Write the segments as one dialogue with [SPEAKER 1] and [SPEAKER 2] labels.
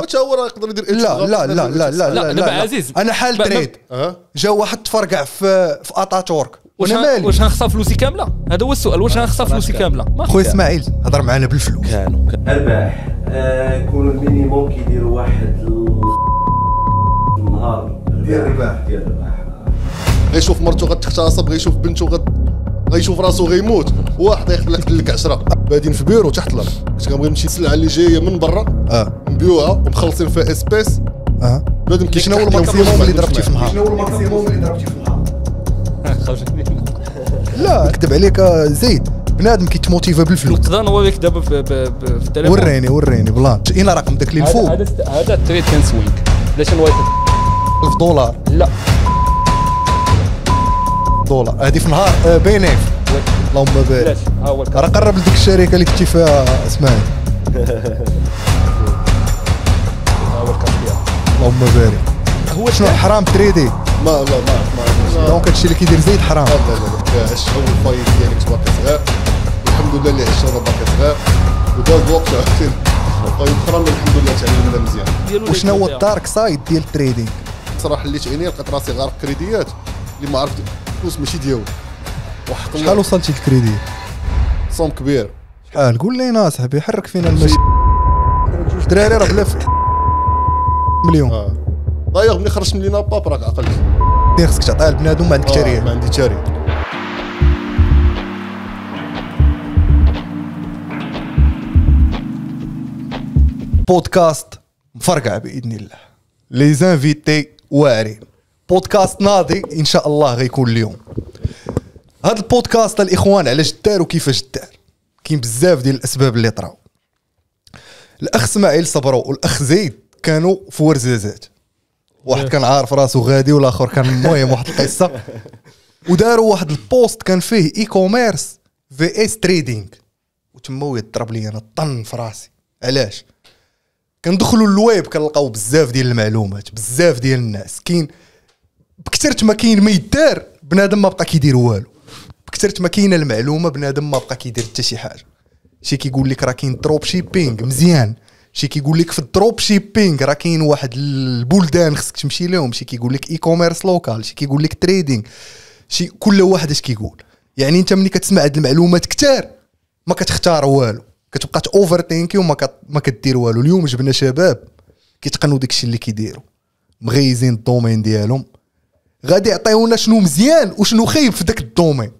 [SPEAKER 1] راه يقدر يدير لا لا لا لا لا لا لا عزيز انا حال تريد أه؟ جا واحد تفرقع في في اتاتورك وانا مالي واش
[SPEAKER 2] غنخسر فلوسي كامله هذا هو السؤال واش غنخسر أه، فلوسي كامله خويا اسماعيل
[SPEAKER 1] هضر معنا بالفلوس كانوا
[SPEAKER 3] ارباح أه، كونوا المينيموم
[SPEAKER 4] كيديروا واحد النهار ديال الرباح ديال الرباح غيشوف مرته غتختصب غيشوف بنته غت غيشوف راسو غيموت واحد غيخلق لك 10 بادين في بيرو تحت الارض كنت كنبغي نمشي السلعه اللي جايه من برا اه مبيوعه ومخلصين فيها اسبيس اه بنادم كي شنو هو الماكسيموم اللي ضربتي في النهار شنو هو الماكسيموم اللي ضربتي في النهار
[SPEAKER 1] لا نكذب عليك آه، زيد بنادم كيتموتيفا بالفلوس
[SPEAKER 2] نقدر نوريك دابا في التليفون وريني وريني
[SPEAKER 1] بلان اين رقم داك اللي الفوق هذا هذا التريد كان سوينك علاش نوريك 1000 دولار لا دولار هذه في نهار بينيف اللهم بارك راه قرب لديك الشركه اللي كنتي فيها اسماعيل اللهم بارك هو شنو حرام تريدي
[SPEAKER 4] ما لا ما ما دونك
[SPEAKER 1] هادشي اللي كيدير زيد حرام لا لا
[SPEAKER 4] لا عشت اول فايت ديالك تبقى صغير الحمد لله اللي عشت انا باقي صغير وداز الوقت عرفتي فايت الحمد لله تعلمنا مزيان وشنو هو الدارك
[SPEAKER 1] سايد ديال التريدينغ
[SPEAKER 4] صراحه اللي تعيني لقيت راسي غارق كريديات اللي ما عرفت فلوس ماشي ديالو وحق شحال
[SPEAKER 1] وصلتي الكريدي صوم كبير شحال قول لينا صاحبي حرك فينا المشي
[SPEAKER 4] دراري راه بلاف مليون آه. دايوغ ملي خرجت من لينا باب راك عقلت
[SPEAKER 1] خصك تعطيها لبنادم ما عندك تاريخ آه، ما عندي تاريخ بودكاست مفرقع باذن الله لي زانفيتي واعرين بودكاست ناضي ان شاء الله غيكون اليوم هذا البودكاست الاخوان علاش دار وكيفاش دار كاين بزاف ديال الاسباب اللي طراو الاخ اسماعيل صبرو والاخ زيد كانوا في ورزازات واحد كان عارف راسو غادي والاخر كان المهم واحد القصه وداروا واحد البوست كان فيه اي كوميرس في اس تريدينغ وتما يضرب لي انا الطن في راسي علاش كندخلوا للويب كنلقاو بزاف ديال المعلومات بزاف ديال الناس كاين بكثرت ما كاين ما يدار بنادم ما بقى كيدير والو بكثرت ما كاينه المعلومه بنادم ما بقى كيدير حتى شي حاجه شي كيقول لك راه كاين دروب شيبينغ مزيان شي كيقول لك في الدروب شيبينغ راه كاين واحد البلدان خصك تمشي لهم شي كيقول لك اي كوميرس لوكال شي كيقول لك تريدينغ شي كل واحد اش كيقول يعني انت ملي كتسمع هاد المعلومات كثار ما كتختار والو كتبقى اوفر تينكي وما كت... ما كدير والو اليوم جبنا شباب كيتقنوا داكشي اللي كيديروا مغيزين الدومين ديالهم غادي يعطيونا شنو مزيان وشنو خايب في ذاك الدومين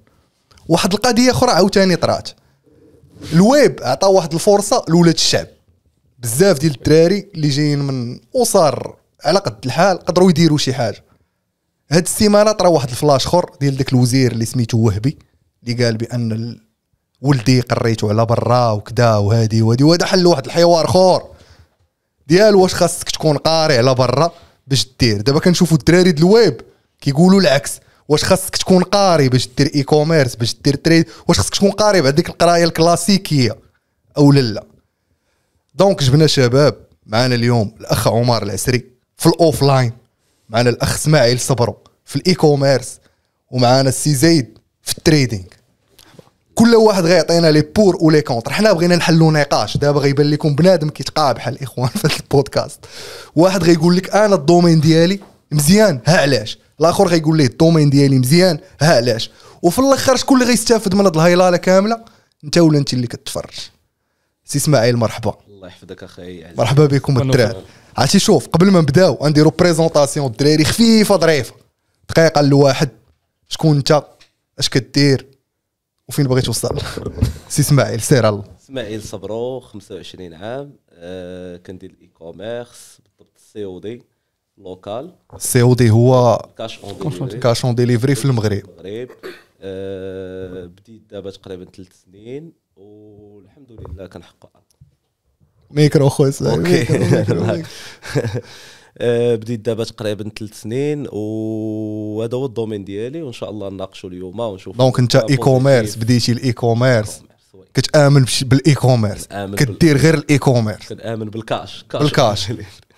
[SPEAKER 1] واحد القضيه اخرى عاوتاني طرات الويب عطى واحد الفرصه لولاد الشعب بزاف ديال الدراري اللي جايين من اسر على قد الحال قدروا يديروا شي حاجه هاد السيمانه طرا واحد الفلاش اخر ديال داك الوزير اللي سميتو وهبي اللي قال بان ولدي قريته على برا وكدا وهادي وهادي وهذا حل واحد الحوار اخر ديال واش خاصك تكون قاري على برا باش دير دابا كنشوفوا الدراري د الويب كيقولوا العكس واش خاصك تكون قاري باش دير اي كوميرس باش دير تريد واش خاصك تكون قاري بعد ديك القرايه الكلاسيكيه او لا دونك جبنا شباب معنا اليوم الاخ عمر العسري في الاوف لاين معنا الاخ اسماعيل صبرو في الاي كوميرس ومعنا السي زيد في التريدينغ كل واحد غيعطينا لي بور ولي كونتر حنا بغينا نحلوا نقاش دابا غيبان لكم بنادم كيتقابح بحال الاخوان في البودكاست واحد غيقول لك انا الدومين ديالي مزيان ها علاش الاخر غيقول ليه الدومين ديالي مزيان ها علاش وفي الاخر شكون اللي غيستافد من هاد الهيلاله كامله انت ولا انت اللي كتفرج سي اسماعيل مرحبا الله
[SPEAKER 3] يحفظك اخي مرحبا
[SPEAKER 1] بكم الدراري عرفتي شوف قبل ما نبداو غنديرو بريزونطاسيون الدراري خفيفه ظريفه دقيقه لواحد شكون انت اش كدير وفين بغيت توصل سي اسماعيل سير الله
[SPEAKER 3] اسماعيل صبرو 25 عام أه كندير الاي كوميرس بالضبط السي او دي لوكال سي او دي هو
[SPEAKER 1] كاش اون ديليفري في المغرب
[SPEAKER 3] المغرب بديت دابا تقريبا ثلاث سنين والحمد لله كنحقق
[SPEAKER 1] ميكرو خويا اوكي
[SPEAKER 3] بديت دابا تقريبا ثلاث سنين وهذا هو الدومين ديالي وان شاء الله نناقشوا اليوم ونشوف دونك انت اي كوميرس
[SPEAKER 1] بديتي الاي كوميرس كتامن بالاي كوميرس كدير غير الاي كوميرس
[SPEAKER 3] كنامن بالكاش كاش بالكاش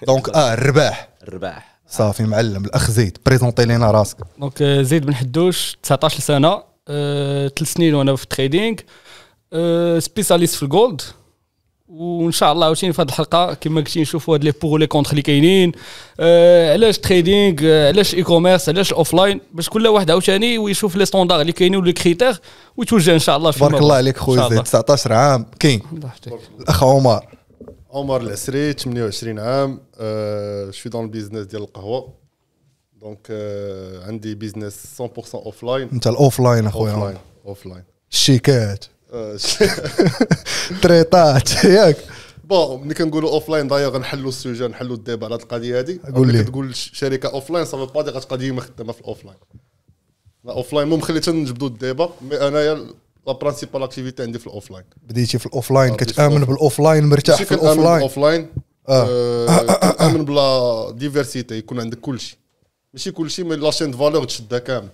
[SPEAKER 1] دونك اه الرباح الرباح صافي معلم الاخ زيد بريزونتي لينا راسك
[SPEAKER 3] دونك
[SPEAKER 2] آه، زيد بن حدوش 19 سنه ثلاث آه، سنين وانا في التريدينغ آه، سبيساليست في الجولد وان شاء الله عاوتاني في هذه الحلقه كما قلتي نشوفوا هاد لي بوغ لي كونتر اللي كاينين آه علاش تريدينغ آه علاش اي كوميرس علاش اوف لاين باش كل واحد عاوتاني ويشوف لي ستوندار اللي كاينين ولي كريتير ويتوجه ان شاء الله في بارك الله عليك خويا
[SPEAKER 1] 19 عام كاين الاخ عمر
[SPEAKER 4] عمر العسري 28 عام شوي دون البيزنس ديال القهوه دونك آه، عندي بيزنس 100% اوف لاين انت الاوف لاين اخويا اوف لاين اوف لاين
[SPEAKER 1] الشيكات آه، تريطات ياك
[SPEAKER 4] بون ملي كنقولوا اوف لاين دايوغ غنحلوا السوجي نحلوا الديبا على هذه القضيه هذه قول لي كتقول شركه اوف لاين صافي با ديك ديما خدامه في الاوف لاين الاوف لاين مهم خليت نجبدوا الديبا مي انايا لا برانسيبال اكتيفيتي عندي في الاوف
[SPEAKER 1] لاين بديتي في الاوف لاين كتامن بالاوف لاين مرتاح في الاوف لاين اوف
[SPEAKER 4] لاين كتامن بلا ديفيرسيتي يكون عندك كلشي ماشي كلشي مي لاشين فالور تشدها
[SPEAKER 1] كامل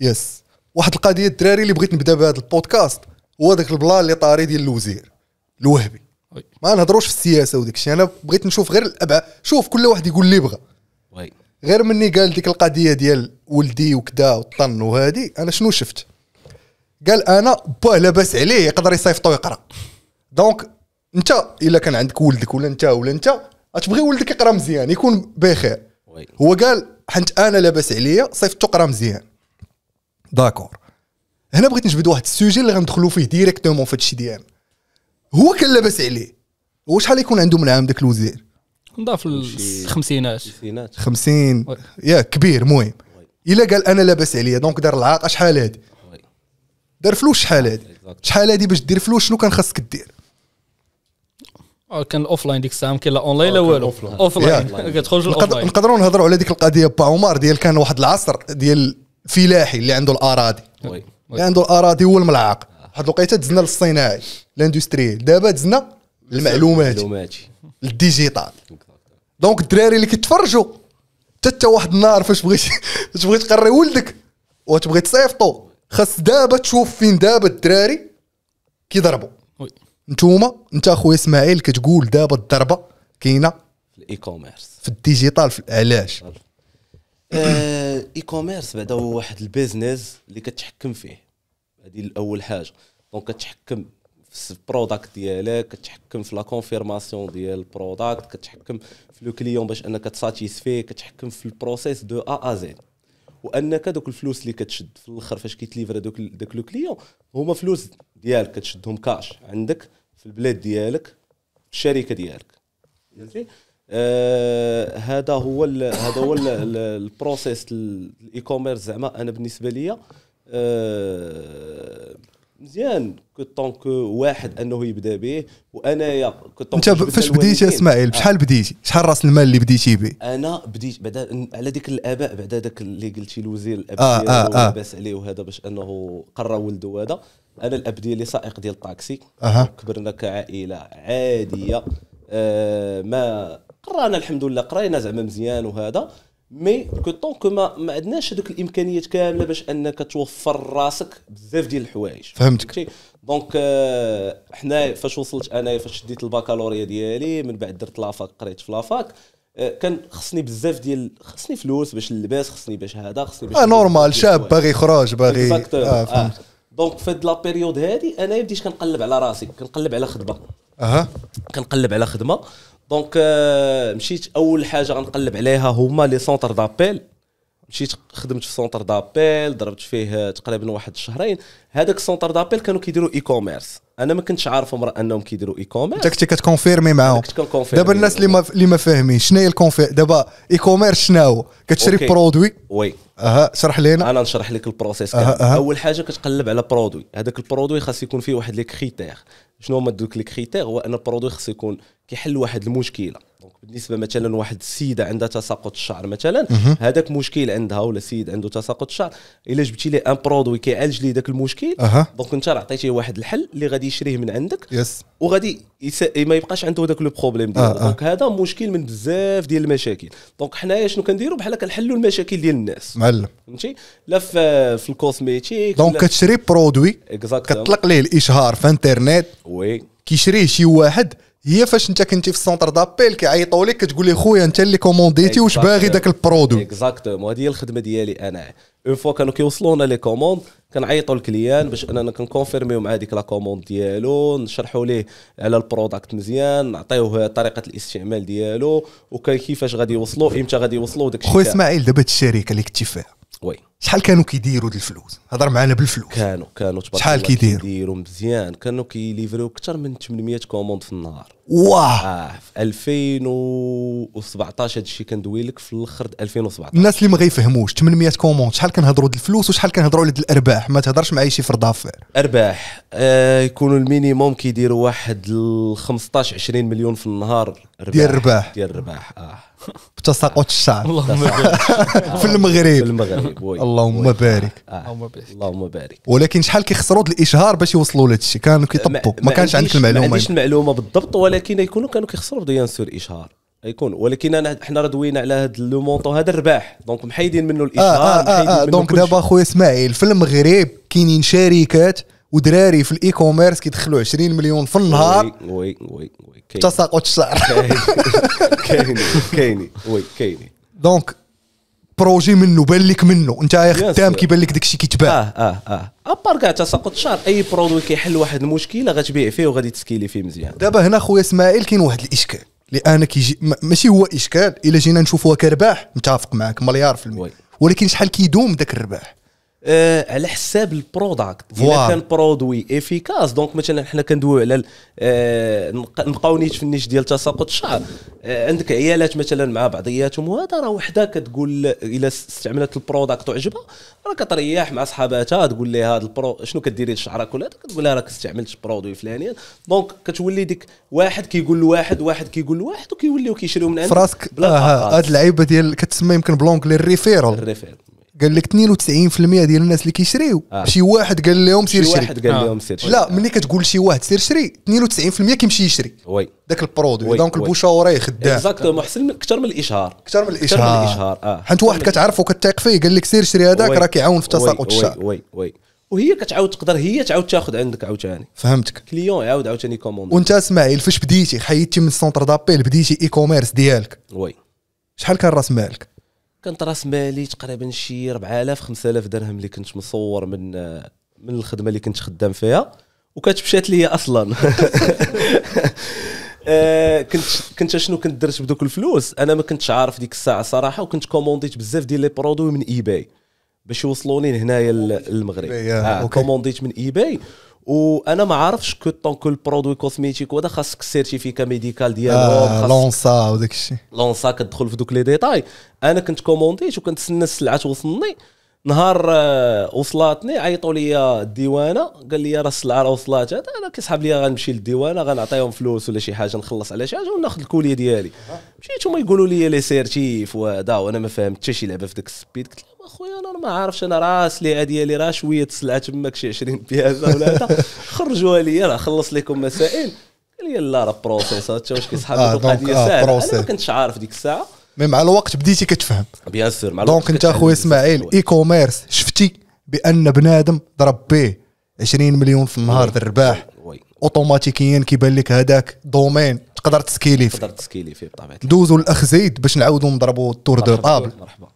[SPEAKER 1] يس واحد القضيه الدراري اللي بغيت نبدا بهذا البودكاست هو ذاك البلا اللي طاري ديال الوزير الوهبي ما نهضروش في السياسه وداك الشيء انا بغيت نشوف غير الابعاد شوف كل واحد يقول اللي بغى غير مني قال ديك القضيه ديال ولدي وكذا والطن وهادي انا شنو شفت قال انا باه لاباس عليه يقدر يصيفطو يقرا دونك انت الا كان عندك ولدك ولا انت ولا انت غتبغي ولدك يقرا مزيان يكون بخير هو قال حنت انا لاباس عليا صيفطو قرا مزيان داكور هنا بغيت نجبد واحد السوجي اللي غندخلو فيه ديريكتومون في هادشي ديالنا هو كان لاباس عليه هو شحال يكون عنده من عام داك الوزير
[SPEAKER 2] نضاف في الخمسينات
[SPEAKER 1] خمسين يا كبير مهم الا قال انا لاباس عليا دونك دار العاقه شحال هادي دار فلوس شحال هادي شحال هادي باش دير فلوس شنو كان خاصك دير
[SPEAKER 2] آه، كان الاوف لاين ديك الساعه كاين لا اونلاين لا آه، والو اوف لاين كتخرج
[SPEAKER 1] نقدروا نهضروا على ديك القضيه با عمر ديال كان واحد العصر ديال فلاحي اللي عنده الاراضي اللي يعني عنده الاراضي هو الملعق واحد الوقيته دزنا للصناعي لاندستري دابا دزنا المعلومات الديجيتال دونك الدراري اللي كيتفرجوا حتى واحد النهار فاش فاش تبغي تقري ولدك وتبغي تصيفطو خاص دابا تشوف فين دابا الدراري كيضربوا نتوما انت اخويا اسماعيل كتقول دابا الضربه كاينه في الاي كوميرس في الديجيتال علاش
[SPEAKER 3] الاي آه، كوميرس بعدا هو واحد البيزنس اللي كتحكم فيه هذه اول حاجه دونك كتحكم في البروداكت ديالك كتحكم في لا كونفيرماسيون ديال البروداكت كتحكم في لو كليون باش انك تساتيسفي كتحكم في البروسيس دو ا ا زد وانك دوك الفلوس اللي كتشد في الاخر فاش كيتليفر دوك داك لو كليون هما فلوس ديالك كتشدهم كاش عندك في البلاد ديالك في الشركه ديالك فهمتي آه هذا هو هذا هو البروسيس الاي كوميرس زعما انا بالنسبه ليا آه، مزيان كو واحد انه يبدا به وانايا انت فاش بديتي اسماعيل بشحال
[SPEAKER 1] آه. بديتي شحال راس المال اللي بديتي به
[SPEAKER 3] انا بديت بعدا على ديك الاباء بعدا داك اللي قلتي الوزير الاب آه آه آه. باس عليه وهذا باش انه قرر ولده وهذا انا الاب ديالي سائق ديال الطاكسي أه. كبرنا كعائله عاديه آه ما قرانا الحمد لله قرينا زعما مزيان وهذا مي كو كو ما, ما عندناش هذوك الامكانيات كامله باش انك توفر راسك بزاف ديال الحوايج فهمتك دونك حنا فاش وصلت انايا فاش شديت الباكالوريا ديالي من بعد درت لافاك قريت في لافاك كان خصني بزاف ديال خصني فلوس باش اللباس خصني باش هذا خصني باش اه نورمال شاب باغي يخرج باغي اه دونك في هاد لابيريود هادي انا بديت كنقلب على راسي كنقلب على خدمه اها كنقلب على خدمه دونك euh, مشيت اول حاجه غنقلب عليها هما لي سونتر دابيل مشيت خدمت في سونتر دابيل ضربت فيه تقريبا واحد الشهرين هذاك السونتر دابيل كانوا كيديروا اي كوميرس انا ما كنتش عارفهم راه انهم كيديروا اي كوميرس انت كنتي كتكونفيرمي
[SPEAKER 1] معاهم كنت دابا الناس اللي ما اللي ما فاهمين شنو هي الكونفير دابا اي كوميرس شناهو كتشري أوكي. برودوي
[SPEAKER 3] وي اها شرح لينا انا نشرح لك البروسيس أه. أه. اول حاجه كتقلب على برودوي هذاك البرودوي خاص يكون فيه واحد لي كريتير شنو هما دوك لي كريتير هو ان البرودوي خصو يكون كيحل واحد المشكله دونك بالنسبه مثلا واحد السيده عندها تساقط الشعر مثلا هذاك مشكل عندها ولا سيد عنده تساقط الشعر الا جبتي ليه ان برودوي كيعالج ليه ذاك المشكل أه. دونك انت راه عطيتيه واحد الحل اللي غادي يشريه من عندك يس وغادي يس... ما يبقاش عنده ذاك لو بروبليم ديالو آه،, آه. دونك هذا مشكل من بزاف ديال المشاكل دونك حنايا شنو كنديروا بحال كنحلوا المشاكل ديال الناس معلم فهمتي لا في, الكوزميتيك دونك كتشري برودوي كتطلق
[SPEAKER 1] ليه الاشهار في انترنت وي كيشريه شي واحد هي فاش انت كنتي في السونتر دابيل كيعيطوا لك كتقول لي خويا انت اللي كومونديتي واش باغي ذاك البرودوي
[SPEAKER 3] اكزاكتومون هذه هي الخدمه ديالي انا اون فوا كانوا كيوصلونا لي كوموند كنعيطوا للكليان باش اننا كنكونفيرميو مع ديك لا كوموند ديالو نشرحوا ليه على البروداكت مزيان نعطيوه طريقه الاستعمال ديالو وكيفاش غادي يوصلوا امتى غادي يوصلوا داك الشيء خويا
[SPEAKER 1] اسماعيل دابا الشركه اللي كنتي فيها وي شحال كانوا كيديروا الفلوس هضر معنا بالفلوس كانوا كانوا تبارك شحال كيديروا
[SPEAKER 3] كيديروا مزيان كانوا كيليفريو اكثر من 800 كوموند في النهار واه آه في 2017 هذا الشيء كندوي لك في الاخر 2017 الناس
[SPEAKER 1] اللي ما غيفهموش 800 كوموند شحال كنهضروا ديال الفلوس وشحال كنهضروا على الارباح ما تهضرش معايا شي فرد افير
[SPEAKER 3] ارباح آه يكونوا المينيموم كيديروا واحد 15 20 مليون في النهار ديال الرباح ديال الرباح اه
[SPEAKER 1] بتساقط الشعر اللهم بارك في المغرب في المغرب آه. اللهم بارك
[SPEAKER 3] اللهم بارك
[SPEAKER 1] ولكن شحال كيخسروا الاشهار باش يوصلوا لهذا الشيء كانوا كيطبقوا ما, كانش عندك المعلومه ما عنديش
[SPEAKER 3] المعلومه بالضبط ولكن يكونوا كانوا كيخسروا ديان سور الاشهار يكون ولكن انا حنا راه دوينا على هذا لو مونطو هذا الرباح دونك محيدين منه آه، الاشهار آه آه آه, آه دونك دابا
[SPEAKER 1] خويا اسماعيل في المغرب كاينين شركات ودراري في الاي كوميرس كيدخلوا 20 مليون في النهار
[SPEAKER 3] وي وي وي
[SPEAKER 1] تساقط الشعر كاين
[SPEAKER 3] كاين وي كاين
[SPEAKER 1] دونك بروجي منه بان لك منه انت خدام كيبان لك داكشي كيتباع اه
[SPEAKER 3] اه اه ابار كاع تساقط الشعر اي برودوي كيحل واحد المشكله غتبيع فيه وغادي تسكيلي فيه مزيان
[SPEAKER 1] دابا هنا خويا اسماعيل كاين واحد الاشكال لان كيجي ماشي هو اشكال الا جينا نشوفوها كرباح متفق معك مليار في المية ولكن شحال كيدوم داك الرباح
[SPEAKER 3] آه على حساب البروداكت اذا كان برودوي افيكاس دونك مثلا حنا كندويو على آه نبقاو نيت في النيش ديال تساقط الشعر آه عندك عيالات مثلا مع بعضياتهم وهذا راه وحده كتقول الا استعملت البروداكت وعجبها راه كتريح مع صحاباتها تقول لها هذا البرو شنو كديري لشعرك ولا كتقول لها راك استعملت برودوي فلاني دونك كتولي ديك واحد كيقول لواحد واحد كيقول لواحد وكيوليو كيشريو من عندك فراسك
[SPEAKER 1] آه، هاد اللعيبه ديال كتسمى يمكن بلونك للريفيرال الريفيرال قال لك 92% ديال الناس اللي كيشريو آه. شي واحد قال لهم سير شري واحد قال آه. لهم سير شري لا ملي كتقول شي واحد سير شري 92% كيمشي يشري وي ذاك البرودوي دونك البوشاوري خدام اكزاكتومون
[SPEAKER 3] احسن اكثر من الاشهار اكثر من الاشهار اكثر اه حيت واحد
[SPEAKER 1] كتعرف وكتثق فيه قال لك سير شري هذاك راه كيعاون في تساقط الشعر
[SPEAKER 3] وي وي وهي كتعاود تقدر هي تعاود تاخذ عندك عاوتاني فهمتك كليون يعاود عاوتاني كوموند وانت
[SPEAKER 1] اسماعيل فاش بديتي حيدتي من السونتر دابيل بديتي اي كوميرس ديالك وي شحال كان راس مالك
[SPEAKER 3] كنت راس مالي تقريبا شي 4000 5000 درهم اللي كنت مصور من من الخدمه اللي كنت خدام فيها وكانت مشات ليا اصلا آه، كنت كنت شنو كنت درت بدوك الفلوس انا ما كنتش عارف ديك الساعه صراحه وكنت كومونديت بزاف ديال لي برودوي من اي باي باش يوصلوني لهنايا للمغرب آه، آه، كومونديت من اي باي وانا ما عارفش كو طون كو البرودوي كوزميتيك وهذا خاصك السيرتيفيكا ميديكال ديالو آه
[SPEAKER 1] لونسا وداك الشيء
[SPEAKER 3] لونسا كتدخل في دوك لي ديتاي انا كنت كومونديت وكنتسنى السلعه توصلني نهار آه، وصلاتني عيطوا لي الديوانه قال لي راه السلعه راه وصلات انا كيسحب لي غنمشي للديوانه غنعطيهم فلوس ولا شي حاجه نخلص على شي حاجه وناخذ الكوليه ديالي مشيت هما يقولوا لي لي سيرتيف وهذا وانا ما فهمت حتى شي لعبه في ذاك السبيد قلت اخويا انا ما عارفش انا راه السلعه ديالي راه شويه السلعه تماك شي 20 بيازه ولا خرجوها لي راه خلص لكم مسائل قال لي لا راه بروسيس حتى واش كيصحاب القضيه ساهله انا ما كنتش عارف ديك
[SPEAKER 1] الساعه مي مع الوقت بديتي كتفهم
[SPEAKER 3] بيان سور مع الوقت دونك انت اخويا اسماعيل
[SPEAKER 1] اي كوميرس شفتي بان بنادم ضرب به 20 مليون في النهار ديال الرباح اوتوماتيكيا كيبان لك هذاك دومين تقدر تسكيلي فيه تقدر
[SPEAKER 3] تسكيلي فيه بطبيعه
[SPEAKER 1] دوزو الاخ زيد باش نعاودو نضربوا التور دو طابل مرحبا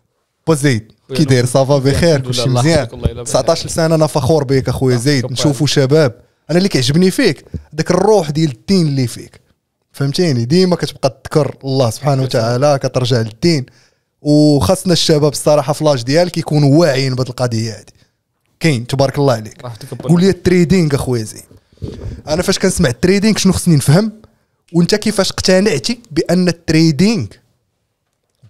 [SPEAKER 1] زيد كي داير صافا بخير كلشي مزيان 19 سنه انا فخور بك اخويا نعم، زيد نشوفوا شباب انا اللي كيعجبني فيك داك الروح ديال الدين اللي فيك فهمتيني ديما كتبقى تذكر الله سبحانه وتعالى كترجع للدين وخاصنا الشباب الصراحه في لاج ديالك يكونوا واعيين بهذه القضيه هذه كاين تبارك الله عليك قول لي التريدينغ اخويا زين انا فاش كنسمع التريدينغ شنو خصني نفهم وانت كيفاش اقتنعتي بان التريدينغ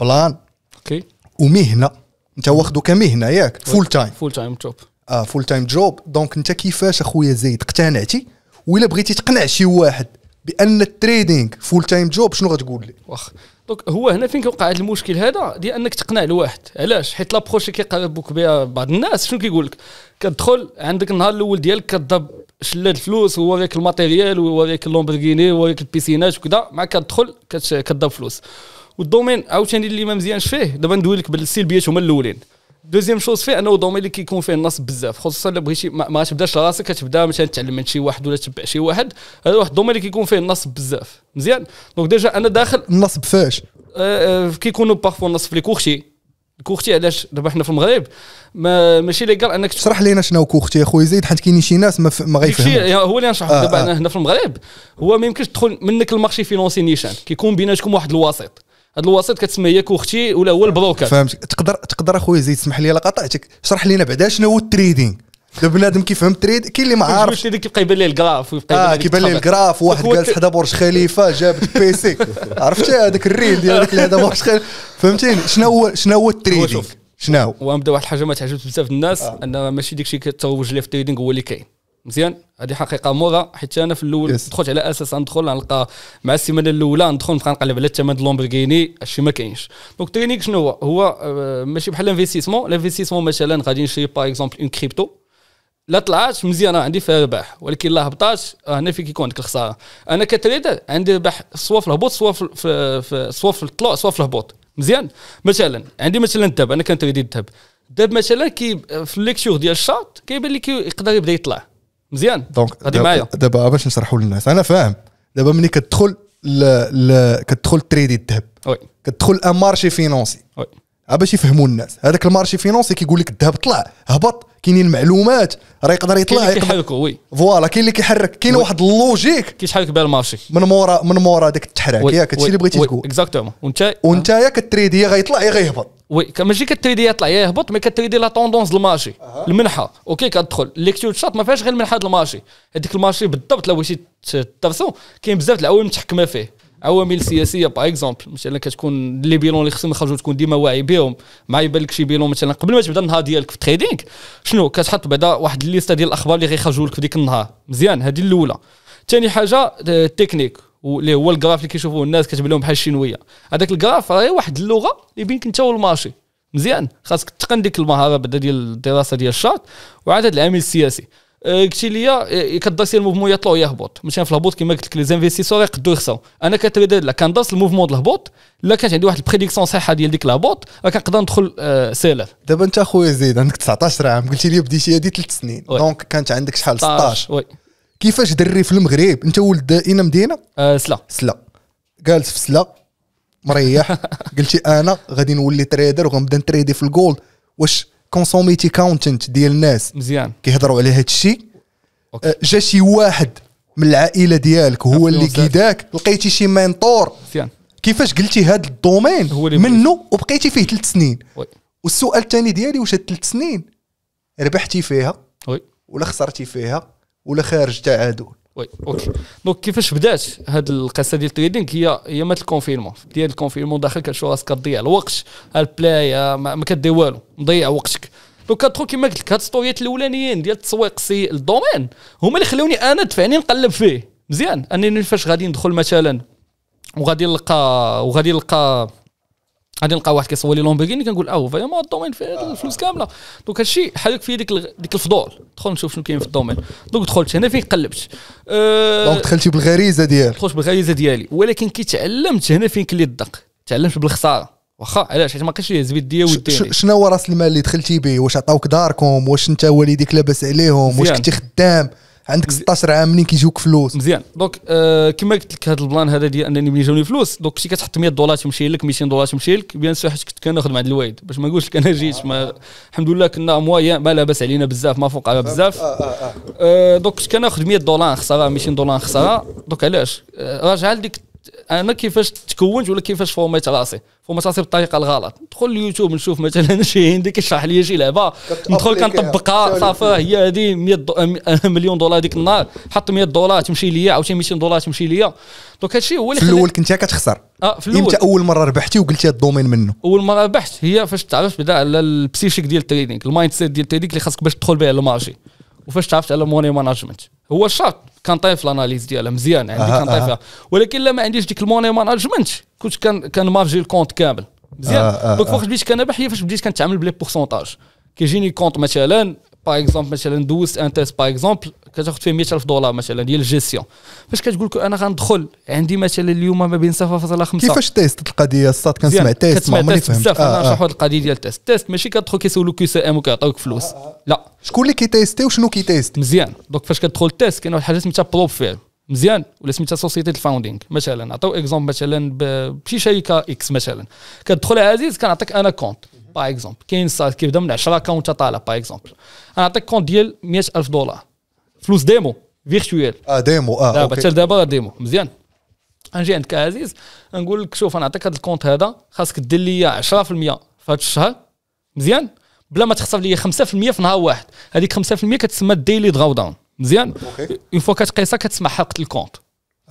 [SPEAKER 1] بلان اوكي ومهنه انت واخذو كمهنه ياك فول تايم فول تايم جوب اه فول تايم جوب دونك انت كيفاش اخويا زيد اقتنعتي ولا بغيتي تقنع شي واحد بان التريدينغ فول تايم جوب شنو غتقول لي واخ دونك هو
[SPEAKER 2] هنا فين كيوقع هذا المشكل هذا ديال انك تقنع الواحد علاش حيت لابروش اللي كيقربوك بها بعض الناس شنو كيقول لك كتدخل عندك النهار الاول ديالك كضرب شلاد الفلوس ووريك الماتيريال ووريك اللومبرغيني ووريك البيسينات وكذا مع كتدخل كتضرب فلوس والدومين عاوتاني اللي ما مزيانش فيه دابا ندوي لك بالسلبيات هما الاولين دوزيام شوز فيه انه الدومين اللي كيكون فيه النصب بزاف خصوصا الا بغيتي ما غاتبداش راسك كتبدا مثلا تعلم من شي واحد ولا تبع شي واحد هذا واحد الدومين اللي كيكون فيه النصب بزاف مزيان دونك ديجا انا داخل النصب فاش آه، آه، كيكونوا باغفوا النصب في لي كوختي كوختي علاش دابا حنا في المغرب ما ماشي
[SPEAKER 1] ليغال انك اشرح لينا شنو كوختي اخويا زيد حيت كاينين شي ناس ما, ف... ما غيفهموش هو
[SPEAKER 2] اللي نشرح آه دابا آه. هنا في المغرب هو ما يمكنش تدخل منك المارشي فينونسي نيشان كيكون بيناتكم واحد الوسيط هاد الوسيط كتسمى هي كوختي ولا هو البروكر فهمتك
[SPEAKER 1] تقدر تقدر اخويا زيد تسمح لي الا قطعتك شرح لنا بعدا شنو هو التريدينغ دابا بنادم كيفهم التريد كاين اللي ما عارفش
[SPEAKER 2] اللي كيبقى يبان ليه الكراف اه كيبان ليه الكراف واحد جالس حدا
[SPEAKER 1] برج خليفه جاب بيسي عرفتي هذاك الريل ديال هذاك اللي حدا برج خليفه فهمتيني شنو هو شنو هو التريدينغ شنو هو
[SPEAKER 2] ونبدا واحد الحاجه ما تعجبت بزاف الناس آه. ان ماشي داكشي كتروج ليه في التريدينغ هو اللي كاين مزيان هذه حقيقه موضه حيت انا في الاول yes. دخلت على اساس ندخل نلقى مع السيمانه الاولى ندخل نبقى نقلب على الثمن لومبرغيني هادشي ما كاينش دونك ترينيك شنو هو هو آه، ماشي بحال الانفستيسمون الانفستيسمون مثلا غادي نشري با اكزومبل اون كريبتو لا طلعت مزيانه عندي فيها ربح ولكن لا هبطات آه، هنا فين كيكون عندك الخساره انا كتريدر عندي ربح سوا في الهبوط سوا في, في سوا في الطلوع سوا في الهبوط مزيان مثلا عندي مثلا الذهب انا كنتريدي الذهب الذهب مثلا كي آه، في الليكتور ديال الشارت كيبان لي كيقدر يبدا يطلع مزيان
[SPEAKER 1] دونك غادي معايا دابا باش نشرحوا للناس انا فاهم دابا ملي كتدخل ل... ل... كتدخل تريدي الذهب كتدخل ان مارشي فينونسي آه، باش يفهموا الناس هذاك المارشي فينونسي كيقول لك الذهب طلع هبط كاينين المعلومات راه يقدر يطلع كاين اللي كيحركوا وي فوالا كاين اللي كيحرك كاين واحد اللوجيك كيشحرك بها المارشي من مورا من مورا داك التحراك ياك هادشي اللي بغيتي تقول
[SPEAKER 2] اكزاكتومون وانت
[SPEAKER 1] وانت يا كتريدي يا غيطلع يا غيهبط
[SPEAKER 2] وي ماشي كتريدي يطلع يا يهبط مي كتريدي لا طوندونس المارشي المنحه اوكي كتدخل ليكتيو شات ما فيهاش غير المنحه المارشي هذيك المارشي بالضبط لو بغيتي تدرسو كاين بزاف د العوامل متحكمه فيه عوامل سياسيه باغ اكزومبل مثلا كتكون لي بيلون اللي خصهم يخرجوا تكون ديما واعي بهم ما يبان لك شي بيلون مثلا قبل ما تبدا النهار ديالك في التريدينغ شنو كتحط بعدا واحد الليسته ديال الاخبار اللي غيخرجوا لك في ديك النهار مزيان هذه الاولى ثاني حاجه التكنيك آه، اللي هو الجراف اللي كيشوفوه الناس كتبان لهم بحال الشينويه هذاك الجراف راه واحد اللغه اللي بينك انت والمارشي مزيان خاصك تقن ديك المهاره بعدا ديال الدراسه ديال الشارت وعاد العامل السياسي قلتي لي سير الموفمون يطلع ويهبط مثلا في الهبوط كما قلت لك لي زانفيستيسور يقدروا يخسروا انا كتريدر لا كندرس الموفمون الهبوط لا كانت عندي واحد
[SPEAKER 1] البريديكسيون صحيحه ديال ديك الهبوط راه كنقدر ندخل سيلر دابا انت اخويا زيد عندك 19 عام قلتي لي بديتي هذه ثلاث سنين دونك كانت عندك شحال 16 وي كيفاش دري في المغرب انت ولد اين مدينه آه سلا سلا جالس في سلا مريح قلتي انا غادي نولي تريدر وغنبدا نتريدي في الجولد واش كونسوميتي كاونتنت ديال الناس مزيان كيهضروا على هذا الشيء آه، جا شي واحد من العائله ديالك هو اللي كيداك لقيتي شي منطور مزيان كيفاش قلتي هذا الدومين منه وبقيتي فيه ثلاث سنين وي. والسؤال الثاني ديالي واش هاد ثلاث سنين ربحتي فيها وي. ولا خسرتي فيها ولا خارج تعادل وي اوكي
[SPEAKER 2] دونك كيفاش بدات هاد القصه ديال التريدينغ هي هي مات الكونفينمون ديال الكونفينمون داخل كتشوف راسك كضيع الوقت البلاي آه، ما, ما كدير والو مضيع وقتك دونك كتخو كيما قلت لك هاد السطوريات الاولانيين ديال التسويق السيء الدومين هما اللي خلوني انا دفعني نقلب فيه مزيان انني فاش غادي ندخل مثلا وغادي نلقى وغادي نلقى غادي نلقى واحد كيصور لي لومبرغيني كنقول اه ما الدومين فيه آه. الفلوس كامله دونك هادشي حالك فيه ديك ديك الفضول دخل نشوف شنو كاين في الدومين دونك دخلت هنا فين قلبت أه دونك دخلتي بالغريزه ديالك دخلت بالغريزه ديالي ولكن كي تعلمت هنا فين كلي الدق تعلمت بالخساره واخا علاش حيت ما بقيتش لي زبيد ديا ودي شنو
[SPEAKER 1] هو راس المال اللي دخلتي به واش عطاوك داركم واش انت والديك لاباس عليهم واش كنتي خدام عندك 16 عام منين كيجيوك فلوس مزيان
[SPEAKER 2] دونك آه كما قلت لك هذا البلان هذا ديال انني ملي جاوني فلوس دونك كنتي كتحط 100 دولار تمشي لك 200 دولار تمشي لك بيان سو حيت كنت كناخذ مع الوالد باش ما نقولش لك انا جيت ما الحمد لله كنا موايا ما لاباس علينا بزاف ما فوق بزاف آه, آه،, آه. آه، دونك كنت كناخذ 100 دولار خساره 200 دولار خساره دونك علاش راجع لديك انا كيفاش تكونت ولا كيفاش فورميت راسي فورميت راسي بالطريقه الغلط ندخل اليوتيوب نشوف مثلا شي هندي كيشرح لي شي لعبه ندخل كنطبقها صافي هي هذه 100 مليون دولار ديك النهار حط 100 دولار تمشي ليا عاوتاني 200 دولار تمشي ليا دونك هادشي هو اللي في الاول
[SPEAKER 1] كنت كتخسر اه في الاول امتى اول مره ربحتي وقلتي هاد الدومين منه
[SPEAKER 2] اول مره ربحت هي فاش تعرفت بدا على البسيشيك ديال التريدينغ المايند سيت ديال التريدينغ اللي خاصك باش تدخل به على المارشي وفاش تعرفت على موني ماناجمنت هو شاط كان طايف الاناليز ديالها مزيان عندي كان طايفها ولكن لا ما عنديش ديك الموني مانجمنت كنت كان كان مارجي الكونت كامل مزيان دونك فوق بديت كنبح هي فاش بديت كنتعامل بلي بورسونتاج كيجيني كونت مثلا باغ اكزومبل مثلا دوزت ان تيست باغ اكزومبل كتاخذ فيه 100000 دولار مثلا ديال الجيستيون فاش كتقول لك انا غندخل عندي مثلا اليوم ما بين 0.5 كيفاش
[SPEAKER 1] تيست القضيه الصاد كنسمع تيست ما عمرني فهمت بزاف انا آه، نشرح آه. واحد
[SPEAKER 2] القضيه ديال التيست تيست ماشي كتدخل كيسولو كيو سي ام وكيعطيوك فلوس آه، لا شكون اللي كيتيستي وشنو كيتيست مزيان دونك فاش كتدخل تيست كاين واحد الحاجه سميتها بروب فيل مزيان ولا سميتها سوسيتي الفاوندينغ مثلا عطاو اكزومبل مثلا بشي شركه اكس مثلا كتدخل عزيز كنعطيك انا كونت باغ اكزومبل كاين سايت كيبدا من 10 كاونت طالع باغ اكزومبل انا نعطيك كونت ديال 100000 دولار فلوس ديمو فيرتويال
[SPEAKER 1] اه ديمو اه دابا حتى دابا
[SPEAKER 2] ديمو مزيان نجي عندك عزيز نقول لك شوف انا نعطيك هذا الكونت هذا خاصك دير لي 10% في هذا الشهر مزيان بلا ما تخسر لي 5% في نهار واحد هذيك 5% كتسمى الديلي دغاو داون مزيان اون فوا كتقيسها كتسمع حلقه الكونت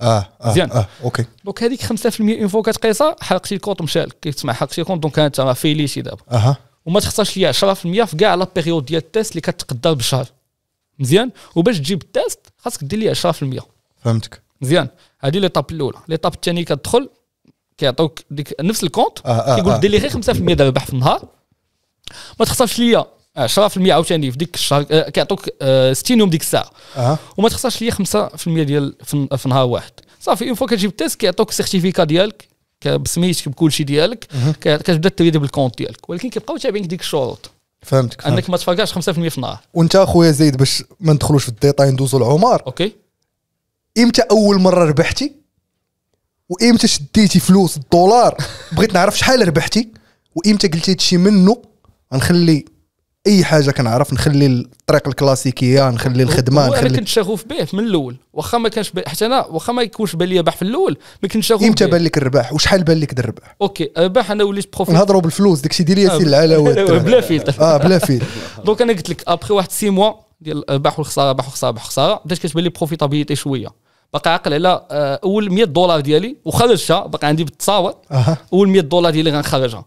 [SPEAKER 1] اه اه مزيان آه, اوكي
[SPEAKER 2] دونك هذيك 5% اون فوا كتقيسها حرقتي الكونت مشى لك تسمع حرقتي الكونت دونك انت راه فيليتي دابا اها وما تخسرش ليا 10% في كاع لا بيريود ديال التيست اللي كتقدر بشهر مزيان وباش تجيب التيست خاصك دير ليه 10% فهمتك مزيان هذه ليطاب الاولى ليطاب الثانيه كتدخل كيعطوك ديك نفس الكونت آه آه كيقول آه. دير لي غير 5% دابا في النهار ما تخسرش ليا 10% عاوتاني في ديك الشهر آه، كيعطوك 60 آه، يوم ديك الساعه أه. وما تخسرش ليا 5% ديال في نهار واحد صافي اون فوا كتجيب التيست كيعطوك السيرتيفيكا ديالك بسميتك بكلشي ديالك أه. كتبدا تريدي بالكونت ديالك ولكن كيبقاو تابعينك ديك الشروط فهمتك, فهمتك انك ما تفرقعش 5% في النهار
[SPEAKER 1] وانت اخويا زيد باش ما ندخلوش في الديتاي ندوزو لعمر اوكي امتى اول مره ربحتي وامتى شديتي فلوس الدولار بغيت نعرف شحال ربحتي وامتى قلتي هادشي منه غنخلي اي حاجه كنعرف نخلي الطريق الكلاسيكيه نخلي الخدمه نخلي انا كنت
[SPEAKER 2] شغوف به من الاول واخا ما كانش حتى انا واخا ما يكونش بان لي في الاول ما كنت شغوف امتى بان
[SPEAKER 1] لك الرباح وشحال بان لك الرباح
[SPEAKER 2] اوكي الرباح انا وليت بروفيت نهضروا
[SPEAKER 1] بالفلوس داكشي ديال ياسين آه، العلاوات بلا فيلتر اه بلا فيلتر
[SPEAKER 2] دونك انا قلت لك ابخي واحد سي موا ديال الرباح والخساره الرباح والخساره الرباح والخساره بدات كتبان لي بروفيتابيليتي شويه باقي عاقل على آه، اول 100 دولار ديالي وخرجتها باقي عندي بالتصاور اول 100 دولار ديالي غنخرجها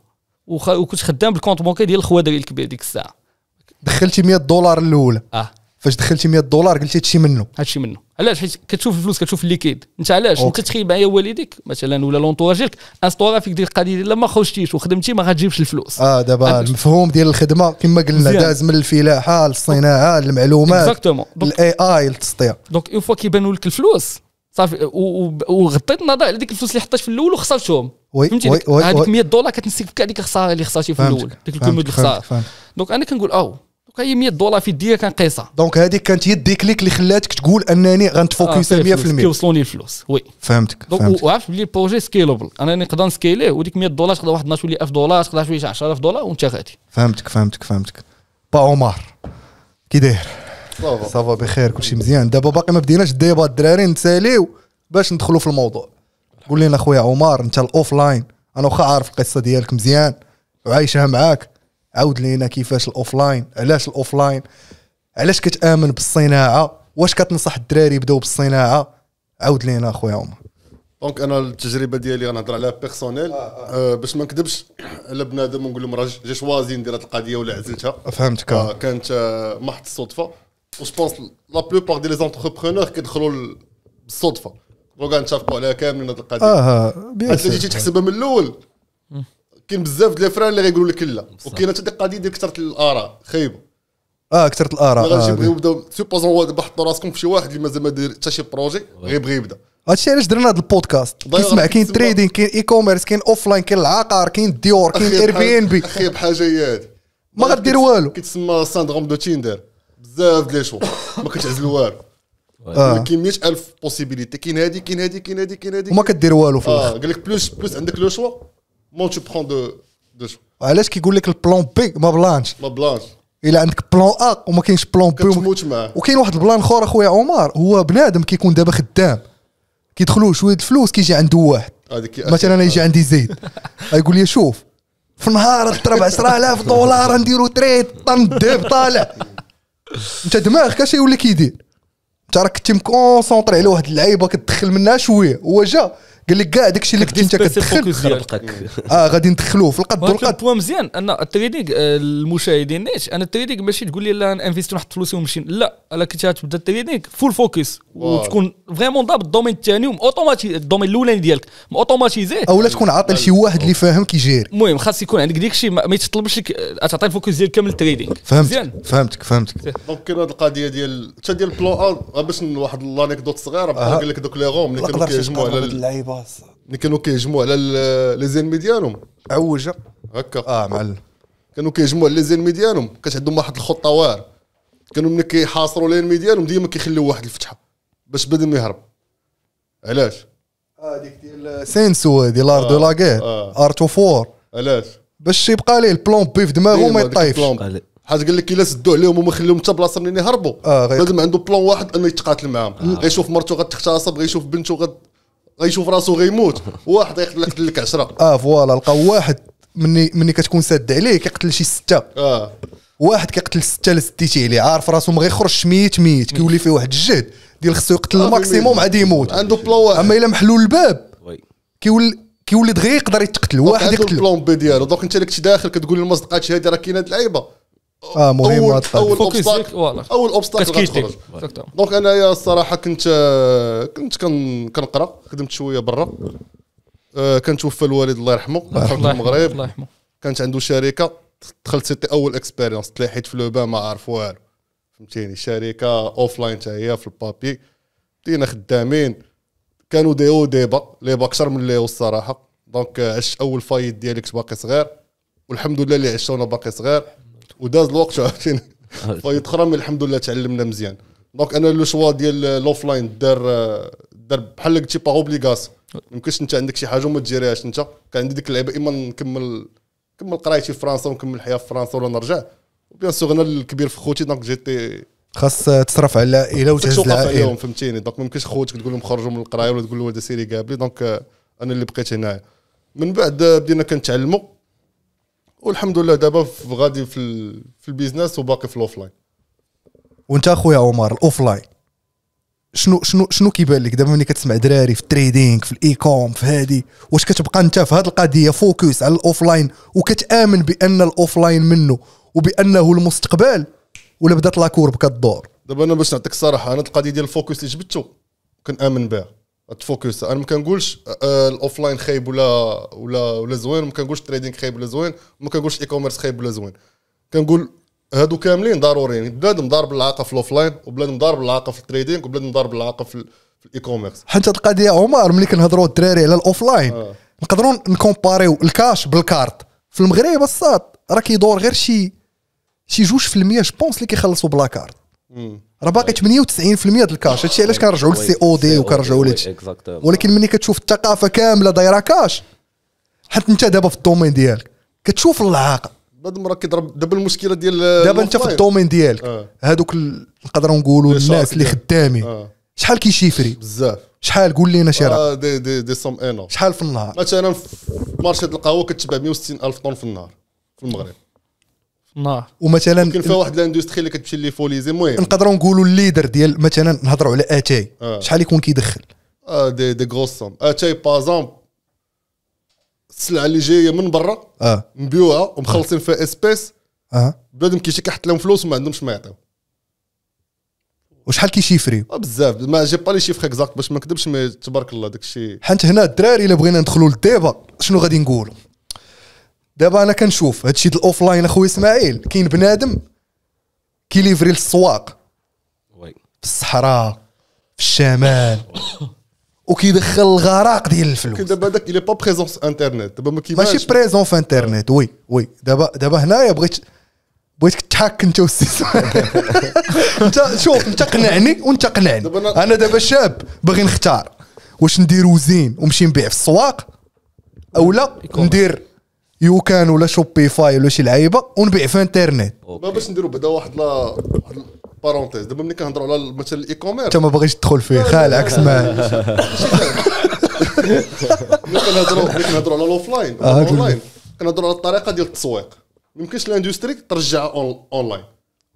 [SPEAKER 2] وكنت خدام بالكونت بونكي ديال الخوادري الكبير ديك الساعه
[SPEAKER 1] دخلتي 100 دولار الاولى اه فاش دخلتي 100 دولار قلتي هادشي منه هادشي منه
[SPEAKER 2] علاش حيت كتشوف الفلوس كتشوف الليكيد انت علاش انت تخيل معايا والديك مثلا ولا لونطواج ديالك انسطورا فيك ديال القضيه ديال ما خرجتيش وخدمتي ما غاتجيبش الفلوس
[SPEAKER 1] اه دابا المفهوم ديال الخدمه كما قلنا داز من الفلاحه للصناعه للمعلومات اكزاكتومون الاي اي للتسطيع
[SPEAKER 2] دونك اون فوا كيبانوا لك الفلوس صافي وغطيت النظر على ديك الفلوس اللي حطيت في الاول وخسرتهم فهمتي هذيك 100 دولار كتنسيك كاع ديك الخساره اللي خسرتي في الاول ديك الكمود الخساره دونك انا كنقول او هي 100
[SPEAKER 1] دولار في يديا قيصه دونك هذيك كانت هي الديكليك اللي خلاتك تقول انني غنتفوكس آه، 100% كيوصلوني
[SPEAKER 2] الفلوس وي
[SPEAKER 1] فهمتك دونك
[SPEAKER 2] وعرفت بلي البروجي سكيلبل انا نقدر نسكيليه وديك 100 دولار تقدر واحد النهار ولا 1000 دولار تقدر شويه 10000 دولار وانت غادي
[SPEAKER 1] فهمتك فهمتك فهمتك با عمر كي داير صافا بخير كلشي مزيان دابا باقي ما بديناش الديبا الدراري نساليو باش ندخلوا في الموضوع قول لنا خويا عمر انت الاوف لاين انا واخا عارف القصه ديالك مزيان وعايشها معاك عاود لينا كيفاش الاوفلاين علاش الاوفلاين علاش كتامن بالصناعه واش كتنصح الدراري يبداو بالصناعه عاود لينا اخويا عمر
[SPEAKER 4] دونك انا التجربه ديالي غنهضر عليها بيرسونيل آه آه. آه باش ما نكذبش على بنادم ونقول لهم راه جا شوازي ندير هذه القضيه ولا عزلتها فهمتك آه كانت آه محض الصدفه جو بونس لا بلوبار دي لي زونتربرونور كيدخلوا بالصدفه دروك غنتفقوا عليها كاملين هذه القضيه اه, آه، بيان اللي تحسبها من الاول كاين بزاف ديال الفران اللي غيقولوا لك لا وكاين حتى القضيه ديال كثره الاراء خايبه
[SPEAKER 1] اه كثره الاراء غادي آه، يبغيو
[SPEAKER 4] يبداو سوبوزون دابا حطوا راسكم في شي واحد اللي مازال ما داير حتى شي بروجي غيبغي
[SPEAKER 1] يبدا هادشي علاش درنا هذا البودكاست كيسمع كاين تريدين كاين اي كوميرس كاين اوف لاين كاين العقار كاين ديور كاين اير بي ان بي
[SPEAKER 4] خايب حاجه هي هادي
[SPEAKER 1] ما غدير والو
[SPEAKER 4] كيتسمى ساندروم دو تيندر بزاف ديال الشغل ما كتعزل والو آه. كاين 100000 بوسيبيليتي كاين هادي كاين هادي كاين هادي كاين هادي وما كدير والو في آه، الاخر آه. قال لك بلوس بلوس عندك لو شوا مون تو برون دو دو
[SPEAKER 1] علاش كيقول لك البلان بي ما بلانش ما بلانش الا عندك بلان ا وما كاينش بلان بي كتموت معاه وكاين واحد البلان اخر اخويا عمر هو بنادم كيكون دابا خدام كيدخلوا شويه الفلوس كيجي عنده واحد مثلا انا يجي عندي زيد يقول لي شوف في النهار تربع 10000 دولار نديرو تريد طن ديب طالع انت دماغك اش يولي كيدير انت راك كنتي مكونسونطري على واحد اللعيبه كتدخل منها شويه هو جا قال لك كاع داكشي اللي كنت انت كتدخل اه غادي ندخلوه في القد والقد
[SPEAKER 2] هو مزيان ان التريدينغ آه، المشاهدين نيت انا التريدينغ ماشي تقول لي لا انفيستي نحط فلوسي ونمشي لا كي تبدا ترينينغ فول فوكس وتكون فريمون ضابط الدومين الثاني اوتوماتي الدومين الاولاني ديالك او اولا تكون عاطل
[SPEAKER 1] شي واحد اللي فاهم كيجير
[SPEAKER 4] المهم خاص يكون عندك ديك الشيء ما يتطلبش لك تعطي الفوكس ديالك كامل التريدينغ فهمت
[SPEAKER 1] فهمتك فهمتك
[SPEAKER 4] دونك كاين هذه القضيه ديال حتى ديال بلو اوت باش واحد لانيكدوت صغيره بحال قال لك دوك لي غوم اللي كانوا كيهجموا على اللعيبه اللي كانوا كيهجموا على لي زينمي ديالهم عوجه هكا اه معلم كانوا كيهجموا على لي زينمي ديالهم كانت عندهم واحد الخطه واعره كانوا ملي كيحاصروا لين ديالهم ديما كيخليو واحد الفتحه باش بدا ما يهرب علاش
[SPEAKER 1] هذيك ديال سينسو دي لار دو لاغير ار تو فور علاش باش يبقى ليه البلون بي في دماغه إيه، ما يطيفش حيت قال لك الا سدوا عليهم وما
[SPEAKER 4] خليهم حتى بلاصه منين يهربوا آه لازم عنده بلون واحد انه يتقاتل معاهم آه. غيشوف مرته غتختصب غيشوف بنته غد غيشوف راسو غيموت
[SPEAKER 1] واحد غيقتل لك 10 اه فوالا لقى واحد مني مني كتكون ساد عليه كيقتل شي سته اه واحد كيقتل سته لستيتي عليه عارف راسو ما غيخرجش ميت ميت كيولي فيه واحد الجهد ديال خصو يقتل آه، الماكسيموم عاد يموت عنده بلان واحد اما الا محلول الباب كيولي كيولي دغيا يقدر يتقتل واحد يقتل البلان
[SPEAKER 4] بي ديالو دوك انت اللي كنت داخل كتقول لهم ما هذه راه كاينه اللعيبه
[SPEAKER 1] اه مهم اول اوبستاك اول اوبستاكل
[SPEAKER 4] دونك انايا الصراحه كنت كنت كنقرا خدمت شويه برا آه، كان توفى الوالد الله يرحمه الله يرحمه المغرب الله يرحمه كانت عنده شركه دخلت سيتي اول اكسبيرينس تلاحيت في لوبان ما عارف والو فهمتيني شركه اوف لاين حتى هي في البابي بدينا خدامين كانوا ديو ديبا ليبا اكثر من ليو الصراحه دونك عشت اول فايت ديالي كنت باقي صغير والحمد لله اللي عشته وانا باقي صغير وداز الوقت عرفتيني فايت اخرى مي الحمد لله تعلمنا مزيان دونك انا لو شوا ديال الاوف لاين دار دار بحال قلتي باغ اوبليغاسيون ما يمكنش انت عندك شي حاجه وما تجيريهاش انت كان عندي ديك اللعيبه اما نكمل كمل قرايتي في فرنسا ونكمل الحياه في فرنسا ولا نرجع بيان سور انا الكبير في خوتي دونك جيتي
[SPEAKER 1] خاص تصرف على العائله وتهز العائله عليهم
[SPEAKER 4] فهمتيني دونك ما يمكنش خوتك تقول لهم خرجوا من القرايه ولا تقول له هذا سيري قابلي دونك انا اللي بقيت هنايا من بعد بدينا كنتعلموا والحمد لله دابا غادي في, في البيزنس وباقي في الاوفلاين
[SPEAKER 1] وانت اخويا عمر الاوفلاين شنو شنو شنو كيبان لك دابا ملي كتسمع دراري في التريدينغ في الاي كوم في هادي واش كتبقى انت في هاد القضيه فوكس على الاوفلاين وكتامن بان الاوفلاين منه وبانه المستقبل ولا بدات لا كورب كدور
[SPEAKER 4] دابا انا باش نعطيك الصراحه انا القضيه ديال الفوكس اللي جبدته كنامن بها تفوكس انا ما كنقولش آه، آه، الاوفلاين خايب ولا ولا ولا زوين ما كنقولش التريدينغ خايب ولا زوين ما كنقولش الاي كوميرس خايب ولا زوين كنقول هادو كاملين ضروريين يعني. بلادهم ضارب بالعاقه في الاوفلاين وبلادهم ضارب بالعاقه في التريدينغ وبلادهم ضارب بالعاقه في في الاي كوميرس
[SPEAKER 1] حتى القضيه عمر ملي كنهضروا الدراري على الاوفلاين آه. نقدروا نكومباريو الكاش بالكارت في المغرب الصاد راه كيدور غير شي شي جوج في المية جوبونس اللي كيخلصوا بلا كارت راه باقي 98% ديال الكاش هادشي علاش كنرجعوا للسي او دي وكنرجعوا لهادشي ولكن ملي كتشوف الثقافه كامله دايره كاش حيت انت دابا في الدومين ديالك كتشوف العاقه
[SPEAKER 4] بعد راك كيضرب دابا المشكله ديال دابا انت في الدومين ديالك آه.
[SPEAKER 1] هادوك نقدروا نقولوا الناس اللي خدامين آه. شحال كيشيفري بزاف شحال قول لنا شي راه
[SPEAKER 4] دي دي دي سوم انو شحال في النهار مثلا في مارشي القهوه كتباع 160 الف طن في النهار في المغرب
[SPEAKER 1] النهار ومثلا كاين فيها واحد
[SPEAKER 4] الاندستري اللي كتمشي لي فوليزي المهم
[SPEAKER 1] نقدروا نقولوا الليدر ديال مثلا نهضروا على اتاي آه. شحال يكون كيدخل
[SPEAKER 4] اه دي دي غروس سوم اتاي بازامبل السلعه اللي جايه من برا اه مبيوعه ومخلصين فيها اسبيس اه بنادم كيجي كيحط لهم فلوس وما عندهمش ما يعطيو
[SPEAKER 1] وشحال كيشيفري
[SPEAKER 4] آه، بزاف ما جي با لي شيفر اكزاكت باش ما نكذبش مي تبارك الله داك الشيء
[SPEAKER 1] حنت هنا الدراري الا بغينا ندخلوا للديبا شنو غادي نقولوا دابا انا كنشوف هادشي ديال الاوف لاين اخويا اسماعيل كاين بنادم كيليفري للسواق في الصحراء في الشمال وكيدخل الغراق ديال الفلوس كي
[SPEAKER 4] دابا هذاك الي با بريزون في انترنت دابا ما كيبانش ماشي
[SPEAKER 1] بريزون في انترنيت وي وي دابا دابا هنايا بغيت بغيتك تحاك انت والسيستم انت شوف انت قنعني وانت قنعني انا دابا شاب باغي نختار واش ندير وزين ونمشي نبيع في السواق او لا ندير يوكان ولا شوبيفاي ولا شي لعيبه ونبيع في انترنت
[SPEAKER 4] باش نديرو بعدا واحد لا بارونتيز دابا ملي كنهضروا على مثلا الاي كوميرس انت ما
[SPEAKER 1] باغيش تدخل فيه عكس ما
[SPEAKER 4] ملي كنهضروا ملي كنهضروا على الاوفلاين اونلاين كنهضروا على الطريقه ديال التسويق ما يمكنش الاندستري ترجعها اونلاين ما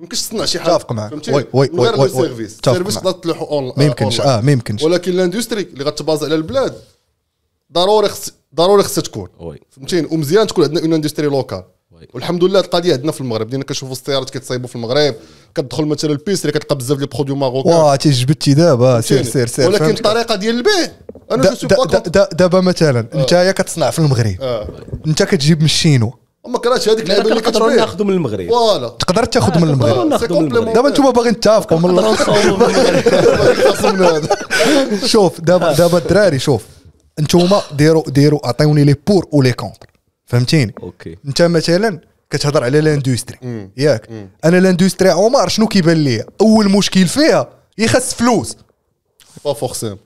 [SPEAKER 4] يمكنش تصنع شي حاجه متفق معك وي وي وي وي سيرفيس سيرفيس تقدر تلوح اونلاين ما يمكنش اه ما يمكنش ولكن الاندستري اللي غتبازا على البلاد ضروري خص ضروري خصها تكون فهمتيني ومزيان تكون عندنا اون اندستري لوكال والحمد لله القضيه عندنا في المغرب دينا كنشوفوا السيارات كتصايبوا في المغرب كتدخل مثلا اللي كتلقى بزاف ديال البرودوي ماروكان
[SPEAKER 1] واه تيجبدتي دابا سير سير سير ولكن
[SPEAKER 4] الطريقه ديال
[SPEAKER 1] البيع انا دابا مثلا آه. انت يا كتصنع في المغرب آه. انت كتجيب من الشينو
[SPEAKER 4] ما كرهتش هذيك اللعبه اللي كتبيع نقدروا ناخذوا من المغرب فوالا تقدر تاخذ آه، من المغرب
[SPEAKER 1] دابا انتم باغيين تتفقوا من الاخر شوف دابا دابا الدراري شوف انتوما ديروا ديروا عطيوني لي بور ولي كونتر فهمتيني اوكي انت مثلا كتهضر على لاندوستري ياك مم. انا لاندوستري عمر شنو كيبان لي اول مشكل فيها هي خاص فلوس با فورسيم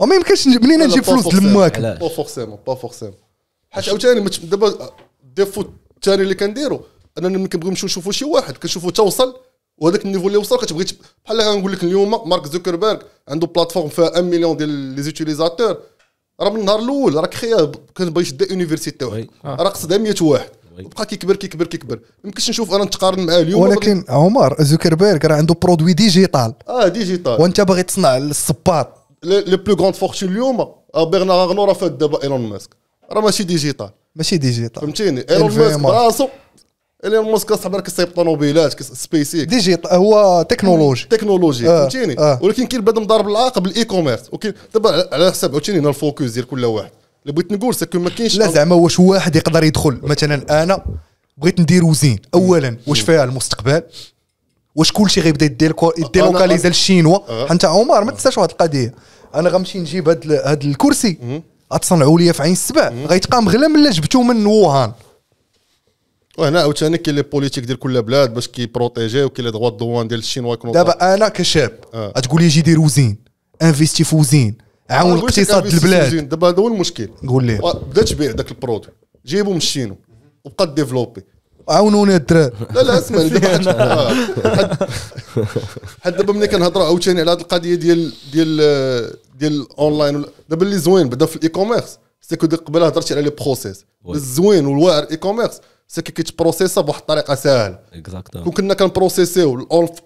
[SPEAKER 1] وما يمكنش منين نجيب فلوس لماك با
[SPEAKER 4] فورسيم با فورسيم حيت عاوتاني دابا ديفو الثاني اللي كنديرو انا ملي كنبغي نمشيو نشوفوا شي واحد كنشوفو توصل وهذاك النيفو اللي وصل كتبغي بحال اللي غنقول لك اليوم مارك زوكربيرغ عنده بلاتفورم فيها 1 مليون ديال لي زوتيليزاتور راه من النهار الاول راك خيا كان بغا يشد يونيفرسيتي واحد راه قصدها 100 واحد بقى كيكبر كيكبر كيكبر ما يمكنش نشوف انا نتقارن معاه اليوم ولكن
[SPEAKER 1] عمر زوكربيرغ راه عنده برودوي ديجيتال
[SPEAKER 4] اه ديجيتال وانت باغي تصنع
[SPEAKER 1] الصباط
[SPEAKER 4] لي بلو غروند فورتون اليوم بيرنار اغنو راه فات دابا ايلون ماسك راه ماشي ديجيتال ماشي ديجيتال فهمتيني ايلون ماسك براسو اللي ماسك صاحبي راك كيصيب طوموبيلات سبيس اكس ديجي
[SPEAKER 1] هو تكنولوجي
[SPEAKER 4] تكنولوجي آه. فهمتيني آه. آه. ولكن كاين بعض مضارب العاق بالاي كوميرس دابا
[SPEAKER 1] على حساب عاوتاني هنا الفوكس ديال كل واحد اللي بغيت نقول سكو ما كاينش لا زعما واش واحد يقدر يدخل مثلا انا بغيت ندير وزين اولا واش فيها المستقبل واش كلشي غيبدا لوكاليزا للشينوا آه. حتى عمر ما تنساش واحد القضيه انا غنمشي نجيب هذا الكرسي غتصنعوا لي في عين السبع غيتقام غلا من اللي جبته من ووهان
[SPEAKER 4] وهنا عاوتاني كاين لي بوليتيك ديال كل بلاد باش كيبروتيجي وكاين لي دغوا دوان ديال الشينوا دابا
[SPEAKER 1] انا كشاب آه. تقول لي جي دير وزين انفيستي في وزين عاون الاقتصاد البلاد
[SPEAKER 4] دابا هذا هو المشكل قول لي بدا تبيع داك البرودوي جيبو من الشينو وبقى ديفلوبي
[SPEAKER 1] عاونوني الدراري لا لا اسمعني حتى
[SPEAKER 4] حد دابا ملي كنهضروا عاوتاني على هذه القضيه ديال ديال آه، ديال اونلاين دابا اللي زوين بدا في الاي كوميرس سي كو قبل هضرتي على لي بروسيس الزوين والواعر الاي كوميرس سي كيتبروسيسا بواحد الطريقه سهله اكزاكتو كون كنا كنبروسيسيو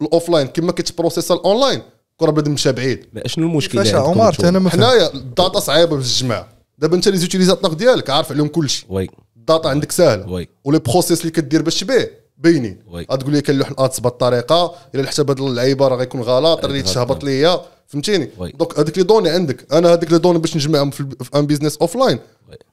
[SPEAKER 4] الاوف لاين كما كيتبروسيسا الاونلاين كره بدا مشى بعيد شنو المشكل فاش عمر انا حنايا الداتا صعيبه باش تجمع دابا انت لي زوتيليزاتور ديالك عارف عليهم كلشي وي الداتا عندك سهله وي ولي بروسيس اللي كدير باش تبيع باينين غتقول لي كنلوح الاتس بهذه الطريقه الا حتى بهذه اللعيبه راه غيكون غلط راه تهبط ليا فهمتيني دونك هذيك لي دوني عندك انا هذيك لي دوني باش نجمعهم في ان بيزنس اوف لاين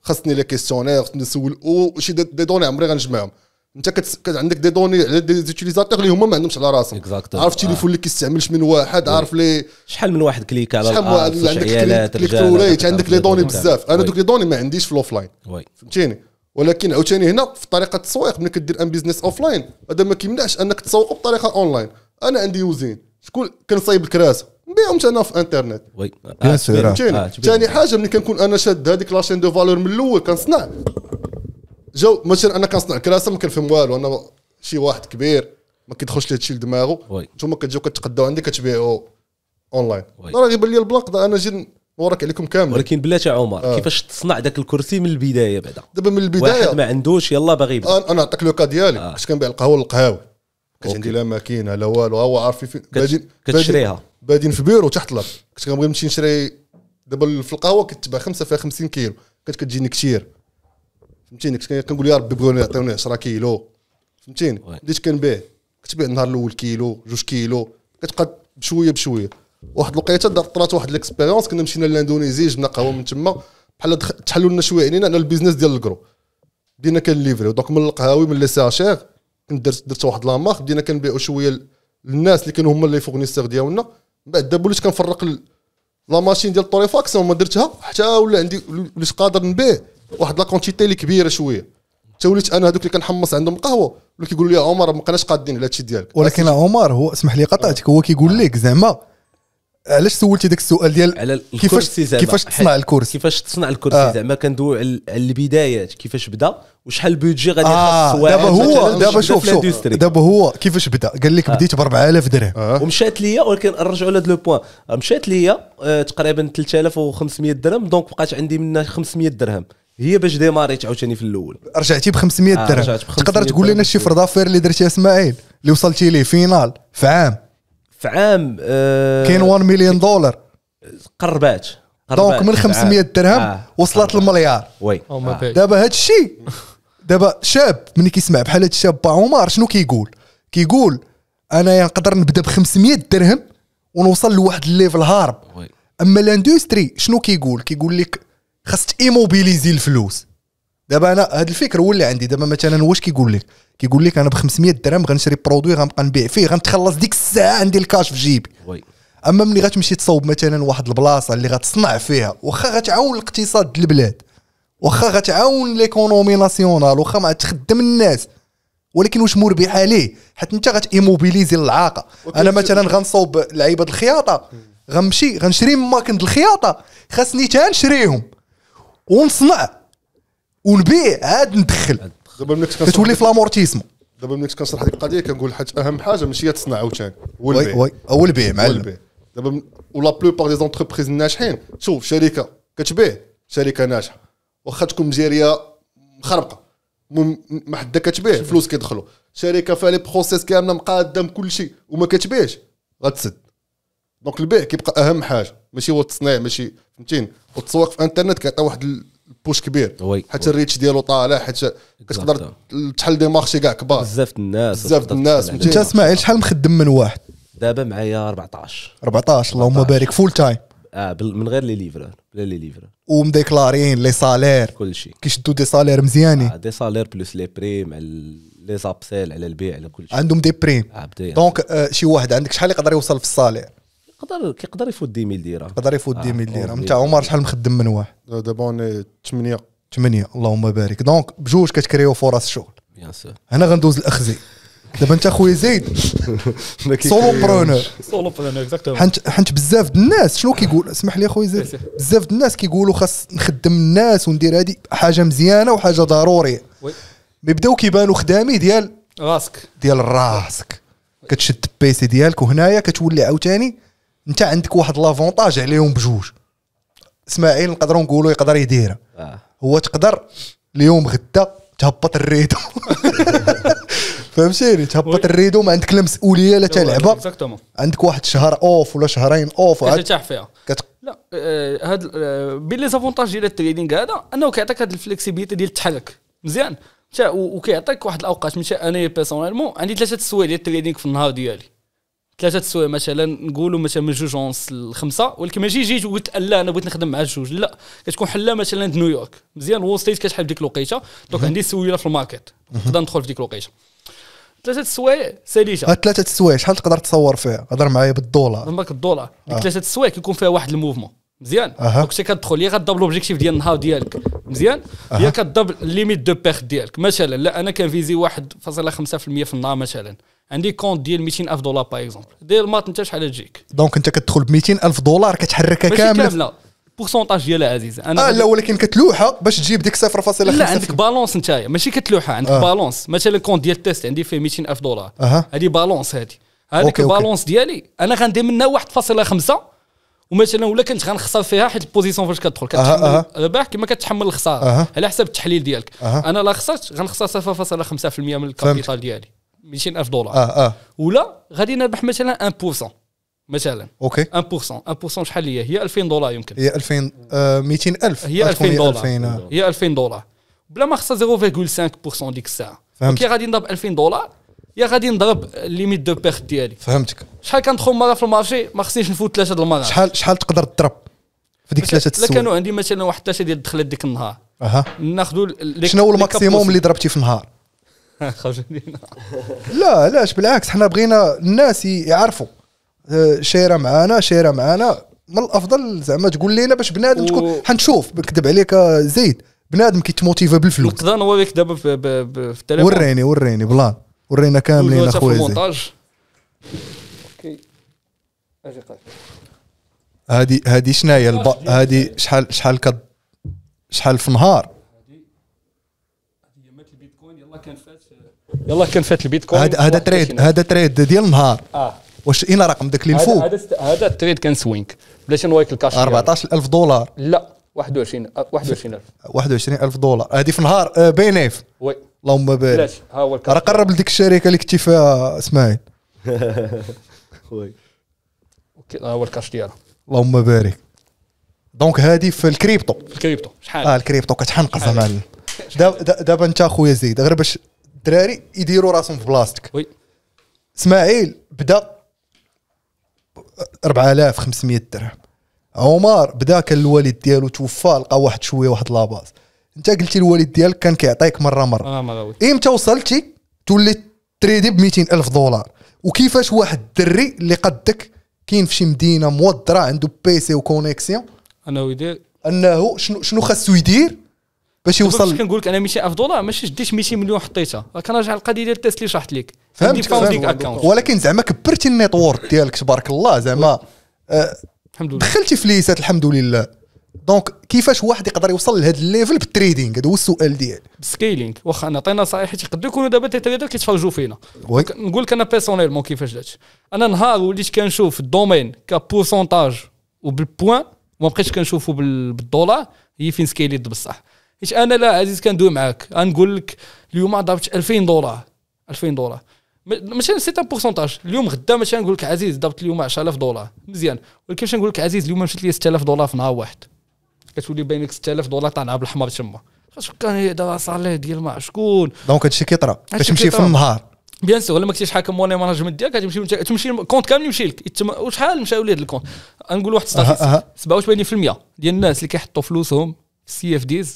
[SPEAKER 4] خاصني لي كيسيونير خاصني نسول وشي دي دوني عمري غنجمعهم انت كت... عندك دي دوني على دي زوتيليزاتور اللي هما ما عندهمش على راسهم exactly. عارف التليفون اللي آه. كيستعملش من واحد عارف لي شحال من واحد كليك على شحال عندك كليك, كليك عندك لي دوني بزاف انا دوك لي دوني ما عنديش في الاوف لاين فهمتيني ولكن عاوتاني هنا في طريقه التسويق ملي كدير ان بيزنس اوف لاين هذا ما كيمنعش انك تسوق بطريقه اونلاين انا عندي يوزين شكون كنصايب الكراسه نبيعهم انا في انترنت وي ثاني آه، آه، حاجه ملي كنكون انا شاد هذيك لاشين دو فالور من الاول كنصنع جاو مثلا انا كنصنع كراسه ما كنفهم والو انا شي واحد كبير ما كيدخلش ليه تشيل دماغه نتوما كتجيو كتقداو عندي كتبيعوا اونلاين راه غيبان لي البلاك انا جي نورك عليكم كامل ولكن بلاتي عمر آه.
[SPEAKER 3] كيفاش تصنع ذاك الكرسي من البدايه بعدا
[SPEAKER 4] دابا من البدايه واحد ما عندوش يلا باغي يبدا انا نعطيك لو كا ديالي آه. كنت كنبيع القهوه للقهاوي كانت عندي لا ماكينه لا والو هو عارف فين بادين كتشريها بادين في بيرو تحت الارض كنت كنبغي نمشي نشري دابا في القهوه كتباع خمسه فيها 50 كيلو كانت كتجيني كثير فهمتيني كنت كنقول يا ربي بغوني يعطيوني 10 كيلو فهمتيني بديت كنبيع كتبيع النهار الاول كيلو جوج كيلو كتبقى بشويه بشويه واحد الوقيته طرات واحد الاكسبيريونس كنا مشينا للاندونيزي جبنا قهوه من تما بحال تحلوا لنا شويه عينينا على البيزنس ديال الكرو بدينا كنليفري دونك من القهاوي من لي ساشير درت درت واحد لامارك بدينا كنبيعوا شويه للناس اللي كانوا هما لي فورنيسور ديالنا من بعد دابا وليت كنفرق لا ماشين ديال الطوريفاكس وما درتها حتى ولا عندي وليت قادر نبيع واحد لا كونتيتي اللي كبيره شويه حتى وليت انا هذوك اللي كنحمص عندهم القهوه ولا كيقولوا لي عمر ما بقيناش قادين على هادشي ديالك
[SPEAKER 1] ولكن عمر هو اسمح لي قطعتك هو كيقول لك زعما علاش سولتي داك السؤال ديال على كيفاش كيفاش تصنع
[SPEAKER 3] الكورس كيفاش تصنع الكورس آه. زعما كندوي على البدايات كيفاش بدا وشحال بودجي غادي يخص آه دابا هو دابا شوف شوف
[SPEAKER 1] دابا هو كيفاش بدا قال لك آه. بديت ب 4000 درهم
[SPEAKER 3] آه. ومشات ليا ولكن نرجعوا لهذا لو بوان آه، مشات ليا آه تقريبا 3500 درهم دونك بقات عندي منها 500 درهم هي باش ديماريت عاوتاني في الاول
[SPEAKER 1] رجعتي ب 500 آه، درهم آه تقدر تقول لنا الشيفر دافير اللي درتي اسماعيل اللي وصلتي ليه فينال في عام
[SPEAKER 3] في عام آه كاين 1
[SPEAKER 1] مليون دولار
[SPEAKER 3] قربات دونك من 500 درهم آه.
[SPEAKER 1] وصلت للمليار وي oh آه. دابا هذا الشيء دابا شاب ملي كيسمع بحال هذا الشاب با عمر شنو كيقول كي كيقول انا نقدر نبدا ب 500 درهم ونوصل لواحد الليفل هارب وي. اما الاندوستري شنو كيقول كي كيقول لك خاص تيموبيليزي الفلوس دابا انا هذا الفكر هو اللي عندي دابا مثلا واش كيقول لك كيقول لك انا ب 500 درهم غنشري برودوي غنبقى نبيع فيه غنتخلص ديك الساعه عندي الكاش في جيبي وي اما ملي غتمشي تصوب مثلا واحد البلاصه اللي غتصنع فيها واخا غتعاون الاقتصاد د البلاد واخا غتعاون ليكونومي ناسيونال واخا ما تخدم الناس ولكن واش مربحه ليه حيت انت غتيموبيليزي العاقه انا مثلا غنصوب لعيبه الخياطه غنمشي غنشري ماكن الخياطه خاصني تا نشريهم ونصنع ونبيع عاد ندخل دابا ملي كتولي في
[SPEAKER 4] دابا ملي كنشرح هذيك القضيه كنقول حيت اهم حاجه ماشي تصنع عاوتاني هو البيع وي هو البيع معلم دابا ولا بار دي زونتربريز الناجحين شوف شركه كتبيع شركه ناجحه واخا تكون مجاريه مخربقه ما حدا كتبيع فلوس كيدخلوا شركه فيها لي بروسيس كامله مقادم كل شيء وما كتبيعش غتسد دونك البيع كيبقى اهم حاجه ماشي هو التصنيع ماشي فهمتيني والتسويق في الانترنت كيعطي واحد بوش كبير وي. حتى الريتش ديالو طالع حيت كتقدر تحل دي مارشي كاع كبار بزاف الناس بزاف الناس انت
[SPEAKER 1] اسماعيل شحال مخدم من واحد
[SPEAKER 3] دابا معايا 14
[SPEAKER 1] 14 اللهم بارك فول تايم
[SPEAKER 3] اه من غير لي ليفران بلا لي ليفران
[SPEAKER 1] ومديكلارين لي سالير كلشي كيشدوا دي سالير مزيانين آه
[SPEAKER 3] دي سالير بلوس لي بريم على لي زابسيل على البيع على كلشي
[SPEAKER 1] عندهم دي بريم آه دونك آه شي واحد عندك شحال يقدر يوصل في السالير يقدر كيقدر يفوت ميل ليره يقدر يفوت آه، ميل ليره انت عمر شحال مخدم من واحد دابا 8 8 اللهم بارك دونك بجوج كتكريو فرص شغل بيان سور هنا غندوز الاخزي دابا انت خويا زيد سولو برونور سولو برونور حنت حنت بزاف الناس شنو كيقول اسمح لي خويا زيد بزاف الناس كيقولوا خاص نخدم الناس وندير هذه حاجه مزيانه وحاجه ضروريه مي بداو كيبانوا خدامي ديال راسك ديال راسك كتشد البيسي ديالك وهنايا كتولي عاوتاني انت عندك واحد لافونتاج عليهم بجوج اسماعيل نقدروا نقولوا يقدر يديرها آه. هو تقدر اليوم غدا تهبط الريدو فهمتيني تهبط الريدو ما عندك لا مسؤوليه لا أيوة، تلعبه عندك واحد شهر اوف ولا شهرين اوف كترتاح فيها كت...
[SPEAKER 2] لا آه، هاد آه، بين لي زافونتاج ديال التريدينغ هذا انه كيعطيك هاد الفليكسيبيتي ديال التحرك مزيان وكيعطيك واحد الاوقات مثلا انا بيرسونيلمون عندي ثلاثه السوايع ديال التريدينغ في النهار ديالي ثلاثه السوايع مثلا نقولوا مثلا من جوج ونص لخمسه ولكن ماشي جيت وقلت لا انا بغيت نخدم مع جوج لا كتكون حله مثلا في نيويورك مزيان وصلت كتحل ديك الوقيته دونك عندي سويله في الماركت نقدر ندخل في ديك الوقيته ثلاثة السوايع ساليشة
[SPEAKER 1] هاد ثلاثة السوايع شحال تقدر تصور فيها هضر معايا بالدولار
[SPEAKER 2] نضربك الدولار ديك آه. ثلاثة السوايع كيكون فيها واحد الموفمون مزيان أه. دونك شي كتدخل يا غضب لوبجيكتيف ديال النهار ديالك مزيان أه. يا كضرب ليميت دو بيرت ديالك مثلا لا انا كنفيزي 1.5% في النهار مثلا عندي كونت ديال 200000 دولار باغ اكزومبل دير المات انت شحال تجيك
[SPEAKER 1] دونك انت كتدخل ب 200000 دولار كتحركها كامله
[SPEAKER 2] كامله بورسونتاج ديالها عزيزه انا اه لا
[SPEAKER 1] ولكن كتلوحها باش تجيب ديك 0.5 لا عندك
[SPEAKER 2] بالونس نتايا ماشي كتلوحها عندك آه. بالونس مثلا كونت ديال التيست عندي فيه 200000 دولار آه. هذه بالونس هذه هذيك البالونس ديالي انا غندير منها 1.5 ومثلا ولا كنت غنخسر فيها حيت البوزيسيون فاش كتدخل كتحمل الربح كما كتحمل الخساره على حسب التحليل ديالك انا لا خسرت غنخسر 0.5% من الكابيتال ديالي 200000 دولار اه اه ولا غادي نربح مثلا 1% مثلا اوكي 1% 1% شحال هي هي 2000 دولار يمكن
[SPEAKER 1] هي 2000 200000 آه، هي 2000 دولار آه.
[SPEAKER 2] هي 2000 دولار بلا ما خصها 0.5% ديك الساعه فهمت كي غادي نضرب 2000 دولار يا غادي نضرب ليميت دو بيرت ديالي فهمتك شحال كندخل مره في المارشي ما خصنيش نفوت ثلاثه د المرات
[SPEAKER 1] شحال شحال تقدر تضرب في ديك ثلاثه السوايع كانوا
[SPEAKER 2] عندي مثلا واحد ثلاثه ديال الدخلات ديك النهار اها ناخذوا شنو هو الماكسيموم اللي ضربتي في النهار
[SPEAKER 1] لا لاش بالعكس حنا بغينا الناس يعرفوا شيره آه، معانا شيره معانا من الافضل زعما تقول لنا باش بنادم تكون حنشوف بكذب عليك آه، زيد بنادم كيتموتيفا بالفلوس
[SPEAKER 2] نقدر نوريك دابا في التليفون وريني وريني
[SPEAKER 1] بلان ورينا كاملين اخويا زيد
[SPEAKER 2] اوكي اجي
[SPEAKER 1] هادي هادي شنايا هادي شحال شحال كد شحال في نهار
[SPEAKER 2] يلا كان فات البيتكوين هذا هذا تريد هذا
[SPEAKER 1] تريد ديال النهار اه واش اين رقم داك اللي الفوق هذا
[SPEAKER 2] هذا التريد كان سوينك بلاش نوريك الكاش 14000
[SPEAKER 1] دولار لا
[SPEAKER 2] 21 21000
[SPEAKER 1] 21000 دولار هذه في النهار آه، بينيف وي اللهم بارك بلاش ها هو الكاش راه قرب لديك الشركه اللي كنتي فيها اسماعيل
[SPEAKER 2] وي ها هو الكاش ديالها
[SPEAKER 1] اللهم بارك دونك هذه في الكريبتو الكريبتو شحال اه الكريبتو كتحنقز زعما دابا انت اخويا زيد غير باش الدراري يديروا راسهم في بلاصتك وي اسماعيل بدا 4500 درهم عمر بدا كان الوالد ديالو توفى لقى واحد شويه واحد لاباز انت قلتي الوالد ديالك كان كيعطيك مره مره اه مره امتى وصلتي تولي تريدي ب الف دولار وكيفاش واحد الدري اللي قدك كاين في شي مدينه موضره عنده بيسي وكونيكسيون انا ويدير انه شنو شنو خاصو يدير باش يوصل باش
[SPEAKER 2] كنقول لك انا 200000 دولار ما شديتش 200 مليون حطيتها كنرجع القضيه ديال التيست اللي شرحت لك فهمت ولكن
[SPEAKER 1] زعما كبرتي النيتورك ديالك تبارك الله زعما آه، الحمد لله دخلتي في ليسات الحمد لله دونك كيفاش واحد يقدر يوصل لهذا الليفل بالتريدينغ هذا هو السؤال ديالي
[SPEAKER 2] بالسكيلينغ واخا نعطي صحيح حيت قد يكونوا دابا التريدر كيتفرجوا فينا نقول لك انا بيرسونيلمون كيفاش درت انا نهار وليت كنشوف الدومين كبورسونتاج وبالبوان ما بقيتش كنشوفه بالدولار هي فين سكيليد بصح حيت انا لا عزيز كندوي معاك غنقول لك اليوم ضربت 2000 دولار 2000 دولار ماشي سي ان بورسونتاج اليوم غدا ماشي نقول لك عزيز ضربت اليوم 10000 دولار مزيان ولكن باش نقول لك عزيز اليوم مشات لي 6000 دولار في نهار واحد كتولي باين لك 6000 دولار طالعه بالحمر تما كان هذا صالير ديال ما شكون
[SPEAKER 1] دونك هادشي كيطرا كتمشي في النهار
[SPEAKER 2] بيان سور ولا ما كنتيش حاكم موني مانجمنت ديالك كتمشي تمشي كونت كامل يمشي لك وشحال مشاو ليه الكونت نقول واحد 87% ديال الناس اللي كيحطوا فلوسهم في السي اف ديز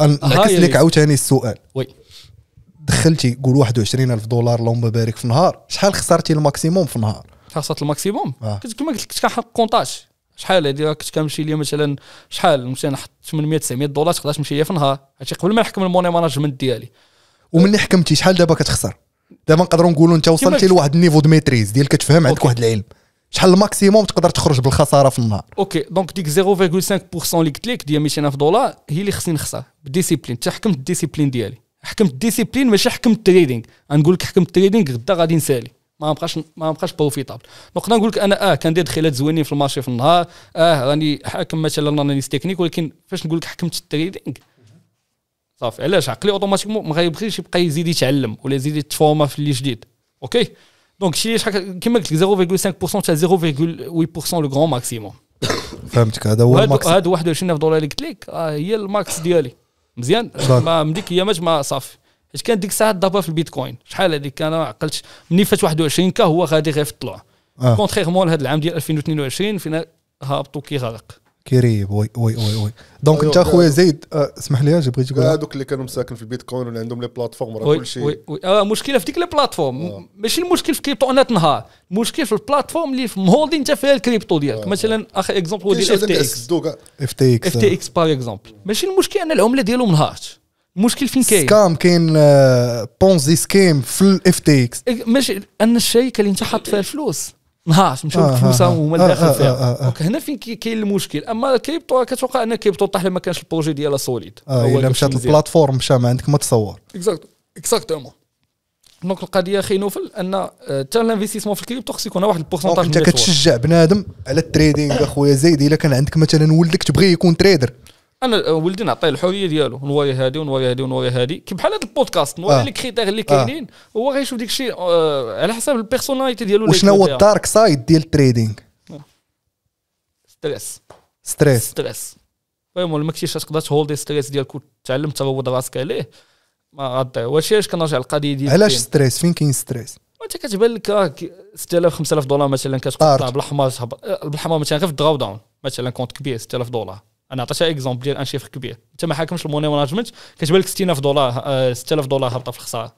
[SPEAKER 1] نعكس لك عاوتاني السؤال وي دخلتي قول 21000 دولار اللهم بارك في النهار شحال خسرتي الماكسيموم في النهار خسرت الماكسيموم آه.
[SPEAKER 2] كما قلت لك كنت كنحط كونتاج شحال هذه كنت كنمشي ليا مثلا شحال مثلا نحط 800 900 دولار تقدر تمشي ليا في النهار هادشي قبل ما نحكم الموني مانجمنت ديالي
[SPEAKER 1] وملي حكمتي شحال دابا كتخسر دابا نقدروا نقولوا انت وصلتي لواحد النيفو دو ميتريز ديال كتفهم عندك واحد العلم شحال الماكسيموم تقدر تخرج بالخساره في النهار
[SPEAKER 2] اوكي دونك ديك 0.5% اللي قلت لك ديال 200000 دولار هي اللي خصني نخسر بالديسيبلين حتى حكمت الديسيبلين ديالي حكمت الديسيبلين ماشي حكمت التريدينغ غنقول لك حكمت التريدينغ غدا غادي نسالي ما بقاش ما بقاش بروفيتابل دونك نقول لك انا اه كندير دخيلات زوينين في المارشي في النهار اه راني حاكم مثلا الاناليز تكنيك ولكن فاش نقول لك حكمت التريدينغ صافي علاش عقلي اوتوماتيكمون ما غيبغيش يبقى يزيد يتعلم ولا يزيد يتفورما في اللي جديد اوكي دونك شي شحال قلت لك 0.5% حتى 0.8% لو غران ماكسيموم
[SPEAKER 1] فهمتك هذا هو الماكس
[SPEAKER 2] هذا 21 دولار اللي قلت لك آه، هي الماكس ديالي مزيان ما من ديك هي ما صافي حيت كانت ديك الساعه دابا في البيتكوين شحال هذيك انا ما عقلتش مني فات 21 كا هو غادي غير في الطلوع آه. كونتريرمون لهذا العام ديال 2022 فينا هابط وكيغرق
[SPEAKER 1] كريب وي وي وي وي دونك أيوه، انت اخويا أيوه.
[SPEAKER 4] زيد آه، اسمح لي بغيت تقول هذوك اللي كانوا مساكن في البيتكوين واللي عندهم لي بلاتفورم راه شيء وي
[SPEAKER 2] وي اه مشكله في ديك لي بلاتفورم آه. ماشي المشكل في الكريبتو انا تنهار المشكل في البلاتفورم اللي مهولدين انت فيها الكريبتو ديالك آه. مثلا اخر اكزومبل هو ديال اف تي اكس
[SPEAKER 1] اف تي اكس اف تي
[SPEAKER 2] اكس باغ اكزومبل ماشي المشكل ان العمله ديالهم نهارت
[SPEAKER 1] المشكل فين كاين سكام كاين بونزي سكيم في الاف تي اكس
[SPEAKER 2] إيه، ماشي ان الشركه اللي انت حاط فيها الفلوس نهار مشاو الفلوسه وهما داخل فيها آه, آه. هنا فين كاين المشكل اما كريبتو كتوقع ان كريبتو طاح لما كانش البروجي ديالها سوليد اه الا مشات البلاتفورم
[SPEAKER 1] مشى ما عندك ما تصور
[SPEAKER 2] اكزاكت اكزاكتومون دونك القضيه اخي نوفل ان آه، حتى الانفستيسمون في الكريبتو خص يكون واحد البورسونتاج انت كتشجع
[SPEAKER 1] بنادم على التريدينغ اخويا زايد الا كان عندك مثلا ولدك تبغي يكون تريدر
[SPEAKER 2] انا ولدي نعطيه الحريه ديالو نوري هادي ونوري هادي ونوري هادي كي بحال هذا البودكاست نوري آه. لي كريتير اللي كاينين آه. هو غيشوف ديك الشيء آه على حسب البيرسوناليتي ديالو وشنو هو الدارك
[SPEAKER 1] سايد ديال التريدينغ آه. ستريس ستريس
[SPEAKER 2] ستريس المهم ما كنتيش تقدر تهولد ستريس ديالك وتعلم تروض راسك عليه ما غضيع واش علاش كنرجع للقضيه
[SPEAKER 1] ديال علاش ستريس فين كاين ستريس
[SPEAKER 2] وانت كتبان لك 6000 5000 دولار مثلا كتقطع بالحمار آه، بالحمار مثلا غير في الدراو داون مثلا كونت كبير 6000 دولار انا عطيتها اكزومبل ديال ان شيفر كبير انت ما حاكمش الموني مانجمنت كتبان لك 60000 دولار 6000 آه، دولار هابطه في الخساره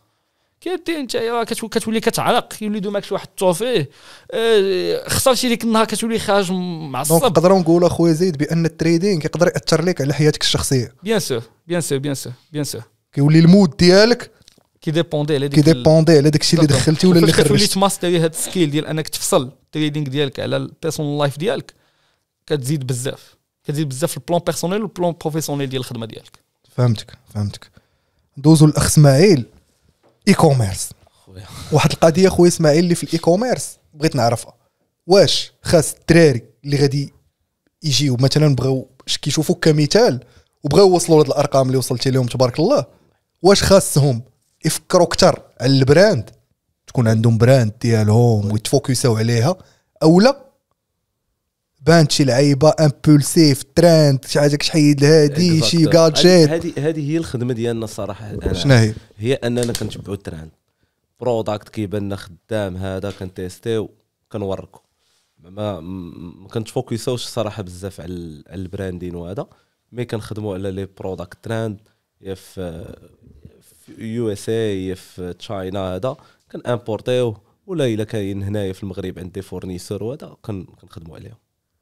[SPEAKER 2] كدير انت آه، كتولي كتعرق يولدوا دو شي واحد التوفيه آه، خسرتي ديك النهار كتولي خارج معصب دونك
[SPEAKER 1] نقدروا نقول اخويا زيد بان التريدينغ يقدر ياثر لك على حياتك الشخصيه
[SPEAKER 2] بيان سور بيان سور بيان سور بيان سور
[SPEAKER 1] كيولي المود ديالك كي ديبوندي
[SPEAKER 2] على كي ديبوندي على داكشي اللي دخلتي ولا اللي خرجتي كتولي تماستري هاد السكيل ديال انك تفصل التريدينغ ديالك على البيرسونال لايف ديالك كتزيد بزاف كتزيد بزاف في البلان بيرسونيل والبلان بروفيسيونيل ديال الخدمه ديالك
[SPEAKER 1] فهمتك فهمتك ندوزو الاخ اسماعيل اي كوميرس واحد القضيه خويا اسماعيل اللي في الاي كوميرس بغيت نعرفها واش خاص الدراري اللي غادي يجيو مثلا بغاو كيشوفوك كمثال وبغاو يوصلوا لهاد الارقام اللي وصلتي لهم تبارك الله واش خاصهم يفكروا اكثر على البراند تكون عندهم براند ديالهم ويتفوكسوا عليها اولا بانت شي لعيبه امبولسيف ترند شي حاجه كتحيد لهادي شي كادجيت هذه
[SPEAKER 3] هذه هي الخدمه ديالنا الصراحه شنو هي؟ هي اننا كنتبعوا الترند بروداكت كيبان لنا خدام هذا كنتيستيو كنوركو ما ما كنتفوكسوش الصراحه بزاف على البراندين وهذا مي كنخدموا على لي بروداكت ترند يا في يو اس اي يا في تشاينا هذا كنامبورتيوه ولا الا كاين هنايا في المغرب عندي فورنيسور وهذا كنخدموا عليهم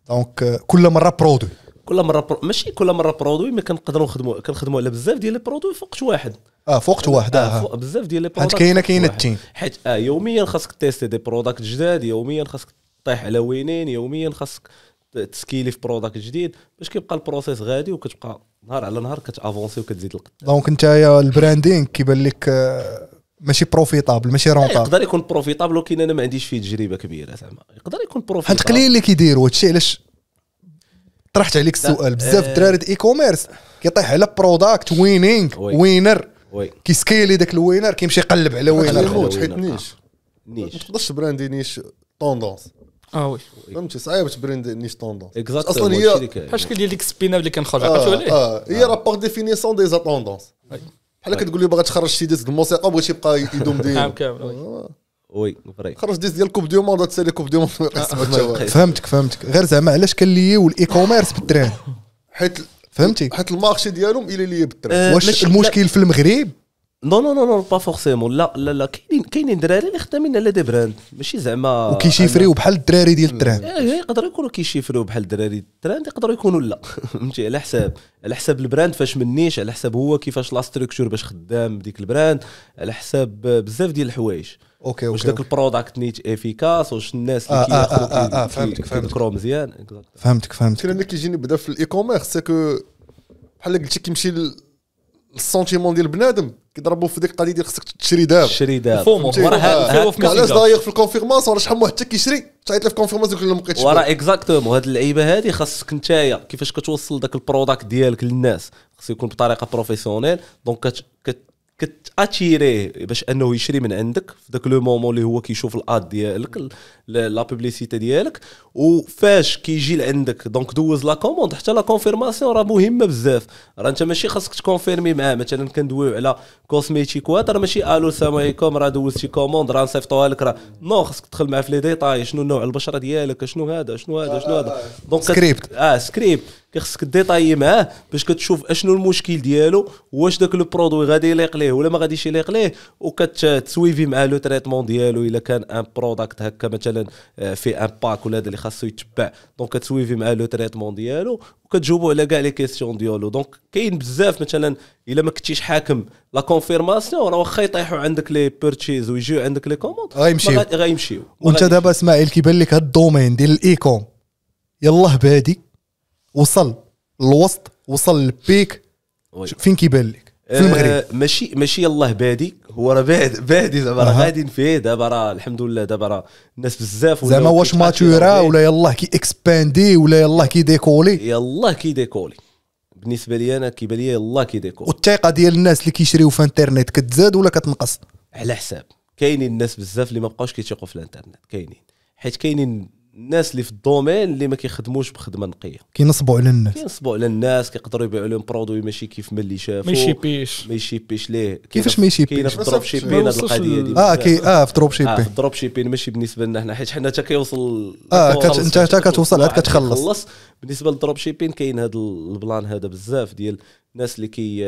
[SPEAKER 1] دونك آه، كل مره برودوي
[SPEAKER 3] كل مره برو... ماشي كل مره برودوي ما كنقدروا نخدموا كنخدموا على بزاف ديال لي برودوي في وقت واحد
[SPEAKER 1] اه في وقت واحد اه, آه
[SPEAKER 3] بزاف ديال لي حيت كاينه كاينه التيم حيت اه يوميا خاصك تيستي دي بروداكت جداد يوميا خاصك طيح على وينين يوميا خاصك تسكيلي في بروداكت جديد باش كيبقى البروسيس غادي وكتبقى نهار على نهار كتافونسي وكتزيد القدام
[SPEAKER 1] دونك انت البراندينغ كيبان لك آه، ماشي بروفيتابل ماشي رونتابل
[SPEAKER 3] يقدر يكون بروفيتابل ولكن انا ما عنديش فيه تجربه كبيره زعما يقدر يكون
[SPEAKER 1] بروفيتابل حيت قليل اللي كيديروا هادشي علاش طرحت عليك السؤال بزاف الدراري الاي كوميرس كيطيح على بروداكت وينينغ وينر كيسكيلي داك الوينر كيمشي يقلب على وينر خوت حيت نيش
[SPEAKER 4] نيش ما تقدرش براندي نيش طوندونس اه وي فهمتي صعيب تبراندي نيش طوندونس اصلا هي بحال
[SPEAKER 2] شكل ديال ديك السبينه اللي كنخرج عرفتوا عليه اه, آه، هي
[SPEAKER 4] رابور ديفينيسيون دي توندونس بحال كتقول لي باغي تخرج شي ديسك الموسيقى بغيت يبقى يدوم ديالو عام كامل وي فري خرج ديس ديال كوب دو موند تسالي كوب دو موند آه. فهمتك فهمتك غير زعما
[SPEAKER 1] علاش كان لي والاي كوميرس بالدراري حيت فهمتي حيت
[SPEAKER 4] المارشي ديالهم الى لي بالدراري آه، واش المشكل في المغرب نو نو نو نو با فورسيمون لا
[SPEAKER 3] لا لا كاينين كاينين دراري اللي خدامين على دي براند ماشي زعما وكيشيفريو بحال الدراري ديال التراند يقدروا يكونوا كيشيفريو بحال الدراري التراند يقدروا يكونوا لا فهمتي على حساب على حساب البراند فاش منيش على حساب هو كيفاش لا ستركتور باش خدام ديك البراند على حساب بزاف ديال الحوايج اوكي واش داك البروداكت نيت افيكاس واش الناس اللي آه، آه، كياخذوا آه،
[SPEAKER 4] فهمتك فهمتك مزيان
[SPEAKER 1] فهمتك فهمتك
[SPEAKER 4] انا كيجيني بدا في الاي كوميرس سكو بحال قلتي كيمشي للسونتيمون ديال بنادم كيضربوا في ديك القضيه ديال خصك تشري دابا
[SPEAKER 3] تشري دابا فومو راه علاش داير
[SPEAKER 4] في الكونفيرماس وراه شحال حتى كيشري تعيط له في الكونفيرماسيون كل ما بقيتش وراه
[SPEAKER 3] اكزاكتومون هاد اللعيبه هادي خاصك نتايا كيفاش كتوصل داك البروداكت ديالك للناس خصو يكون بطريقه بروفيسيونيل دونك كتاتيريه باش انه يشري من عندك في ذاك لو مومون اللي هو كيشوف الاد ديالك لا بوبليسيتي ديالك وفاش كيجي لعندك دونك دوز لا كوموند حتى لا كونفيرماسيون راه مهمه بزاف راه انت ماشي خاصك تكونفيرمي معاه مثلا كندويو على كوسميتيك راه ماشي الو السلام عليكم راه دوزتي كوموند راه نصيفطوها لك راه نو خاصك تدخل معاه في لي ديتاي شنو نوع البشره ديالك شنو هذا شنو هذا شنو هذا دونك سكريبت اه سكريبت كيخصك ديتاي معاه باش كتشوف اشنو المشكل ديالو واش داك البرودوي غادي يليق ليه ولا ما غاديش يليق ليه وكتسويفي معاه لو تريتمون ديالو الا كان ان بروداكت هكا مثلا مثلا آه، في ان باك ولا هذا اللي خاصو يتبع دونك كتسويفي معاه لو تريتمون ديالو وكتجاوبوا على كاع لي كيسيون ديالو دونك كاين بزاف مثلا الا ما كنتيش حاكم لا كونفيرماسيون راه واخا يطيحوا عندك لي بيرتشيز ويجيو عندك لي كوموند غيمشيو غيمشيو وانت
[SPEAKER 1] دابا اسماعيل كيبان لك هاد الدومين ديال الايكوم يلاه بادي وصل الوسط وصل للبيك فين كيبان لك في آه، المغرب
[SPEAKER 3] ماشي ماشي يلاه بادي هو راه بعد بعد زعما راه غادي فيه دابا راه الحمد لله دابا راه الناس بزاف زعما واش ماتورا
[SPEAKER 1] ولا يلاه كي اكسباندي ولا يلاه كيديكولي
[SPEAKER 3] يلاه كيديكولي بالنسبه لي انا كيبان لي يلاه كيديكولي
[SPEAKER 1] والثقه ديال الناس اللي كيشريو في الانترنت كتزاد ولا كتنقص
[SPEAKER 3] على حساب كاينين الناس بزاف اللي ما بقاوش كيتيقوا في الانترنت كاينين حيت كاينين الناس اللي في الدومين اللي ما كيخدموش بخدمه نقيه كينصبوا على الناس كينصبوا على الناس كيقدروا يبيعوا لهم برودوي ماشي كيف ما اللي شافوا ما يشيبيش ما يشيبيش ليه كيفاش ما يشيبيش كاين في الدروب شيبين هذه القضيه دي اه كي اه في الدروب آه، شيبين آه في الدروب شيبين ماشي بالنسبه لنا حنا حيت حنا حتى كيوصل اه كت... انت حتى كتوصل عاد كتخلص خلص بالنسبه للدروب شيبين كاين هذا البلان هذا بزاف ديال الناس اللي كيخلصوا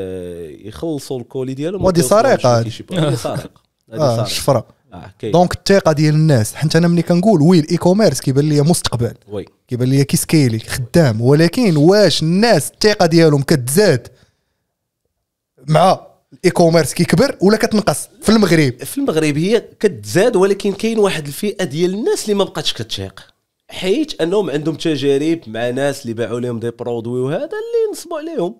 [SPEAKER 3] آه، يخلصوا الكولي ديالهم وهذه سرقه هذه آه، سرقه
[SPEAKER 1] هذه سرقه آه دونك الثقه ديال الناس حيت انا ملي كنقول وي الاي كوميرس كيبان لي مستقبل وي كيبان لي كيسكيلي خدام ولكن واش الناس الثقه ديالهم كتزاد مع الاي كوميرس كيكبر ولا كتنقص في المغرب في المغرب هي كتزاد ولكن كاين واحد الفئه ديال الناس اللي ما بقاتش كتشيق
[SPEAKER 3] حيت انهم عندهم تجارب مع ناس اللي باعوا لهم دي برودوي وهذا اللي نصبوا عليهم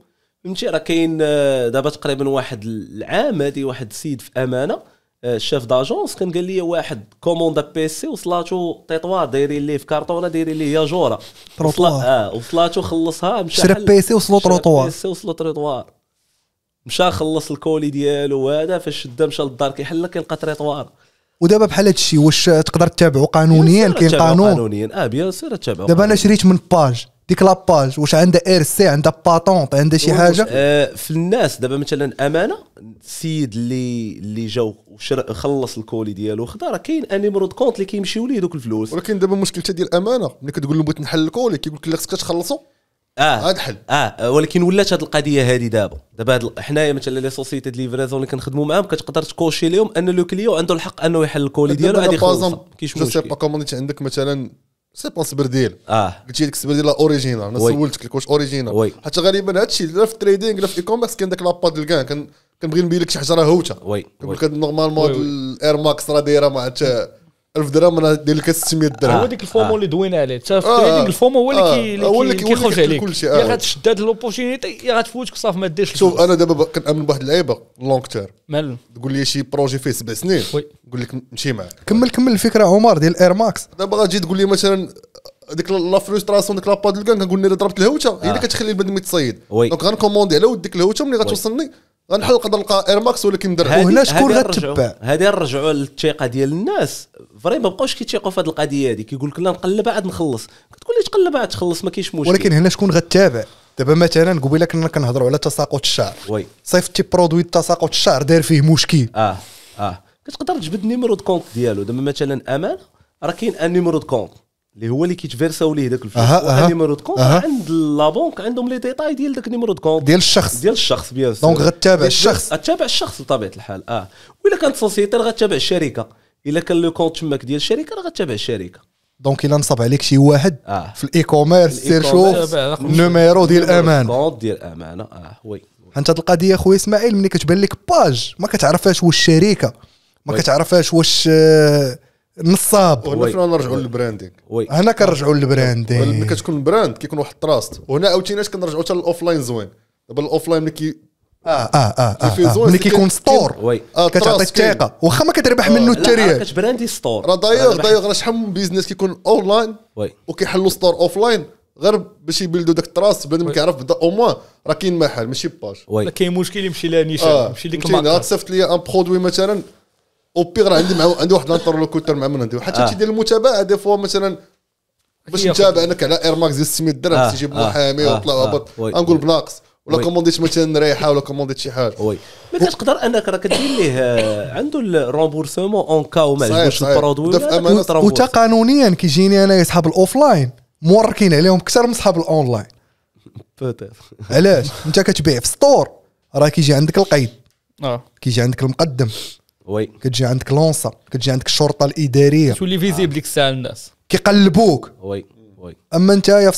[SPEAKER 3] فهمتي راه كاين آه، دابا تقريبا واحد العام هذه واحد السيد في امانه الشيف آه، داجونس كان قال لي واحد كوموندا بيسي وصلاتو تيطوا دايرين ليه في كارطونه دايرين ليه يا جوره تروطوار اه وصلاتو خلصها مشى شرا سي وصلو تروطوار بيسي وصلو تروطوار مشى خلص الكولي ديالو وهذا فاش شدا مشى للدار كيحل كيلقى تريطوار
[SPEAKER 1] ودابا بحال هادشي واش تقدر تتابعو قانونيا كاين قانون قانونيا
[SPEAKER 3] اه بيان سير
[SPEAKER 1] تتابعو دابا انا شريت من باج ديك لاباج واش عندها ار سي عندها باتونت عندها شي حاجه
[SPEAKER 3] آه في الناس دابا مثلا امانه السيد اللي اللي جا خلص الكولي ديالو خدا راه كاين ان نيميرو دو كونت اللي كيمشيو ليه دوك الفلوس ولكن دابا المشكل ديال امانه
[SPEAKER 4] ملي كتقول له بغيت نحل الكولي كيقول لك لا خصك تخلصو
[SPEAKER 3] اه هذا حل اه ولكن ولات هذه القضيه هذه دابا دابا حنايا مثلا لي سوسيتي دي ليفريزون اللي كنخدموا معاهم كتقدر تكوشي لهم ان لو كليون عنده الحق انه يحل الكولي ديالو غادي خلاص كيشوف جو سي
[SPEAKER 4] با كومونيتي عندك مثلا سي بون سبرديل اه قلت لك سبرديل اوريجينال انا سولتك لك واش اوريجينال حتى غالبا هذا الشيء لا في التريدينغ لا في الايكوميرس كاين داك لاباد الكان كان كنبغي نبين لك شي حاجه راه هوته وي كنقول لك نورمالمون الاير ماكس راه دايره مع 1000 درهم انا داير لك 600 درهم هو ديك الفومو آه.
[SPEAKER 2] اللي دوينا عليه حتى التريدينغ آه. الفومو هو اللي آه. كيخرج عليك يا غتشد
[SPEAKER 4] هذه لوبورتونيتي يا غتفوتك صافي ما ديرش شوف انا دابا كنامن بواحد اللعيبه لونغ تير مال تقول لي شي بروجي فيه سبع سنين
[SPEAKER 1] نقول لك نمشي معاه كمل كمل الفكره عمر ديال اير ماكس
[SPEAKER 4] دابا غتجي تقول لي مثلا ديك لا فريستراسيون ديك لاباد الكان كنقول لي ضربت الهوته هي اللي كتخلي البنادم يتصيد دونك غنكوموندي على ود ديك الهوته ملي غتوصلني غنحل نقدر نلقى اير ماكس ولكن
[SPEAKER 1] درهم وهنا شكون غتبع
[SPEAKER 3] هادي نرجعوا للثقه ديال الناس فري ما بقاوش كيتيقوا في هذه القضيه هذه كيقول لك لا نقلب عاد
[SPEAKER 1] نخلص كتقول لي تقلب عاد تخلص ما كاينش مشكل ولكن هنا شكون غتابع دابا مثلا قبيله كنا كنهضروا على تساقط الشعر وي صيفطتي برودوي تساقط الشعر داير فيه مشكل
[SPEAKER 3] اه اه كتقدر تجبد نيميرو دو كونت ديالو دابا مثلا امان راه كاين ان نيميرو دو كونت اللي هو اللي كيتفيرساو ليه داك الفلوس أه أه نيميرو دو كونت أه عند لا بونك عندهم لي ديتاي ديال داك نيميرو دو كونت ديال الشخص ديال الشخص بيان دونك غتابع الشخص غتابع الشخص بطبيعه الحال اه والا كانت سوسيتي غتابع الشركه الا كان لو كونت تماك ديال الشركه راه غتابع الشركه
[SPEAKER 1] دونك الا نصب عليك شي واحد آه. في الاي كوميرس سير شوف نيميرو ديال الامان الكونت
[SPEAKER 3] ديال الامانه اه
[SPEAKER 4] وي
[SPEAKER 1] انت القضيه خويا اسماعيل ملي كتبان لك باج ما كتعرفهاش واش شركه ما كتعرفهاش واش آه نصاب وهنا نرجعوا
[SPEAKER 4] للبراندينغ هنا كنرجعوا
[SPEAKER 1] للبراندينغ ملي
[SPEAKER 4] كتكون براند كيكون واحد التراست وهنا اش كنرجعوا حتى للاوف لاين زوين دابا الاوف لاين ملي كي اه اه
[SPEAKER 1] اه, آه, آه. ملي كيكون ستور
[SPEAKER 4] آه كتعطي الثقه واخا ما كتربح آه، منه التريال
[SPEAKER 3] كتبراندي ستور راه دايوغ دايوغ
[SPEAKER 4] راه شحال من بيزنس كيكون اون لاين وكيحلوا ستور اوف لاين غير باش يبلدوا داك التراست بنادم ما كيعرف بدا او موان راه كاين محل ماشي باج
[SPEAKER 2] كاين مشكل يمشي لها نيشان آه، يمشي ليك مشي غتصيفط
[SPEAKER 4] لي ان برودوي مثلا او راه عندي مع عندي واحد الانترلوكوتور مع من عندي حتى تيدير المتابعه دي فوا مثلا باش نتابع انك على اير ماكس ديال 600 درهم آه، تجيب آه، محامي آه، وطلع وهبط غنقول بناقص ولا كومونديت مثلا ريحه ولا كومونديت شي حاجه وي ما كتقدر انك راه كدير
[SPEAKER 3] ليه عنده الرومبورسمون اون كا وما عندوش البرودوي وتا
[SPEAKER 1] قانونيا كيجيني انايا صحاب الاوفلاين موركين عليهم اكثر من صحاب الاونلاين علاش انت كتبيع في ستور راه كيجي عندك القيد اه كيجي عندك المقدم وي كتجي عندك لونسا كتجي عندك الشرطه الاداريه
[SPEAKER 2] تولي فيزيبل ديك الساعه الناس
[SPEAKER 1] كيقلبوك وي وي اما انت يا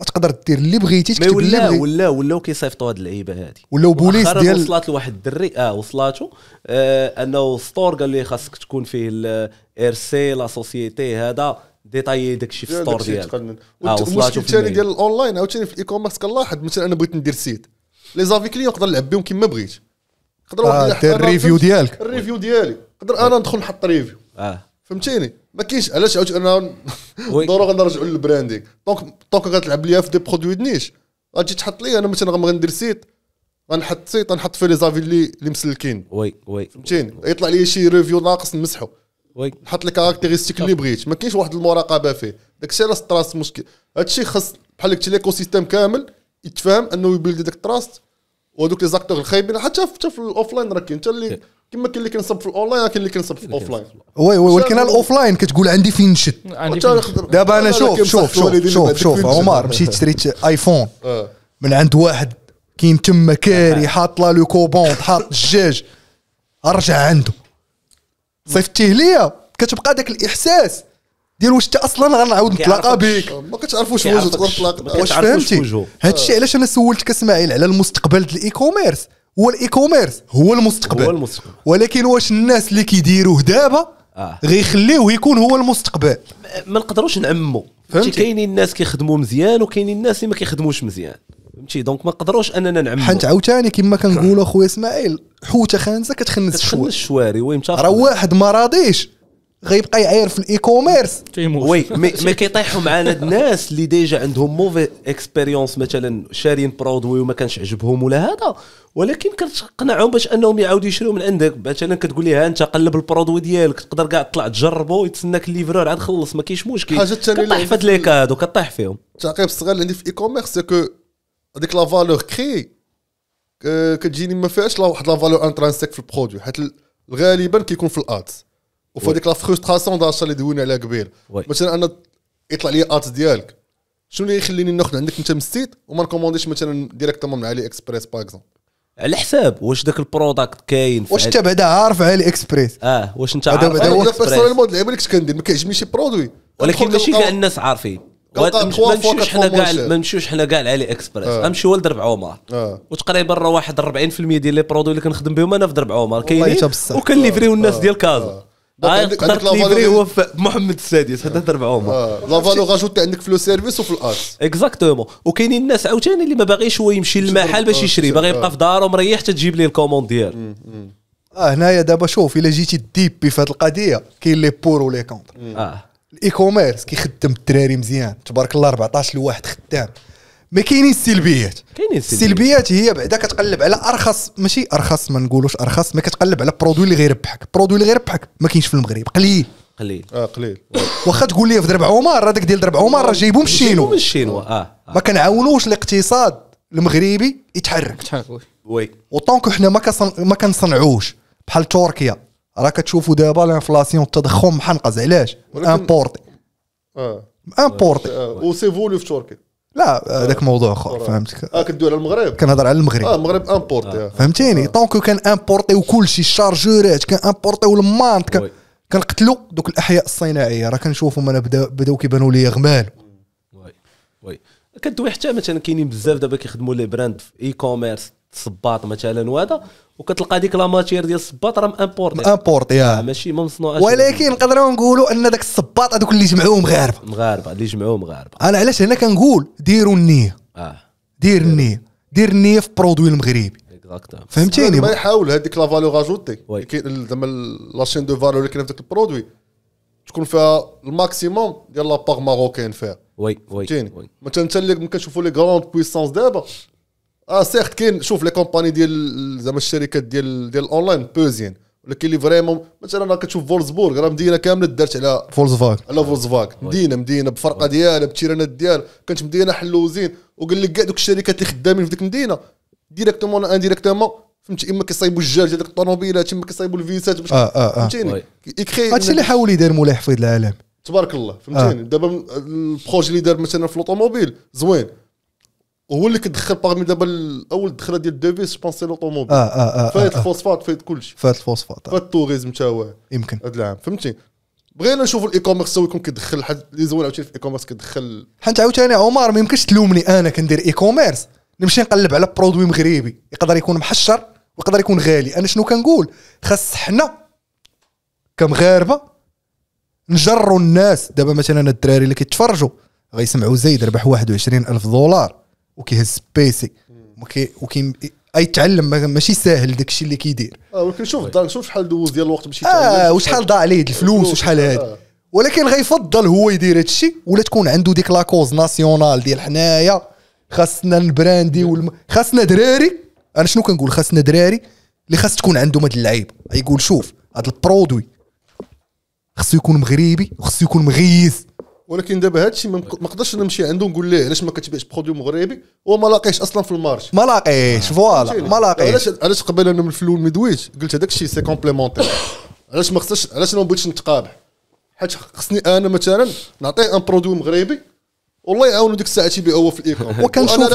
[SPEAKER 1] ما تقدر دير اللي بغيتي تكتب ولا اللي بغيتي ولا
[SPEAKER 3] ولاو كيصيفطوا هاد اللعيبه هذه ولاو بوليس ديال وصلات لواحد الدري اه وصلاتو آه انه سطور قال لي خاصك تكون فيه الار سي لا سوسيتي هذا ديتايي داكشي في السطور ديالك آه، المشكل الثاني ديال
[SPEAKER 4] الاونلاين عاوتاني في الاي كوميرس كنلاحظ مثلا انا بغيت ندير سيت لي زافي كليون نقدر نلعب بهم كيما بغيت نقدر واحد آه، دير الريفيو ديالك الريفيو ديالي نقدر انا ندخل نحط ريفيو اه فهمتيني ما كاينش علاش عاوتاني انا ضروري نرجعوا للبراندينغ دونك دونك غتلعب ليا في دي برودوي نيش غتجي تحط لي انا مثلا غندير سيت غنحط سيت غنحط فيه لي زافي اللي اللي مسلكين وي وي فهمتيني يطلع لي شي ريفيو ناقص نمسحو وي نحط لي كاركتيريستيك اللي بغيت ما كاينش واحد المراقبه فيه داكشي راه تراست مشكل هادشي خاص بحال قلت ليكو سيستيم كامل يتفهم انه يبيلد داك تراست وهذوك لي زاكتور الخايبين حتى حتى في الاوف لاين كاين انت اللي إيه. كما كاين اللي كنصب في الاونلاين كاين اللي كنصب في الاوف لاين
[SPEAKER 1] وي وي ولكن الاوف لاين كتقول عندي فين نشد دابا انا شوف شوف شوف شوف عمر مشيت شريت ايفون آه. من عند واحد كاين تما كاري آه. حاط لا لو كوبون حاط الجاج ارجع عنده صيفتيه ليا كتبقى داك الاحساس ديال واش انت اصلا غنعاود نتلاقى بك ما كتعرفوش وجهه تقدر تلاقى واش فهمتي هادشي آه. علاش انا سولتك اسماعيل على المستقبل ديال الاي كوميرس هو الاي كوميرس هو المستقبل هو المستقبل ولكن واش الناس اللي كيديروه دابا آه. غيخليوه يكون هو المستقبل
[SPEAKER 3] ما نقدروش نعمو فهمتي كاينين الناس كيخدموا مزيان وكاينين الناس اللي ما كيخدموش مزيان فهمتي دونك ما نقدروش اننا نعمو حنت
[SPEAKER 1] عاوتاني كما كنقولوا اخويا اسماعيل حوته خانزه كتخنز الشواري كتخنز الشواري راه واحد ما راضيش غيبقى يعاير في الاي كوميرس وي مي مي كيطيحوا معنا
[SPEAKER 3] الناس اللي ديجا عندهم موفي اكسبيريونس مثلا شارين برودوي وما كانش عجبهم ولا هذا ولكن كتقنعهم باش انهم يعاودوا يشريو من عندك مثلا كتقول لي ها انت قلب البرودوي ديالك تقدر كاع تطلع تجربه يتسناك الليفرور عاد خلص ما كاينش مشكل حاجه ثانيه كطيح في ليك
[SPEAKER 4] هادو كطيح فيهم التعقيب الصغير اللي عندي في الاي كوميرس سكو هذيك لا فالور كري كتجيني ما فيهاش واحد لا فالور انترانسيك في البرودوي حيت غالبا كيكون في الادز وفي هذيك لا فرستراسيون داشا اللي دوينا عليها قبيل مثلا انا يطلع لي ارت ديالك شنو اللي يخليني ناخذ عندك انت من السيت وما نكومونديش مثلا ديريكتومون من علي اكسبريس باغ اكزومبل
[SPEAKER 3] على حساب واش داك البروداكت كاين آه، واش انت
[SPEAKER 4] بعدا عارف علي اكسبريس
[SPEAKER 3] اه واش انت عارف انا هو بيرسونيلمون
[SPEAKER 4] اللعيبه اللي كنت كندير ما كيعجبنيش برودوي ولكن ماشي كاع
[SPEAKER 3] الناس عارفين ما نمشيوش حنا كاع ما نمشيوش حنا كاع علي اكسبريس نمشي آه. لدرب عمر آه. وتقريبا راه واحد 40% ديال لي برودوي اللي كنخدم بهم انا في درب عمر كاينين وكنليفريو الناس آه. ديال كازا آه. آه، اخترت لافالو هو
[SPEAKER 4] محمد السادس حتى تربع معاهم آه،
[SPEAKER 3] لافالو غاجوتي عندك في لو سيرفيس وفي الارس اكزاكتومون وكاينين الناس عاوتاني اللي ما باغيش هو يمشي للمحل باش يشري باغي يبقى في دارو مريح حتى تجيب ليه الكوموند ديالو
[SPEAKER 1] اه هنايا دابا شوف الا جيتي ديبي في هذه القضيه كاين لي بور ولي كونتر اه الاي كوميرس كيخدم الدراري مزيان تبارك الله 14 لواحد خدام ما كاينين السلبيات كاينين السلبيات هي بعدا كتقلب على ارخص ماشي ارخص ما نقولوش ارخص ما كتقلب على برودوي اللي غيربحك برودوي اللي غيربحك ما كاينش في المغرب قليل
[SPEAKER 4] قليل اه قليل
[SPEAKER 1] واخا تقول لي في درب عمر هذاك ديال درب عمر راه جايبو من الشينوا من
[SPEAKER 3] الشينوا آه،,
[SPEAKER 1] اه ما كنعاونوش الاقتصاد المغربي يتحرك يتحرك وي وطونك حنا ما ما كنصنعوش بحال تركيا راه كتشوفوا دابا الانفلاسيون التضخم محنقز علاش امبورتي اه امبورتي
[SPEAKER 4] آه، فولو في تركيا
[SPEAKER 1] لا هذاك موضوع اخر فهمتك اه
[SPEAKER 4] كدوي على المغرب
[SPEAKER 1] كنهضر على المغرب اه المغرب امبورتي آه. فهمتيني آه. طونكو كان امبورتيو وكلشي الشارجورات كان امبورتي والمانط كان كنقتلوا دوك الاحياء الصناعيه راه كنشوفهم انا بداو بداو كيبانوا لي غمال
[SPEAKER 3] وي وي كدوي حتى مثلا كاينين بزاف دابا كيخدموا لي براند في اي كوميرس الصباط مثلا وهذا وكتلقى ديك لا ماتير ديال الصباط راه امبورت امبورت يا آه، ماشي ما مصنوعاش ولكن
[SPEAKER 1] نقدروا نقولوا ان داك الصباط هذوك اللي جمعوه مغاربه
[SPEAKER 3] مغاربه اللي جمعوه مغاربه
[SPEAKER 1] انا علاش هنا كنقول ديروا النيه اه دير النيه دير النيه في برودوي المغربي فهمتيني ما
[SPEAKER 4] يحاول هذيك لا فالور اجوتي زعما لا شين دو فالور اللي كاين في ذاك البرودوي تكون فيها الماكسيموم ديال لاباغ ماروكين فيها وي وي فهمتيني مثلا انت اللي كنشوفوا لي كروند بويسونس دابا اه سيغت كاين شوف لي كومباني ديال زعما الشركات ديال ديال الاونلاين بوزيين ولكن اللي فريمون مثلا راه كتشوف فولسبورغ راه مدينه كامله دارت على فاك على فاك مدينه مدينه بفرقه ديالها بالتيرانات ديالها كانت مدينه حلوزين وقال لك كاع دوك الشركات اللي خدامين في ديك المدينه ديريكتومون انديريكتومون فهمت اما كيصايبوا الجاج ديال الطوموبيلات اما كيصايبوا الفيسات باش اه اه, آه. فهمتيني هادشي اللي حاول
[SPEAKER 1] يدير مولاي حفيظ العالم
[SPEAKER 4] تبارك الله فهمتيني آه. دابا البروجي اللي دار مثلا في الاوتوموبيل زوين وهو اللي كيدخل باغمي دابا اول دخله ديال دوفيس جو بونسي لوطوموبيل اه اه اه فات آه، آه. الفوسفات فات كلشي
[SPEAKER 1] فات الفوسفات
[SPEAKER 4] آه. فات التوريزم حتى هو يمكن هذا العام فهمتي بغينا نشوف الاي كوميرس هو يكون كيدخل حد اللي زوين عاوتاني في الاي كوميرس كيدخل
[SPEAKER 1] حنت عاوتاني عمر ما يمكنش تلومني انا كندير اي كوميرس نمشي نقلب على برودوي مغربي يقدر يكون محشر ويقدر يكون غالي انا شنو كنقول خاص حنا كمغاربه نجروا الناس دابا مثلا الدراري اللي كيتفرجوا غيسمعوا زيد ربح 21000 دولار وكيهز سبيسي وكي يتعلم ماشي ساهل داك الشيء اللي كيدير
[SPEAKER 4] اه ولكن شوف طيب. شوف شحال دوز ديال
[SPEAKER 1] الوقت باش يتعلم آه،, اه وشحال ضاع عليه الفلوس وشحال هادي آه. ولكن غيفضل هو يدير هذا الشيء ولا تكون عنده ديك لاكوز ناسيونال ديال حنايا خاصنا نبراندي والم... خاصنا دراري انا شنو كنقول خاصنا دراري اللي خاص تكون عندهم هاد اللعيبه يقول شوف هاد البرودوي خصو يكون مغربي وخصو يكون مغيز
[SPEAKER 4] ولكن دابا هادشي ما نقدرش نمشي عنده نقول ليه علاش ما كتبيعش برودوي مغربي ما لاقيش اصلا في المارش
[SPEAKER 1] ما لاقيش آه. فوالا ما لاقيش علاش
[SPEAKER 4] علاش قبل انا من الفلول مدويش قلت هذاك الشيء سي كومبليمونتير علاش ما خصش علاش ما بغيتش نتقابح حيت خصني انا مثلا نعطيه ان برودوي مغربي والله يعاونو ديك الساعه تيبيع هو في الايكون وكنشوف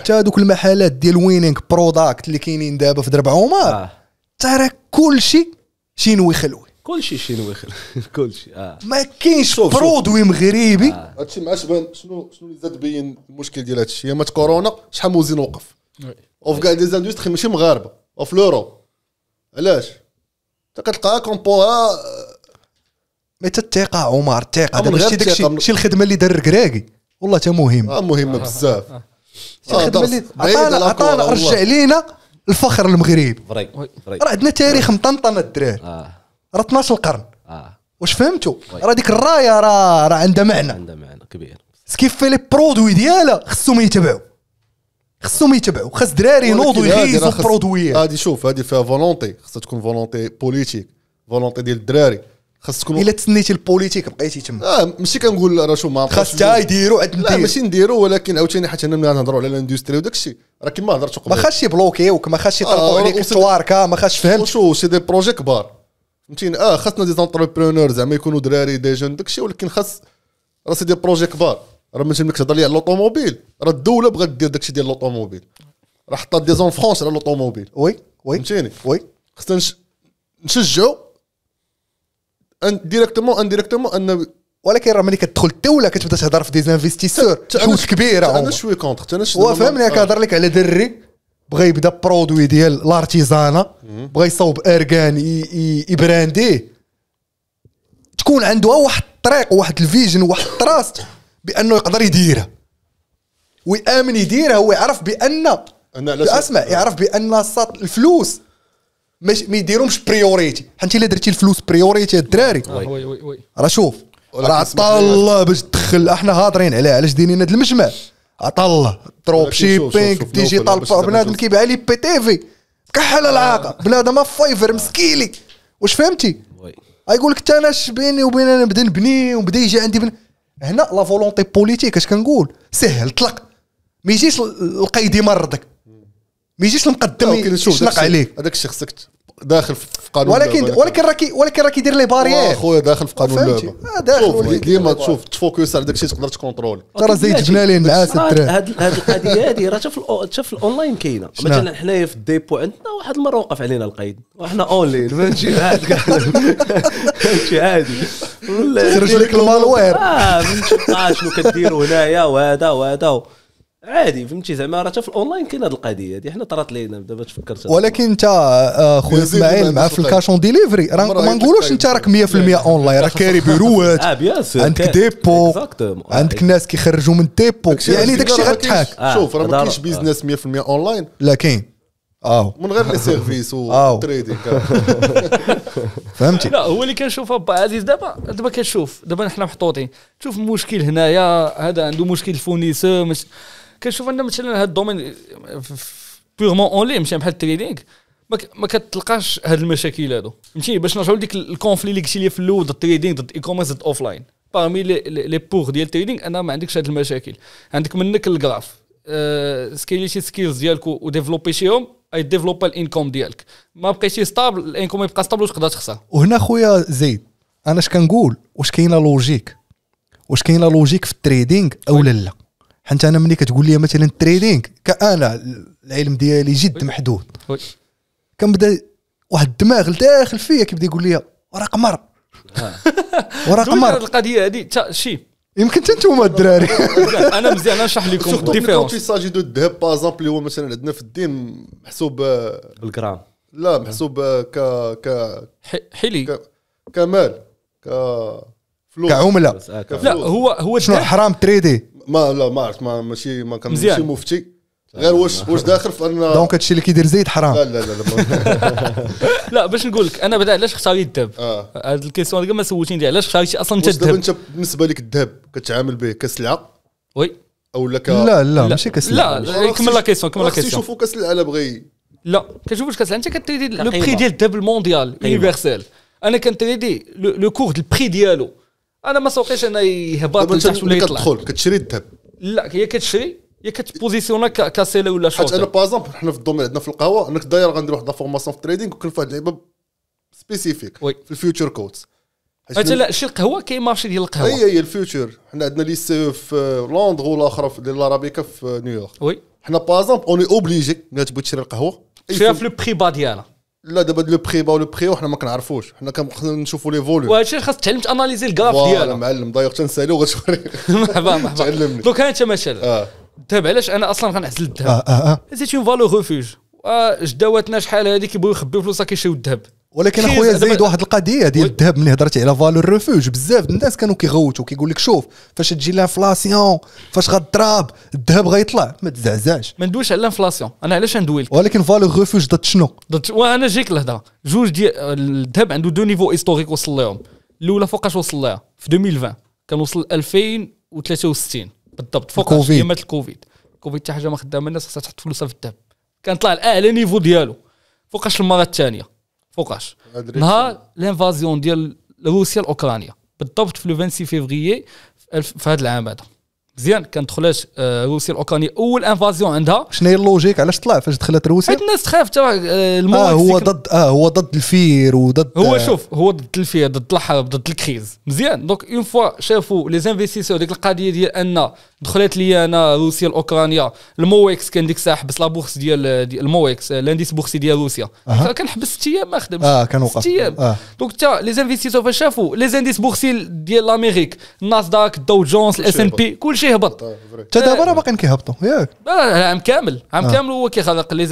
[SPEAKER 1] حتى هذوك المحلات ديال وينينغ بروداكت اللي كاينين دابا في درب عمر آه. ترى كل شيء شينوي خلوي
[SPEAKER 3] كل شيء
[SPEAKER 4] شينوي كل شيء اه ما
[SPEAKER 1] كاينش برودوي مغربي
[SPEAKER 4] آه. هادشي مع شبان شنو شنو اللي زاد بين المشكل ديال هادشي مات كورونا شحال موزين وقف وفي كاع دي زاندستري ماشي مغاربه وفي لورو علاش انت كتلقاها كومبوها آه.
[SPEAKER 1] مي الثقه عمر الثقه دابا شتي داكشي شي الخدمه اللي دار الكراكي والله تا آه، مهمه اه مهمه بزاف
[SPEAKER 4] الخدمه اللي عطانا
[SPEAKER 1] عطانا رجع لينا الفخر المغربي راه عندنا تاريخ مطنطن الدراري راه 12 القرن اه واش فهمتوا راه ديك الرايه راه راه عندها معنى عندها معنى كبير سكيف لي برودوي ديالها خصهم يتبعوا خصهم يتبعوا خاص دراري ينوضوا يغيزوا برودوي
[SPEAKER 4] هادي شوف هادي فيها فولونتي خصها تكون فولونتي بوليتيك فولونتي ديال الدراري خاص تكون الا تسنيتي البوليتيك بقيتي تما اه ماشي كنقول راه
[SPEAKER 1] شو ما خاص تا يديروا عاد لا ماشي
[SPEAKER 4] نديروا ولكن عاوتاني حيت انا ملي نهضروا على الاندستري وداك الشيء راه
[SPEAKER 1] كما هضرت قبل ما خاصش يبلوكيوك ما خاصش آه، يطلقوا عليك التواركه ما خاصش فهمت شو سي دي بروجي كبار
[SPEAKER 4] فهمتيني اه خاصنا دي زونتربرونور زعما يكونوا دراري دي جون داكشي ولكن خاص راه سي دي بروجي كبار راه ما تملكش تهضر لي على لوطوموبيل راه الدوله بغات دير داكشي ديال لوطوموبيل راه حطات دي زون فرونس على لوطوموبيل وي وي فهمتيني وي خصنا نشجعوا
[SPEAKER 1] ان ديريكتومون ديريكتومون ان ولكن راه ملي كتدخل الدوله كتبدا تهضر في ديزانفستيسور شوط كبيره انا شوي
[SPEAKER 4] كونتر انا شوي فهمني كنهضر آه.
[SPEAKER 1] لك على دري بغا يبدا برودوي ديال لارتيزانا بغا يصوب اركان يبرانديه تكون عنده واحد الطريق وواحد الفيجن وواحد التراست بانه يقدر يديرها ويامن يديرها هو يعرف بان انا اسمع آه. يعرف بان الفلوس مش ما يديرهمش بريوريتي حنت الا درتي الفلوس بريوريتي الدراري راه شوف راه عطا الله باش تدخل احنا هادرين عليه علاش ديرينا هذا المجمع الله دروب شيبينغ ديجيتال بنادم كيبيع لي بي تي في كحل آه. العاقه بنادم فايفر مسكيلي واش فهمتي يقول لك حتى انا بيني وبين انا نبدا نبني ونبدا يجي عندي بن... هنا لا فولونتي بوليتيك اش كنقول سهل طلق ما يجيش القيد يمرضك ما يجيش المقدم يشنق عليك هذاك الشيء خصك داخل في قانون ولكن اللعبة ولكن راكي ولكن راكي يدير لي باريير
[SPEAKER 4] اخويا داخل في قانون اللعبه آه، داخل شوف ديما تشوف تفوكس على داك الشيء تقدر تكونترولي ترى طيب، زيد جبنا
[SPEAKER 1] نعاس الدراري
[SPEAKER 4] هاد القضيه هادي راه حتى في
[SPEAKER 3] الاونلاين كاينه مثلا حنايا في الديبو عندنا واحد المره وقف علينا القيد وحنا اونلاين فهمتي عاد فهمتي عادي خرج لك المالوير اه فهمتي آه، شنو كديروا هنايا وهذا وهذا عادي فهمتي زعما راه حتى في الاونلاين كاين هذه القضيه هذه حنا طرات لينا دابا تفكرت ولكن
[SPEAKER 1] انت آه، خويا اسماعيل مع في الكاش اون ديليفري راه ما نقولوش انت راك 100% اونلاين راك كاري بيروات ah, عندك ديبو ah, عندك ناس كيخرجوا من ديبو يعني داك الشيء غتضحك شوف راه ما ah, كاينش بيزنس
[SPEAKER 4] 100% اونلاين
[SPEAKER 1] لا كاين اه من غير لي سيرفيس والتريدينغ فهمتي
[SPEAKER 2] لا هو اللي كنشوف با عزيز دابا دابا كتشوف دابا حنا محطوطين شوف المشكل هنايا هذا عنده مشكل الفونيسور كنشوف ان مثلا هاد الدومين بيغمون اون لين ماشي بحال التريدينغ ما كتلقاش هاد المشاكل هادو فهمتي باش نرجعوا لديك الكونفلي اللي قلتي لي في الاول ضد التريدينغ ضد اي كوميرس ضد اوف لاين باغمي لي بوغ ديال التريدينغ انا ما عندكش هاد المشاكل عندك منك الجراف سكيلي شي سكيلز ديالك شيهم اي ديفلوب الانكوم ديالك ما بقيتي ستابل الانكوم يبقى ستابل واش تقدر تخسر
[SPEAKER 1] وهنا خويا زيد انا اش كنقول واش كاينه لوجيك واش كاينه لوجيك في التريدينغ او لا حيت انا ملي كتقول لي مثلا التريدينغ كانا العلم ديالي جد محدود كنبدا واحد الدماغ لداخل فيا كيبدا يقول لي راه قمر
[SPEAKER 4] وراه قمر القضيه هذه تا شي
[SPEAKER 1] يمكن حتى انتم الدراري انا مزيان نشرح لكم الديفيرونس سورتو
[SPEAKER 4] ساجي دو الذهب بازابل اللي هو مثلا عندنا في الدين محسوب آه، بالجرام لا محسوب آه، ك ك حلي كمال ك فلوس كعمله لا هو هو شنو حرام
[SPEAKER 1] تريدي
[SPEAKER 4] ما لا ما عرفت ما ماشي ما كان ماشي مفتي غير واش واش داخل في ان
[SPEAKER 1] دونك هادشي اللي كيدير زيد حرام لا لا لا
[SPEAKER 4] لا, لا باش نقول لك انا بعدا علاش
[SPEAKER 2] اختاريت الذهب آه. هاد آه. الكيسيون هذيك ما سولتيني علاش اختاريتي اصلا انت الذهب انت بالنسبه
[SPEAKER 4] لك الذهب كتعامل به كسلعه وي او لا لا لا ماشي كسلعه لا إيه، كمل لا كيسيون كمل لا كيسيون يشوفوا كسلعه لا بغي لا كتشوفوش كسلعه انت كتريدي لو بري ديال الذهب المونديال يونيفرسال
[SPEAKER 2] انا كنتريدي لو كور ديال البري ديالو انا ما سوقيش انا يهبط لتحت ولا يطلع كتدخل
[SPEAKER 4] كتشري الذهب
[SPEAKER 2] لا هي كتشري هي كتبوزيسيونا كاسيلا ولا شوط حيت انا
[SPEAKER 4] باغزومبل حنا في الدومين عندنا في القهوه انك داير غندير واحد لافورماسيون في التريدينغ وكنلف واحد اللعيبه سبيسيفيك في الفيوتشر كوتس مثلا شي
[SPEAKER 2] القهوه كاين مارشي ديال القهوه هي
[SPEAKER 4] هي الفيوتشر حنا عندنا لي سي في لندن ولا اخرى في لارابيكا في نيويورك وي حنا باغزومبل اوني اوبليجي ملي تبغي تشري القهوه شريها في لو بري با ديالها لا دابا لو بريبا لو بريو حنا ما كنعرفوش حنا كنشوفوا لي فوليوم
[SPEAKER 2] وهادشي اللي خاص تعلمت اناليزي الكاف ديالو فوالا
[SPEAKER 4] معلم ضايق تنسالو وغتوري مرحبا مرحبا تعلمني دوك انت مثلا آه.
[SPEAKER 2] دابا علاش انا اصلا غنعزل الذهب اه اه سيت اون فالو ريفوج جداواتنا شحال هذه كيبغيو يخبيو فلوسها كيشريو الذهب ولكن اخويا زيد
[SPEAKER 1] واحد القضيه ديال الذهب ملي هضرتي على فالور ريفوج بزاف الناس كانوا كيغوتوا كيقول لك شوف فاش تجي الانفلاسيون فاش غضراب الذهب غيطلع ما تزعزعش
[SPEAKER 2] ما ندويش على الانفلاسيون انا علاش ندوي لك
[SPEAKER 1] ولكن فالور ريفوج ضد شنو
[SPEAKER 2] ضد وانا جيك الهضره جوج ديال الذهب عنده دو نيفو هيستوريك وصل لهم الاولى فوقاش وصل لها في 2020 كان وصل 2063 بالضبط فوقاش ايامات الكوفيد الكوفيد حتى حاجه ما خدامه الناس خاصها تحط فلوسها في الذهب كان طلع الاعلى نيفو ديالو فوقاش المره الثانيه فوقاش نهار لانفازيون ديال روسيا لاوكرانيا بالضبط في لو 26 فيفريي في هذا العام هذا مزيان كانت دخلات آه، روسيا الاوكرانيه اول انفازيون
[SPEAKER 1] عندها شنو هي اللوجيك علاش طلع فاش دخلت روسيا حيت
[SPEAKER 2] الناس تخاف ترى اه, آه، هو
[SPEAKER 1] ضد اه هو ضد الفير وضد هو شوف
[SPEAKER 2] هو ضد الفير ضد الحرب ضد الكريز مزيان دونك اون فوا شافوا لي ديك القضيه ديال ان دخلت لي انا روسيا الاوكرانيا المويكس كان ديك الساعه حبس لا بورس ديال دي المويكس الانديس آه، بورسي ديال روسيا أه. كنحبس ست ايام ما خدمش اه كان وقف ست ايام آه. دونك حتى لي زانفيستيسور فاش شافوا لي زانديس بورسي ديال لاميريك الناسداك الدو جونز الاس ان بي كلشي هبط حتى
[SPEAKER 1] طيب، دابا آه. راه باقيين كيهبطوا ياك
[SPEAKER 2] آه، عام كامل عام آه. كامل هو كيخلق لي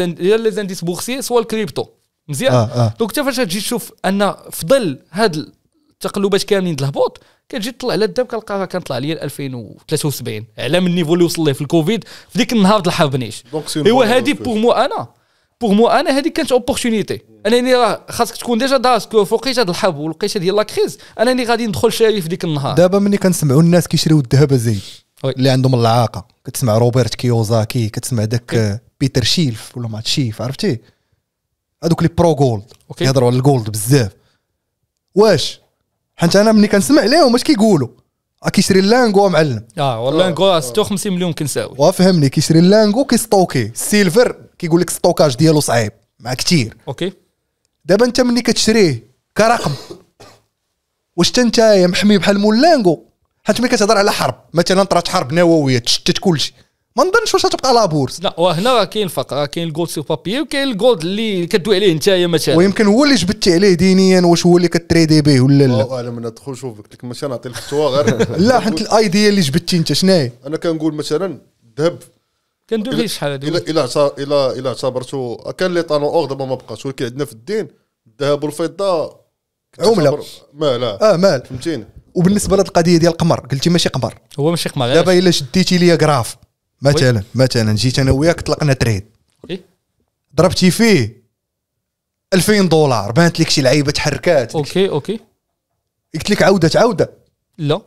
[SPEAKER 2] زانديس بورسي سوا الكريبتو مزيان آه آه. دونك حتى فاش تجي تشوف ان في ظل هاد التقلبات كاملين ديال الهبوط كتجي تطلع على الداب كنلقى كنطلع ليا 2073 على من النيفو اللي وصل ليه في الكوفيد في ديك النهار نيش ايوا هادي بوغ مو انا بوغ مو انا هادي كانت اوبورتونيتي انا اللي راه خاصك تكون ديجا داسك فوقيت هاد الحرب ولقيت ديال لا كريز انا اللي غادي ندخل شاري في ديك النهار دابا
[SPEAKER 1] ملي كنسمعوا الناس كيشريو الذهب زين اللي عندهم العاقه كتسمع روبرت كيوزاكي كتسمع داك بيتر شيلف ولا ما شيف عرفتي هذوك لي برو جولد كيهضروا على الجولد بزاف واش حيت انا ملي كنسمع ليهم اش كيقولوا آه، كيشري اللانغو آه، معلم
[SPEAKER 2] اه واللانغو آه. 56 مليون كنساوي
[SPEAKER 1] وافهمني كيشري اللانغو كيستوكي السيلفر كيقول لك الستوكاج ديالو صعيب مع كثير اوكي دابا انت ملي كتشريه كرقم واش حتى انت محمي بحال مول لانغو حيت ملي كتهضر على حرب مثلا طرات حرب نوويه تشتت كلشي ما نظنش واش تبقى لا بورس
[SPEAKER 2] لا وهنا راه كاين الفرق راه كاين الجولد سو بابي وكاين الجولد اللي كدوي عليه نتايا مثلا
[SPEAKER 1] ويمكن هو اللي جبدتي عليه دينيا واش هو اللي كتريدي به ولا لا الله
[SPEAKER 4] اعلم انا ندخل شوف قلت لك ماشي نعطي الفتوى غير لا حنت
[SPEAKER 1] الايديا اللي جبدتي انت شناهي
[SPEAKER 4] انا كنقول مثلا الذهب كندوي فيه شحال هذه الا الا الا الا اعتبرتو كان لي طانو اور دابا ما بقاش ولكن عندنا في الدين الذهب والفضه عمله مال
[SPEAKER 1] اه مال فهمتيني وبالنسبه لهاد القضيه ديال القمر قلتي ماشي قمر هو ماشي قمر دابا الا شديتي ليا كراف مثلا مثلا جيت انا وياك طلقنا تريد ضربتي فيه 2000 دولار بانت لك شي لعيبه تحركات اوكي اوكي قلت لك عوده تعاوده لا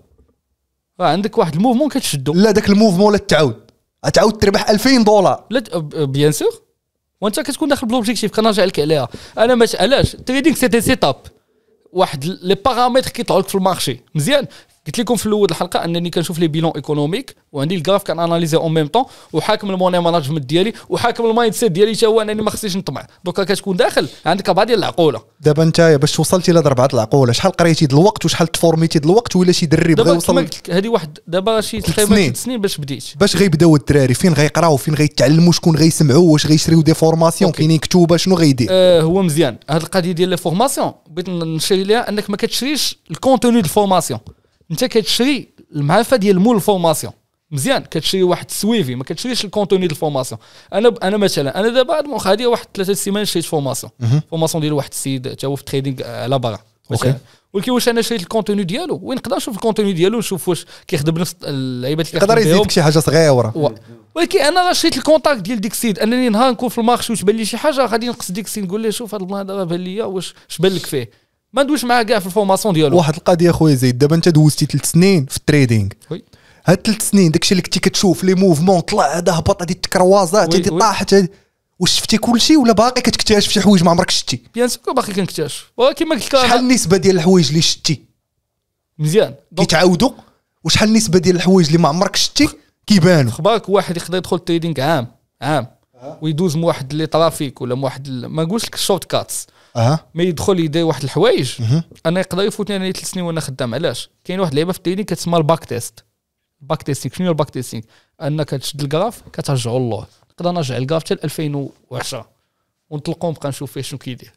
[SPEAKER 1] آه، عندك واحد الموفمون كتشدو لا داك الموفمون لا تعاود تعاود تربح 2000 دولار لا بيان سور
[SPEAKER 2] وانت كتكون داخل بلوبجيكتيف كنرجع لك عليها انا ما علاش تريدينغ سيتي سيت اب واحد لي باغامتر كيطلعوا لك في المارشي مزيان قلت لكم في الاول الحلقه انني كنشوف لي بيلون ايكونوميك وعندي الجراف كان اناليزي اون ميم طون وحاكم الموني مانجمنت ديالي وحاكم المايند سيت ديالي حتى هو انني ما خصنيش نطمع دوكا كتكون داخل عندك بعض ديال العقوله
[SPEAKER 1] دابا انت باش وصلتي اربعه العقوله شحال قريتي ديال الوقت وشحال تفورميتي ديال الوقت ولا شي دري بغا يوصل
[SPEAKER 2] هذه واحد دابا شي تقريبا ثلاث سنين باش بديت باش
[SPEAKER 1] غيبداو الدراري فين غيقراو فين غيتعلموا شكون غيسمعوا واش غيشريو دي فورماسيون كاينين كتوبه شنو غيدير
[SPEAKER 2] آه هو مزيان هذه القضيه ديال لي فورماسيون بغيت نشير ليها انك ما كتشريش الكونتوني ديال الفورماسيون انت كتشري المعرفه ديال مول الفورماسيون مزيان كتشري واحد السويفي ما كتشريش الكونتوني ديال الفورماسيون انا انا مثلا انا دابا المخ هادي واحد ثلاثه سيمان شريت فورماسيون فورماسيون ديال واحد السيد حتى هو في التريدينغ على آه، برا ولكن واش انا شريت الكونتوني ديالو وين نقدر نشوف الكونتوني ديالو نشوف واش كيخدم نفس
[SPEAKER 1] اللعيبات اللي يقدر يزيدك شي حاجه صغيره
[SPEAKER 2] ولكن انا راه شريت الكونتاكت ديال ديك السيد انني نهار نكون في المارشي وتبان لي شي حاجه غادي نقص ديك السيد نقول له شوف هذا البلان هذا راه بان لي واش اش بان لك فيه ما ندويش معاه كاع في الفورماسيون ديالو واحد
[SPEAKER 1] القضيه خويا زيد دابا انت دوزتي ثلاث سنين في التريدينغ هاد ثلاث سنين داكشي اللي كنتي كتشوف لي موفمون طلع هذا هبط هذه التكروازات هذه طاحت واش شفتي كلشي ولا باقي كتكتشف شي حوايج ما عمرك شتي بيان سكو
[SPEAKER 2] باقي كنكتشف
[SPEAKER 1] ولكن ما قلت لك شحال النسبه ديال الحوايج اللي شتي مزيان كيتعاودوا وشحال النسبه ديال الحوايج اللي ما عمرك شتي كيبانوا
[SPEAKER 2] خبارك واحد يقدر يدخل التريدينغ عام عام أه؟ ويدوز من واحد لي ترافيك ولا من واحد ما نقولش لك الشورت كاتس اها ما يدخل يدير واحد الحوايج انا يقدر يفوتني انا ثلاث سنين وانا خدام علاش كاين واحد اللعيبه في التيني كتسمى الباك تيست باك تيستينغ شنو الباك تيستينغ انك تشد الكراف كترجعو لله نقدر نرجع الكراف حتى 2010 ونطلقو نبقى نشوف فيه شنو كيدير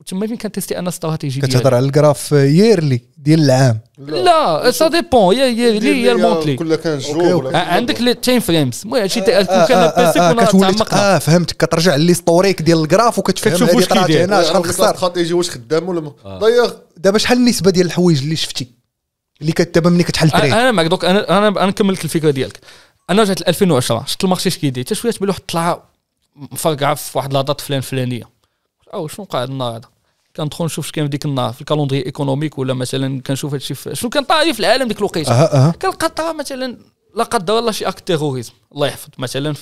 [SPEAKER 2] وتما فين تيستي انا استراتيجي كتهضر
[SPEAKER 1] على الجراف ييرلي ديال العام
[SPEAKER 2] لا سا ديبون يا ييرلي يا المونتلي كل كان جور عندك لي تايم فريمز المهم هادشي آه،
[SPEAKER 1] كان بيسك ولا تعمق اه, آه،, آه، فهمتك كترجع لي ستوريك ديال الجراف وكتفهم واش كيدير هنا شحال خسر
[SPEAKER 4] استراتيجي واش خدام ولا دايوغ
[SPEAKER 1] دابا شحال النسبه ديال الحوايج اللي شفتي اللي دابا ملي كتحل تريد
[SPEAKER 4] انا معك دوك انا
[SPEAKER 2] انا نكملك الفكره ديالك انا رجعت ل 2010 شفت المارشي اش كيدير حتى شويه تبان واحد الطلعه مفرقعه في واحد لاطات فلان فلانيه او شنو قاعد النهار هذا كندخل نشوف كاين في ديك النهار في الكالوندري ايكونوميك ولا مثلا كنشوف هادشي شنو كان طاري في العالم ديك الوقيته أه أه. كنلقى طرا مثلا لا قدر الله شي اكت تيروريزم الله يحفظ مثلا في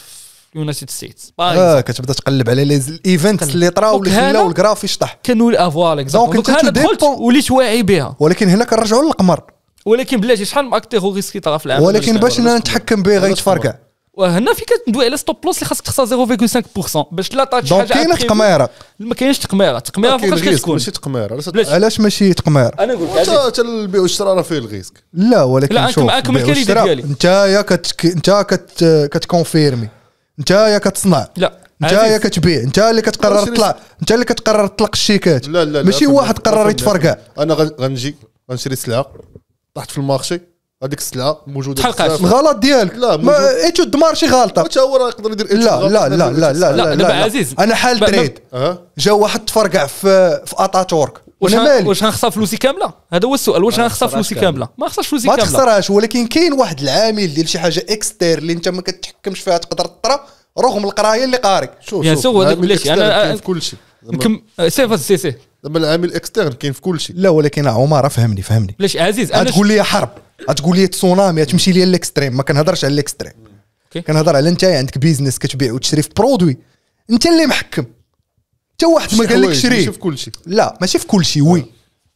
[SPEAKER 2] يونايتد ستيتس اه
[SPEAKER 1] كتبدا تقلب على الايفنت اللي طراو اللي خلاو الكرافي شطح
[SPEAKER 2] كنولي افوار دونك انت دخلت
[SPEAKER 1] وليت واعي بها ولكن هنا كنرجعوا للقمر ولكن بلاتي شحال
[SPEAKER 2] من اكتيغوريست كيطرا في العالم ولكن باش
[SPEAKER 1] نتحكم به غيتفركع
[SPEAKER 2] وهنا فين كتدوي على ستوب لوس اللي خاصك تخسر 0.5% باش لا طاتش حاجه كاينه تقميره ما كاينش تقميره تقميره فوقاش كتكون ماشي
[SPEAKER 1] تقميره علاش ماشي تقميره
[SPEAKER 4] انا نقول لك البيع والشراء راه فيه الغيسك
[SPEAKER 1] لا ولكن لا شوف معاكم الكاليتي ديالي يا كتك... انت كت... كتكونفيرمي يا كتصنع لا يا كتبيع انت اللي كتقرر تطلع انت اللي كتقرر تطلق الشيكات لا لا, لا ماشي واحد قرر يتفركع
[SPEAKER 4] انا غنجي غنشري سلعه طحت في المارشي هذيك السلعه موجوده تحلقاش الغلط
[SPEAKER 1] ديالك لا ما دمار شي غلطه حتى هو راه يقدر يدير لا لا لا لا لا لا دابا عزيز انا حال تريد أه؟ جا واحد تفرقع في في اتاتورك واش مالي واش غنخسر فلوسي كامله هذا هو السؤال واش غنخسر فلوسي كامله ما خسرش فلوسي كامله ما تخسرهاش ولكن كاين واحد العامل ديال شي حاجه اكستير اللي انت ما كتحكمش فيها تقدر تطرا رغم القرايه اللي قاري شوف شوف شوف انا في كلشي أه، سي سي سي دابا العامل اكستيرن كاين في كل شيء لا ولكن عمر فهمني فهمني
[SPEAKER 2] ليش عزيز انا تقول
[SPEAKER 1] لي حرب غتقول لي تسونامي تمشي لي الاكستريم ما كنهضرش على الاكستريم كنهضر على انت عندك بيزنس كتبيع وتشري في برودوي انت اللي محكم حتى واحد ما قال لك شري ماشي في شيء لا ماشي في كلشي وي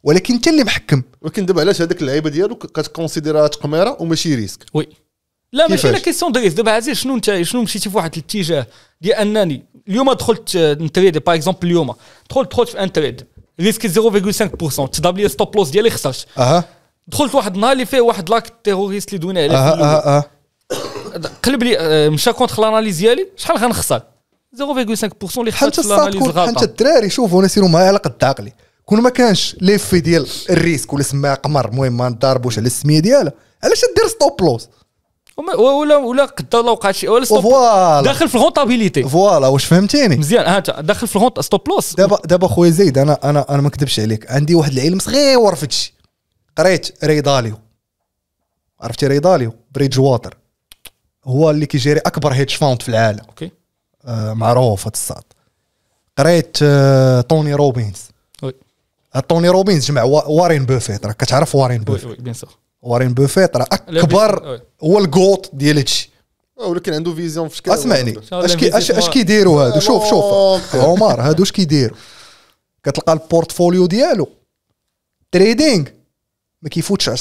[SPEAKER 1] ولكن انت اللي محكم
[SPEAKER 4] ولكن دابا علاش هذاك اللعيبه ديالو كتكونسيديرها تقميره وماشي ريسك وي
[SPEAKER 2] لا ماشي لا كيسيون دو ريسك دابا عزيز شنو انت شنو مشيتي في واحد الاتجاه ديال انني اليوم دخلت نتريد باغ اكزومبل اليوم دخلت دخلت في ان تريد ريسك 0.5% تضرب لي ستوب لوس ديالي خسرت اها دخلت واحد النهار اللي فيه واحد لاك تيروريست اللي دوينا عليه اه اه قلب لي آه، مشى كونتخ لاناليز ديالي شحال غنخسر 0.5% اللي حتى الاناليز الغلطه حتى
[SPEAKER 1] الدراري شوفوا نسيروا معايا على قد عقلي كون ما كانش ليفي ديال الريسك ولا سماها قمر المهم ما نضاربوش على السميه ديالها علاش دير ستوب لوس
[SPEAKER 2] ولا ولا قد الله وقع شي ولا ستوب
[SPEAKER 1] داخل في الغونطابيليتي فوالا واش فهمتيني مزيان ها داخل في الغونط ستوب لوس دابا دابا خويا زيد انا انا انا ما نكذبش عليك عندي واحد العلم صغير في هادشي قريت ريداليو عرفتي ريداليو بريدج ووتر هو اللي كيجيري اكبر هيتش فاوند في العالم اوكي آه معروف هذا الصاد قريت آه توني روبينز وي توني روبينز جمع وارين بوفيت راك كتعرف وارين بوفيت وي وي بيان سور وارين بوفيت راه اكبر هو الجوت ديال هادشي
[SPEAKER 4] ولكن عنده فيزيون في شكل اسمعني اش كي اش كيديروا هادو شوف شوف
[SPEAKER 1] عمر هادو اش كيديروا كتلقى البورتفوليو ديالو تريدينغ ما كيفوتش 10% 10%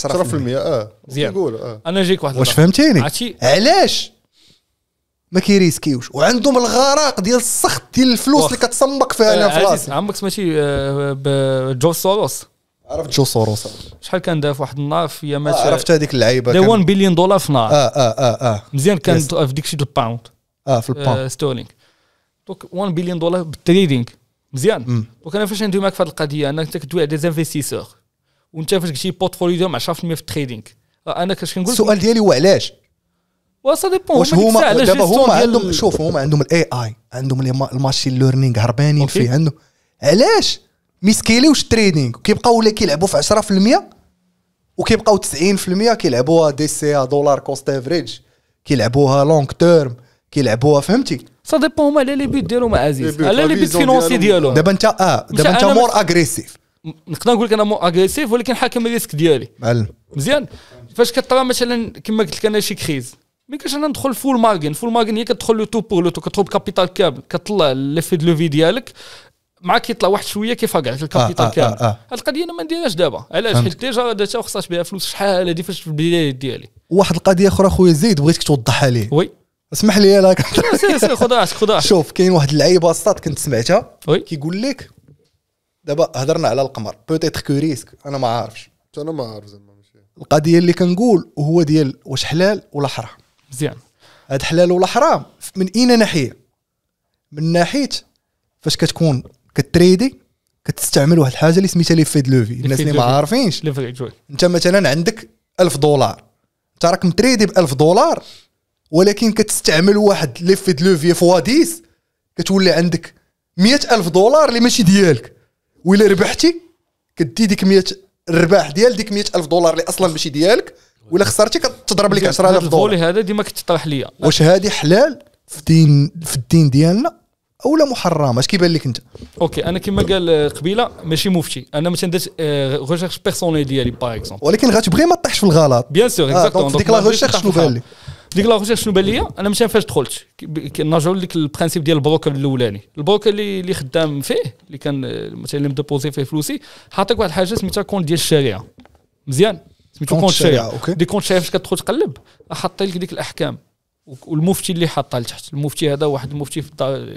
[SPEAKER 1] اه
[SPEAKER 2] نقول اه انا جيك واحد واش
[SPEAKER 1] فهمتيني علاش ما كيريسكيوش وعندهم الغرق ديال السخط ديال الفلوس اللي كتصمق فيها انا آه، في راسي
[SPEAKER 2] عمرك سمعتي آه، بجو سوروس
[SPEAKER 1] عرفت جو سوروس شحال
[SPEAKER 2] كان داف واحد النهار في يامات آه عرفت هذيك اللعيبه دا 1 بليون دولار في نهار اه اه اه اه مزيان كان في ديك الشيء الباوند اه في الباوند ستولينغ ستورلينغ دونك 1 بليون دولار بالتريدينغ مزيان دونك انا فاش ندوي معك في هذه القضيه انك تدوي على ديزانفستيسور وانت فاش قلتي بورتفوليو ديالهم 10% في التريدينغ آه، انا كاش كنقول السؤال
[SPEAKER 1] ديالي هو علاش
[SPEAKER 2] سا ديبون واش هما دابا هما عندهم شوف
[SPEAKER 1] هما عندهم الاي اي عندهم الماشين ليرنينغ هربانين فيه عندهم علاش ميسكيليوش التريدينغ كيبقاو ولا كيلعبوا في 10% وكيبقاو 90% كيلعبوها دي سي ا دولار كوست افريج كيلعبوها لونغ تيرم كيلعبوها فهمتي
[SPEAKER 2] سا ديبون هما على لي بيت ديالهم عزيز على لي بيت فينونسي ديالهم دابا انت
[SPEAKER 1] اه دابا انت مور اغريسيف
[SPEAKER 2] نقدر نقول لك انا مو اغريسيف ولكن حاكم الريسك ديالي مزيان فاش كطرا مثلا كما قلت لك انا شي كريز ما كاش انا ندخل فول مارجن فول مارجن هي كتدخل لو تو بور لو تو كتروب كابيتال كامل كطلع ليفي دو لوفي ديالك معاك كيطلع واحد شويه كيف كاع الكابيتال آه، آه، آه، كامل هاد القضيه انا ما نديرهاش دابا علاش حيت ديجا درتها وخصهاش بها فلوس شحال هادي فاش في البدايه ديالي
[SPEAKER 1] واحد القضيه اخرى خويا زيد بغيتك توضحها لي وي اسمح لي انا خذ راسك خذ راسك شوف كاين واحد اللعيبه كنت سمعتها كيقول لك دابا هضرنا على القمر بوتيت كو ريسك انا ما عارفش انا ما عارف زعما القضيه اللي كنقول هو ديال واش حلال ولا حرام مزيان هاد حلال ولا حرام من اين ناحيه من ناحيه فاش كتكون كتريدي كتستعمل واحد الحاجه اللي سميتها لي فيد لوفي الناس اللي ما عارفينش انت مثلا عندك 1000 دولار انت راك متريدي ب 1000 دولار ولكن كتستعمل واحد لي فيد لوفي فوا 10 كتولي عندك 100000 دولار اللي ماشي ديالك وإلا ربحتي كدي ديك 100 الرباح ديال ديك 100000 دولار اللي اصلا ماشي ديالك ولا خسرتي كتضرب لك 10000 دولار الفولي هذا ديما كتطرح ليا واش هذه حلال في الدين في الدين ديالنا اولا محرمه اش كيبان لك انت
[SPEAKER 2] اوكي انا كما قال قبيله ماشي مفتي انا مثلا درت ريشيرش آه، بيرسونيل ديالي باغ اكزومبل
[SPEAKER 1] ولكن غتبغي ما طيحش في الغلط
[SPEAKER 2] بيان سور اكزاكتو ديك لا ريشيرش شنو قال لك ديك لا ريسيرش شنو بان ليا انا مشى فاش دخلت نرجعوا لك البرانسيب ديال البروكر الاولاني البروكر اللي اللي خدام فيه اللي كان مثلا اللي مديبوزي فيه فلوسي حاطك واحد الحاجه سميتها كونت ديال الشريعه مزيان سميتو كونت الشريعه دي كونت الشريعه فاش كتدخل تقلب حاطين لك ديك الاحكام والمفتي اللي حاطها لتحت المفتي هذا واحد المفتي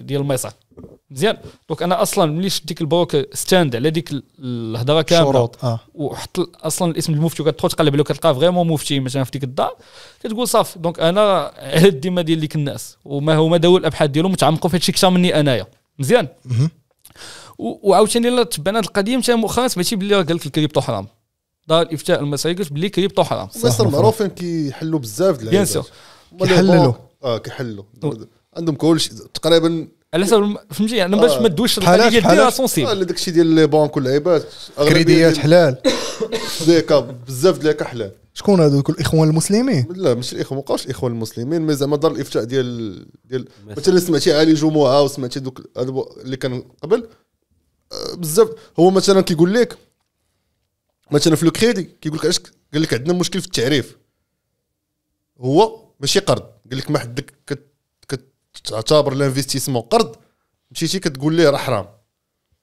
[SPEAKER 2] ديال مصر مزيان دونك انا اصلا ملي شديك ديك البروك ستاند على ديك الهضره كامله شروط اه وحط اصلا الاسم المفتي وكتدخل تقلب عليه كتلقى فريمون مفتي مثلا في ديك الدار كتقول صافي دونك انا على الديما ديال ديك الناس وما هما داو الابحاث ديالهم متعمقوا في هادشي كثر مني انايا مزيان وعاوتاني الا تبعنا هذا القضيه حتى مؤخرا سمعتي بلي راه قال لك الكريبتو حرام دار الافتاء المصري قلت بلي كريبتو حرام مصر معروفين
[SPEAKER 4] كيحلوا بزاف ديال بيان سور كيحللوا اه كيحللوا عندهم كلشي تقريبا على حسب فهمتي يعني باش آه. ما تدويش القضيه ديال سونسيبل اه داك الشيء ديال لي بانك واللعيبات كريديات حلال ديكا بزاف ديالك حلال
[SPEAKER 1] شكون هذوك الاخوان المسلمين
[SPEAKER 4] لا ماشي الاخوان ما بقاوش الاخوان المسلمين مي زعما دار الافتاء ديال ديال مثلا سمعتي علي جمعه وسمعتي دوك اللي كان قبل آه، بزاف هو مثلا كيقول لك مثلا في لو كريدي كيقول لك علاش قال لك عندنا مشكل في التعريف هو ماشي قرض قال لك ما حدك كتعتبر لانفستيسمون قرض مشيتي كتقول ليه راه حرام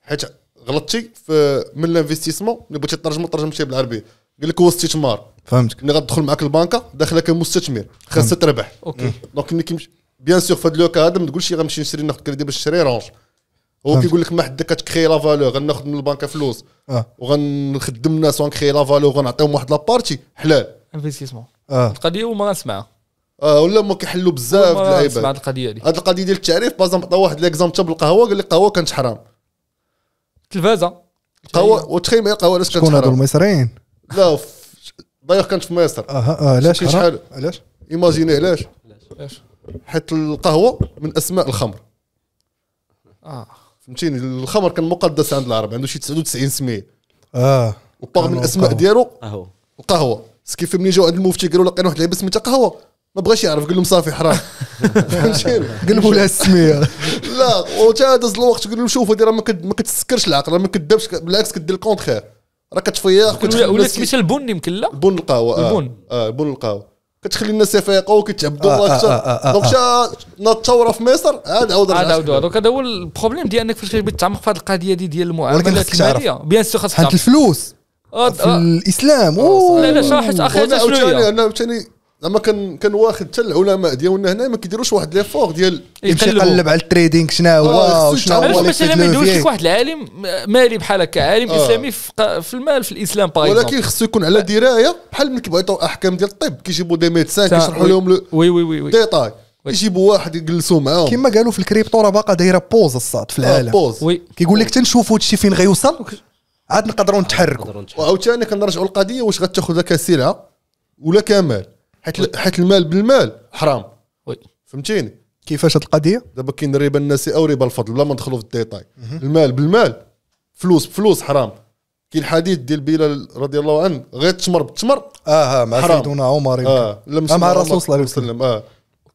[SPEAKER 4] حيت غلطتي في من لانفستيسمون اللي بغيتي تترجمو ترجمتيه بالعربيه قال لك هو استثمار فهمتك ملي غتدخل معاك البنكه داخله كمستثمر خاصها تربح اوكي دونك ملي كيمشي بيان سور في هذا لوكا هذا ما تقولش غنمشي نشري ناخذ كريدي باش نشري رونج هو كيقول لك ما حد كتكري لا فالور غناخذ من البنكه فلوس آه. وغنخدم الناس ونكخي لا فالور وغنعطيهم واحد لابارتي حلال انفستيسمون آه. القضيه هما غنسمعها اه ولا هما كيحلوا بزاف اللعيبه هذه القضيه دي هذه القضيه ديال التعريف باز عطا واحد ليكزامبل بالقهوه قال لي القهوه كانت حرام التلفازه القهوه وتخيل معايا القهوه علاش
[SPEAKER 1] كانت حرام هادو المصريين
[SPEAKER 4] لا دايوغ كانت في مصر
[SPEAKER 1] اه علاش شحال
[SPEAKER 4] علاش ايماجيني علاش علاش حيت القهوه من اسماء الخمر اه فهمتيني الخمر كان مقدس عند العرب عنده شي 99 سميه اه وباغ من الاسماء ديالو القهوه القهوه سكيف ملي جاو عند المفتي قالوا لقينا واحد اللعيبه سميتها قهوه ما بغاش يعرف قال لهم صافي حرام قلبوا لها السميه لا وتا داز الوقت قال لهم شوف هذه راه ما كتسكرش العقل راه ما كدبش بالعكس كدير الكونتخير راه كتفيق ولا سميتها البن يمكن لا بن القهوه البن اه بن آه، القهوه كتخلي الناس يفيقوا وكيتعبدوا آه اكثر آه دونك شا الثوره آه، آه، في مصر عاد عاود عاد عاود دونك هذا
[SPEAKER 2] هو البروبليم ديال انك فاش كتبغي تتعمق في هذه القضيه دي ديال المعاملات الماليه بيان سور خاصك حيت الفلوس
[SPEAKER 4] في
[SPEAKER 1] الاسلام لا لا شرحت اخر شويه
[SPEAKER 4] انا زعما كان كان واخد حتى العلماء ديالنا هنا ما كيديروش واحد ليفور ديال إيه، يمشي يقلب على
[SPEAKER 1] التريدينغ شنو هو آه،
[SPEAKER 4] وشنو هو علاش مثلا ما يدوش
[SPEAKER 2] واحد العالم مالي بحال هكا عالم آه. اسلامي في المال
[SPEAKER 4] في الاسلام باغ ولكن خصو يكون على درايه بحال ملي كيبغيو يعطيو احكام ديال الطب كيجيبوا دي ميدسان كيشرحوا لهم وي وي وي, وي. ديتاي
[SPEAKER 1] يجيبوا واحد يجلسوا معاهم كما قالوا في الكريبتو راه باقا دايره بوز الصاد في آه، العالم بوز كيقول لك تنشوفوا هادشي فين غيوصل عاد نقدروا نتحركوا
[SPEAKER 4] وعاوتاني كنرجعوا القضيه واش غتاخذها كسلعه ولا كمال حيت حيت المال بالمال حرام وي فهمتيني كيفاش هاد القضيه دابا كاين الربا الناس او ربا الفضل بلا ما ندخلوا في الديتاي المال بالمال فلوس بفلوس حرام كاين حديث ديال بلال رضي الله عنه غير التمر بالتمر آه،, آه،, آه،, اه مع سيدنا
[SPEAKER 1] عمر اه مع الرسول صلى الله
[SPEAKER 4] عليه وسلم اه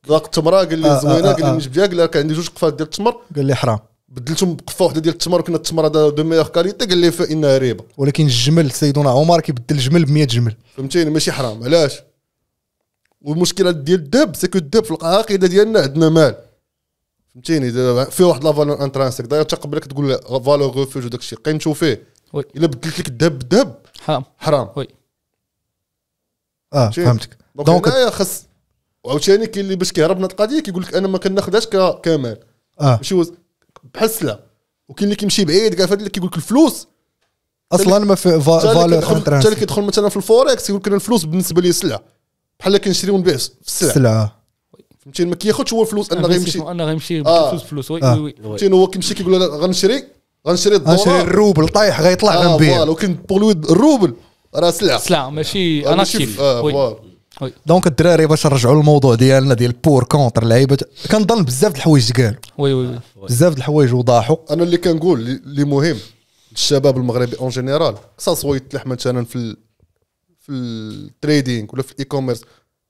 [SPEAKER 4] ذاك التمره قال لي زوينه قال لي مش قال لك عندي جوج قفات ديال التمر قال لي حرام بدلتهم بقفه وحده ديال التمر وكنا التمر هذا دو ميور كاليتي قال لي فانها ريبه ولكن الجمل
[SPEAKER 1] سيدنا عمر كيبدل الجمل ب 100 جمل
[SPEAKER 4] فهمتيني ماشي حرام علاش والمشكله ديال الدب سكو الدب في العقيده ديالنا عندنا مال فهمتيني فيه واحد لا فالور انترانسيك داير تقبل لك تقول فالور ريفوج وداك الشيء بقينا نشوف فيه الا بدلت لك الدب بالذهب حرام حرام وي
[SPEAKER 1] اه فهمتك دونك هنايا
[SPEAKER 4] خص وعاوتاني كاين اللي باش كيهرب من القضيه كيقول لك انا ما كناخذهاش كمال اه ماشي بحال السلعه وكاين اللي كيمشي بعيد كاع اللي كيقول لك الفلوس اصلا ما
[SPEAKER 1] في فالور انترانسيك حتى اللي
[SPEAKER 4] كيدخل مثلا في الفوركس يقول لك الفلوس بالنسبه لي سلعه بحال كنشريو ونبيع في السلعه السلعه فهمتي ما كياخذش هو الفلوس انا غيمشي انا غيمشي آه. بفلوس فلوس آه. وي وي وي فهمتيني هو كيمشي كيقول لا غنشري غنشري الدولار غنشري الروبل
[SPEAKER 1] طايح غيطلع آه غنبيع
[SPEAKER 4] ولكن بور لوي
[SPEAKER 1] الروبل
[SPEAKER 4] راه سلعه سلعه آه، ماشي انا كيف
[SPEAKER 1] دونك الدراري باش نرجعوا للموضوع ديالنا ديال بور كونتر لعيبه كنظن بزاف د الحوايج قال وي وي بزاف د الحوايج وضاحوا
[SPEAKER 4] انا اللي كنقول اللي مهم الشباب المغربي اون جينيرال خصها سوا يتلح مثلا في في التريدينغ ولا في الاي كوميرس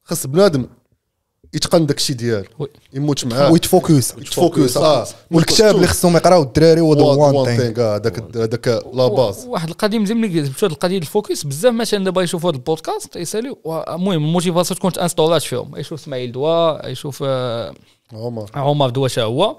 [SPEAKER 4] خاص بنادم يتقن داك الشيء ديالو يموت معاه ويتفوكس يتفوكس اه والكتاب اللي خصهم يقراو
[SPEAKER 1] الدراري ودو وان ثينغ
[SPEAKER 4] هذاك هذاك لا باز
[SPEAKER 2] واحد القضيه مزيان ملي جبتوا هذه القضيه الفوكس بزاف مثلا دابا يشوفوا هذا البودكاست يساليو المهم الموتيفاسيون تكون تانستولات فيهم يشوف اسماعيل دوا يشوف آه، عمر عمر دوا شا هو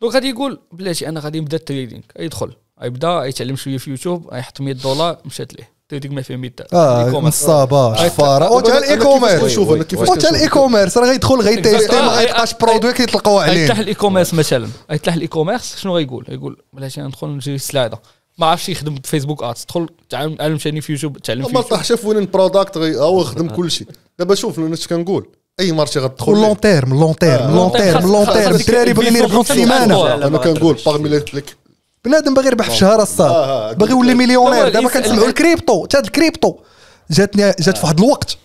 [SPEAKER 2] دونك غادي يقول بلاتي انا غادي نبدا التريدينغ يدخل يبدا يتعلم شويه في يوتيوب يحط 100 دولار مشات ليه تديك ما فهمت اه نصابه آه، شفاره تاع الاي كوميرس شوف تاع الاي
[SPEAKER 1] كوميرس راه غيدخل غيتيستي ما أه، غيبقاش أه، برودوي كيطلقوا عليه غيتلاح الاي كوميرس مثلا
[SPEAKER 2] غيتلاح الاي كوميرس شنو غيقول يقول بلاتي ندخل نجري السلايد ما عرفتش يخدم بفيسبوك ادز تدخل تعلم ثاني في يوتيوب تعلم في ما طاحش
[SPEAKER 4] فين وين بروداكت هو خدم كلشي دابا شوف انا كنقول اي مارشي غتدخل لون
[SPEAKER 1] تيرم لون تيرم لون تيرم لون تيرم الدراري باغيين يربحوا في السيمانه انا
[SPEAKER 4] كنقول باغمي لك
[SPEAKER 1] بنادم باغي يربح في آه. شهر الصاد آه، آه، باغي يولي مليونير دابا كنسمعوا الكريبتو حتى الكريبتو جاتني جات في واحد الوقت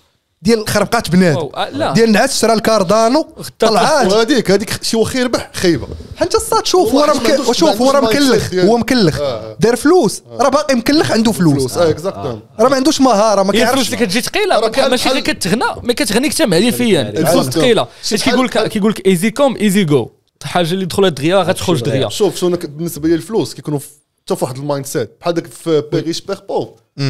[SPEAKER 1] ديال خربقات بنادم ديال نعس شرا الكاردانو طلعات هذيك هذيك شي واخا يربح خايبه حتى الصاد شوف هو راه شوف هو راه مكلخ هو مكلخ دار فلوس راه باقي مكلخ عنده فلوس راه ما عندوش مهاره ما كيعرفش الفلوس
[SPEAKER 2] اللي كتجي ثقيله ماشي اللي كتغنى ما كتغنيك حتى معليا فيا الفلوس ثقيله كيقول لك كيقول لك ايزي كوم ايزي جو حاجه اللي دخلت دغيا غتخرج دغيا
[SPEAKER 4] شوف شو بالنسبه لي الفلوس كيكونوا حتى في واحد المايند سيت بحال داك في بيريش بيغ بوف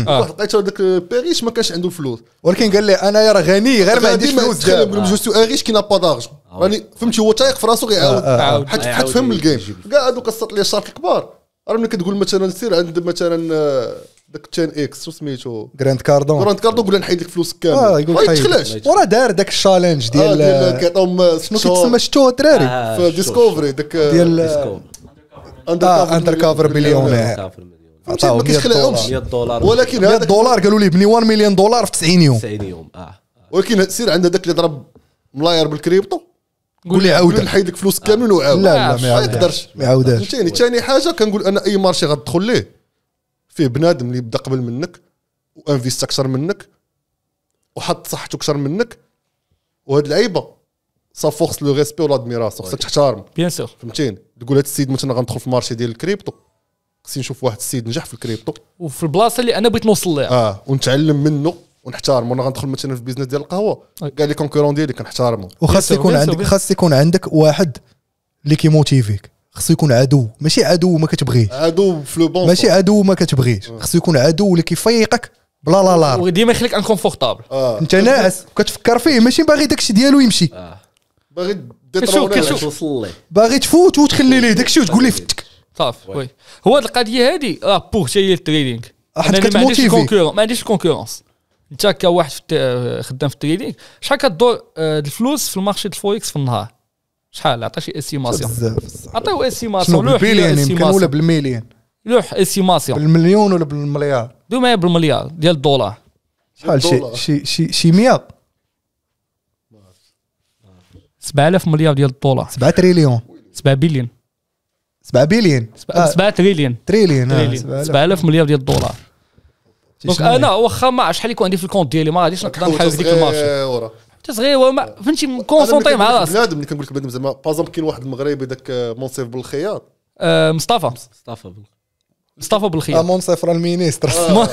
[SPEAKER 4] واحد لقيت داك بيريش ما كانش عنده فلوس
[SPEAKER 1] ولكن قال لي انا راه غني
[SPEAKER 4] غير ما عنديش فلوس جو سو ريش كي نا با دارجون راني فهمتي هو تايق في راسو غيعاود آه، آه، آه. حيت حيت فهم الجيم كاع هذوك السط اللي الشارك الكبار راه ملي كتقول مثلا سير عند مثلا داك تشين اكس شو سميتو
[SPEAKER 1] جراند كاردون جراند
[SPEAKER 4] كاردون قلنا نحيد لك فلوسك كامل اه يقول لك وراه
[SPEAKER 1] دار داك الشالنج ديال آه
[SPEAKER 4] كيعطيهم شنو كيتسمى شتوه الدراري آه في ديسكوفري داك ديال
[SPEAKER 1] اندر كافر مليونير ما كيتخلعهمش 100
[SPEAKER 4] دولار ولكن
[SPEAKER 1] 100 دولار قالوا لي بني 1 مليون دولار في 90 يوم
[SPEAKER 3] 90 يوم اه
[SPEAKER 1] ولكن سير عند هذاك اللي ضرب
[SPEAKER 4] ملاير بالكريبتو قول لي عاود نحيد لك فلوس كامل آه. وعاود لا لا ما يقدرش ما يعاودش فهمتيني ثاني حاجه كنقول انا اي مارشي غادخل ليه فيه بنادم اللي بدا قبل منك وانفيست اكثر منك وحط صحته اكثر منك وهاد اللعيبه سا فورس لو ريسبي ولا ادميراس خصك طيب. تحترم بيان سور فهمتيني تقول هاد السيد مثلا غندخل في المارشي ديال الكريبتو خصني نشوف واحد السيد نجح في الكريبتو
[SPEAKER 2] وفي البلاصه اللي انا بغيت
[SPEAKER 4] نوصل لها اه ونتعلم منه ونحترم وانا غندخل مثلا في البيزنس ديال القهوه كاع طيب. لي كونكورون ديالي كنحترمهم وخاص يكون عندك خاص
[SPEAKER 1] يكون عندك واحد اللي كيموتيفيك خصو يكون عدو ماشي عدو ما كتبغيش
[SPEAKER 4] عدو في لو بون ماشي
[SPEAKER 1] عدو ما كتبغيش آه. خصو يكون عدو اللي كيفيقك بلا لا
[SPEAKER 2] لا وديما يخليك انكونفورتابل آه. انت ناعس
[SPEAKER 1] وكتفكر فيه ماشي باغي داكشي ديالو يمشي آه. باغي توصل باغي تفوت وتخلي ليه داكشي وتقول ليه فتك
[SPEAKER 2] صافي وي هو هاد القضيه هادي راه بوغ حتى هي التريدينغ حيت ما عنديش كونكورون ما عنديش الكونكورونس انت كواحد خدام في التريدينغ شحال كدور آه، الفلوس في المارشي ديال الفوركس في النهار شحال عطى شي استيماسيون بزاف عطيو استيماسيون لوح بالبليون يمكن ولا بالمليون لوح استيماسيون بالمليون ولا بالمليار ما بالمليار ديال الدولار
[SPEAKER 1] شحال شي شي شي شي 100
[SPEAKER 2] 7000 مليار ديال الدولار 7 تريليون 7 بليون 7 بليون 7 تريليون تريليون 7000 مليار ديال الدولار دونك انا واخا ما شحال يكون عندي في الكونت ديالي ما غاديش نقدر نحاول ديك المارشي صغير وما
[SPEAKER 1] فهمتي كونسونطي مع راسك
[SPEAKER 4] بنادم اللي كنقول لك بنادم زعما بازام كاين واحد المغربي ذاك آه، منصف بالخياط
[SPEAKER 1] آه مصطفى
[SPEAKER 3] مصطفى
[SPEAKER 1] مصطفى بالخياط آه منصف راه المينيستر آه.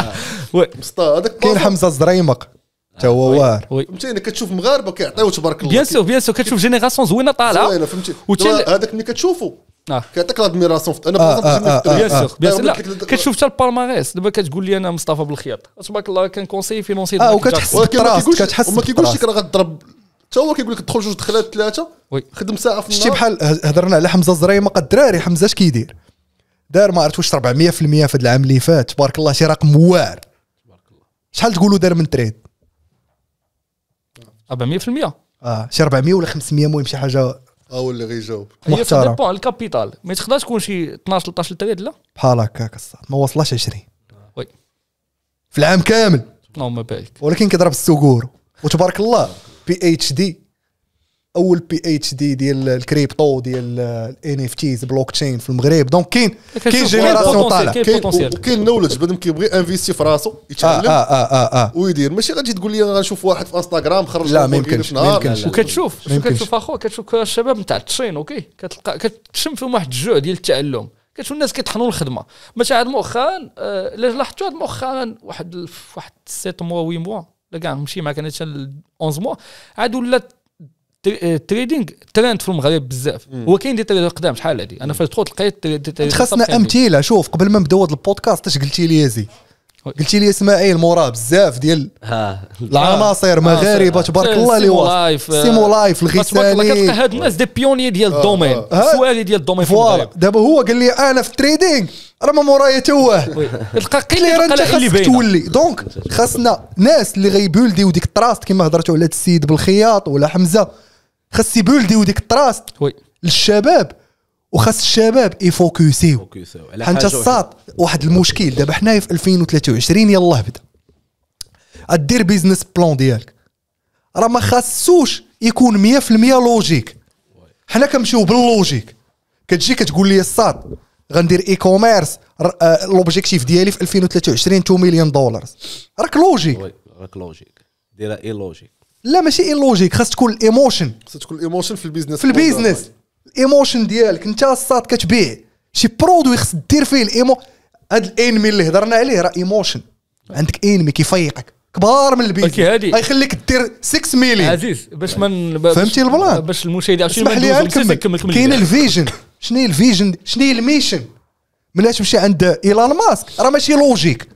[SPEAKER 1] مصطفى هذاك كاين حمزه الزريمق تا هو واعر فهمتيني كتشوف
[SPEAKER 4] مغاربه كيعطيو تبارك الله بيان سور بيان سور كتشوف جينيراسيون زوينه طالعه زوينه فهمتي هذاك اللي كتشوفو آه. كيعطيك لادميراسيون انا
[SPEAKER 1] بيان سور بيان سور
[SPEAKER 2] كتشوف حتى البالماريس دابا كتقول لي انا
[SPEAKER 1] مصطفى بالخياط
[SPEAKER 2] تبارك الله كان كونسي فينونسي اه وكتحس كتحس وما كيقولش لك راه غضرب
[SPEAKER 4] حتى هو كيقول لك دخل جوج دخلات ثلاثه خدم ساعه في النهار شتي بحال
[SPEAKER 1] هضرنا على حمزه الزريمه الدراري حمزه اش كيدير دار ما عرفت واش 400% في هذا العام اللي فات تبارك الله شي رقم واعر تبارك الله شحال تقولوا دار من تريد 400% اه شي 400 ولا 500 المهم شي حاجه
[SPEAKER 4] هو اللي غيجاوب
[SPEAKER 1] محترم
[SPEAKER 2] على الكابيتال ما تقدرش تكون شي 12 13 تريد لا
[SPEAKER 1] بحال هكاك ما وصلش 20 وي في العام كامل اللهم بارك ولكن كيضرب السكور وتبارك الله بي اتش دي اول بي اتش دي ديال الكريبتو ديال الان اف تيز بلوك تشين في المغرب دونك كاين كاين جينيراسيون طالع كاين كاين نولج بنادم كيبغي
[SPEAKER 4] انفيستي في راسو آه، يتعلم آه آه آه آه. ويدير ماشي غادي تقول لي غنشوف واحد في انستغرام خرج لا ما يمكنش وكتشوف كتشوف
[SPEAKER 2] اخو كتشوف الشباب نتاع
[SPEAKER 4] التشين اوكي كتلقى كتشم
[SPEAKER 2] فيهم واحد الجوع ديال التعلم كتشوف الناس كيطحنوا الخدمه ماشي عاد مؤخرا الا آه، لاحظتوا مؤخرا واحد واحد 7 موا 8 موا كاع نمشي معاك انا 11 موا عاد ولات التريدينغ ترند في المغرب بزاف هو كاين دي تريدر قدام شحال هادي انا فاش دخلت لقيت خاصنا
[SPEAKER 1] امثله شوف قبل ما نبداو هذا البودكاست اش قلتي لي زي قلتي لي اسماعيل موراه بزاف ديال العناصر آه. مغاربه آه. تبارك الله اللي واقف سيمو لايف الغسالي كتلقى هاد الناس
[SPEAKER 2] دي بيوني ديال آه. الدومين سوالي ديال الدومين في المغرب
[SPEAKER 1] دابا هو قال لي انا في التريدينغ راه ما مورايا تا هو تلقى قليل اللي خاصك تولي دونك خاصنا ناس اللي غيبولديو ديك التراست كما هضرتوا على السيد بالخياط ولا حمزه خاص يبولديو ديك التراست وي للشباب وخاص الشباب يفوكسيو حتى الساط واحد المشكل دابا حنايا في 2023 يلاه بدا ادير بيزنس بلان ديالك راه ما خاصوش يكون 100% لوجيك حنا كنمشيو باللوجيك كتجي كتقول لي الساط غندير اي كوميرس لوبجيكتيف ديالي في 2023 2 مليون دولار راك لوجيك
[SPEAKER 3] راك لوجيك ديرها اي لوجيك
[SPEAKER 1] لا ماشي اي لوجيك خاص تكون الايموشن
[SPEAKER 4] خاص تكون الايموشن في البيزنس في البيزنس
[SPEAKER 1] الايموشن ديالك انت الصاد كتبيع شي برودوي خاص دير فيه الايمو هاد الانمي اللي هضرنا عليه راه ايموشن عندك انمي كيفيقك كبار من البيزنس اوكي هادي غيخليك دير 6 ميلي عزيز
[SPEAKER 2] باش ما فهمتي البلان باش المشاهد عشان اسمح لي نكمل كاين
[SPEAKER 1] الفيجن شنو هي الفيجن شنو هي الميشن من تمشي عند ايلان ماسك راه ماشي لوجيك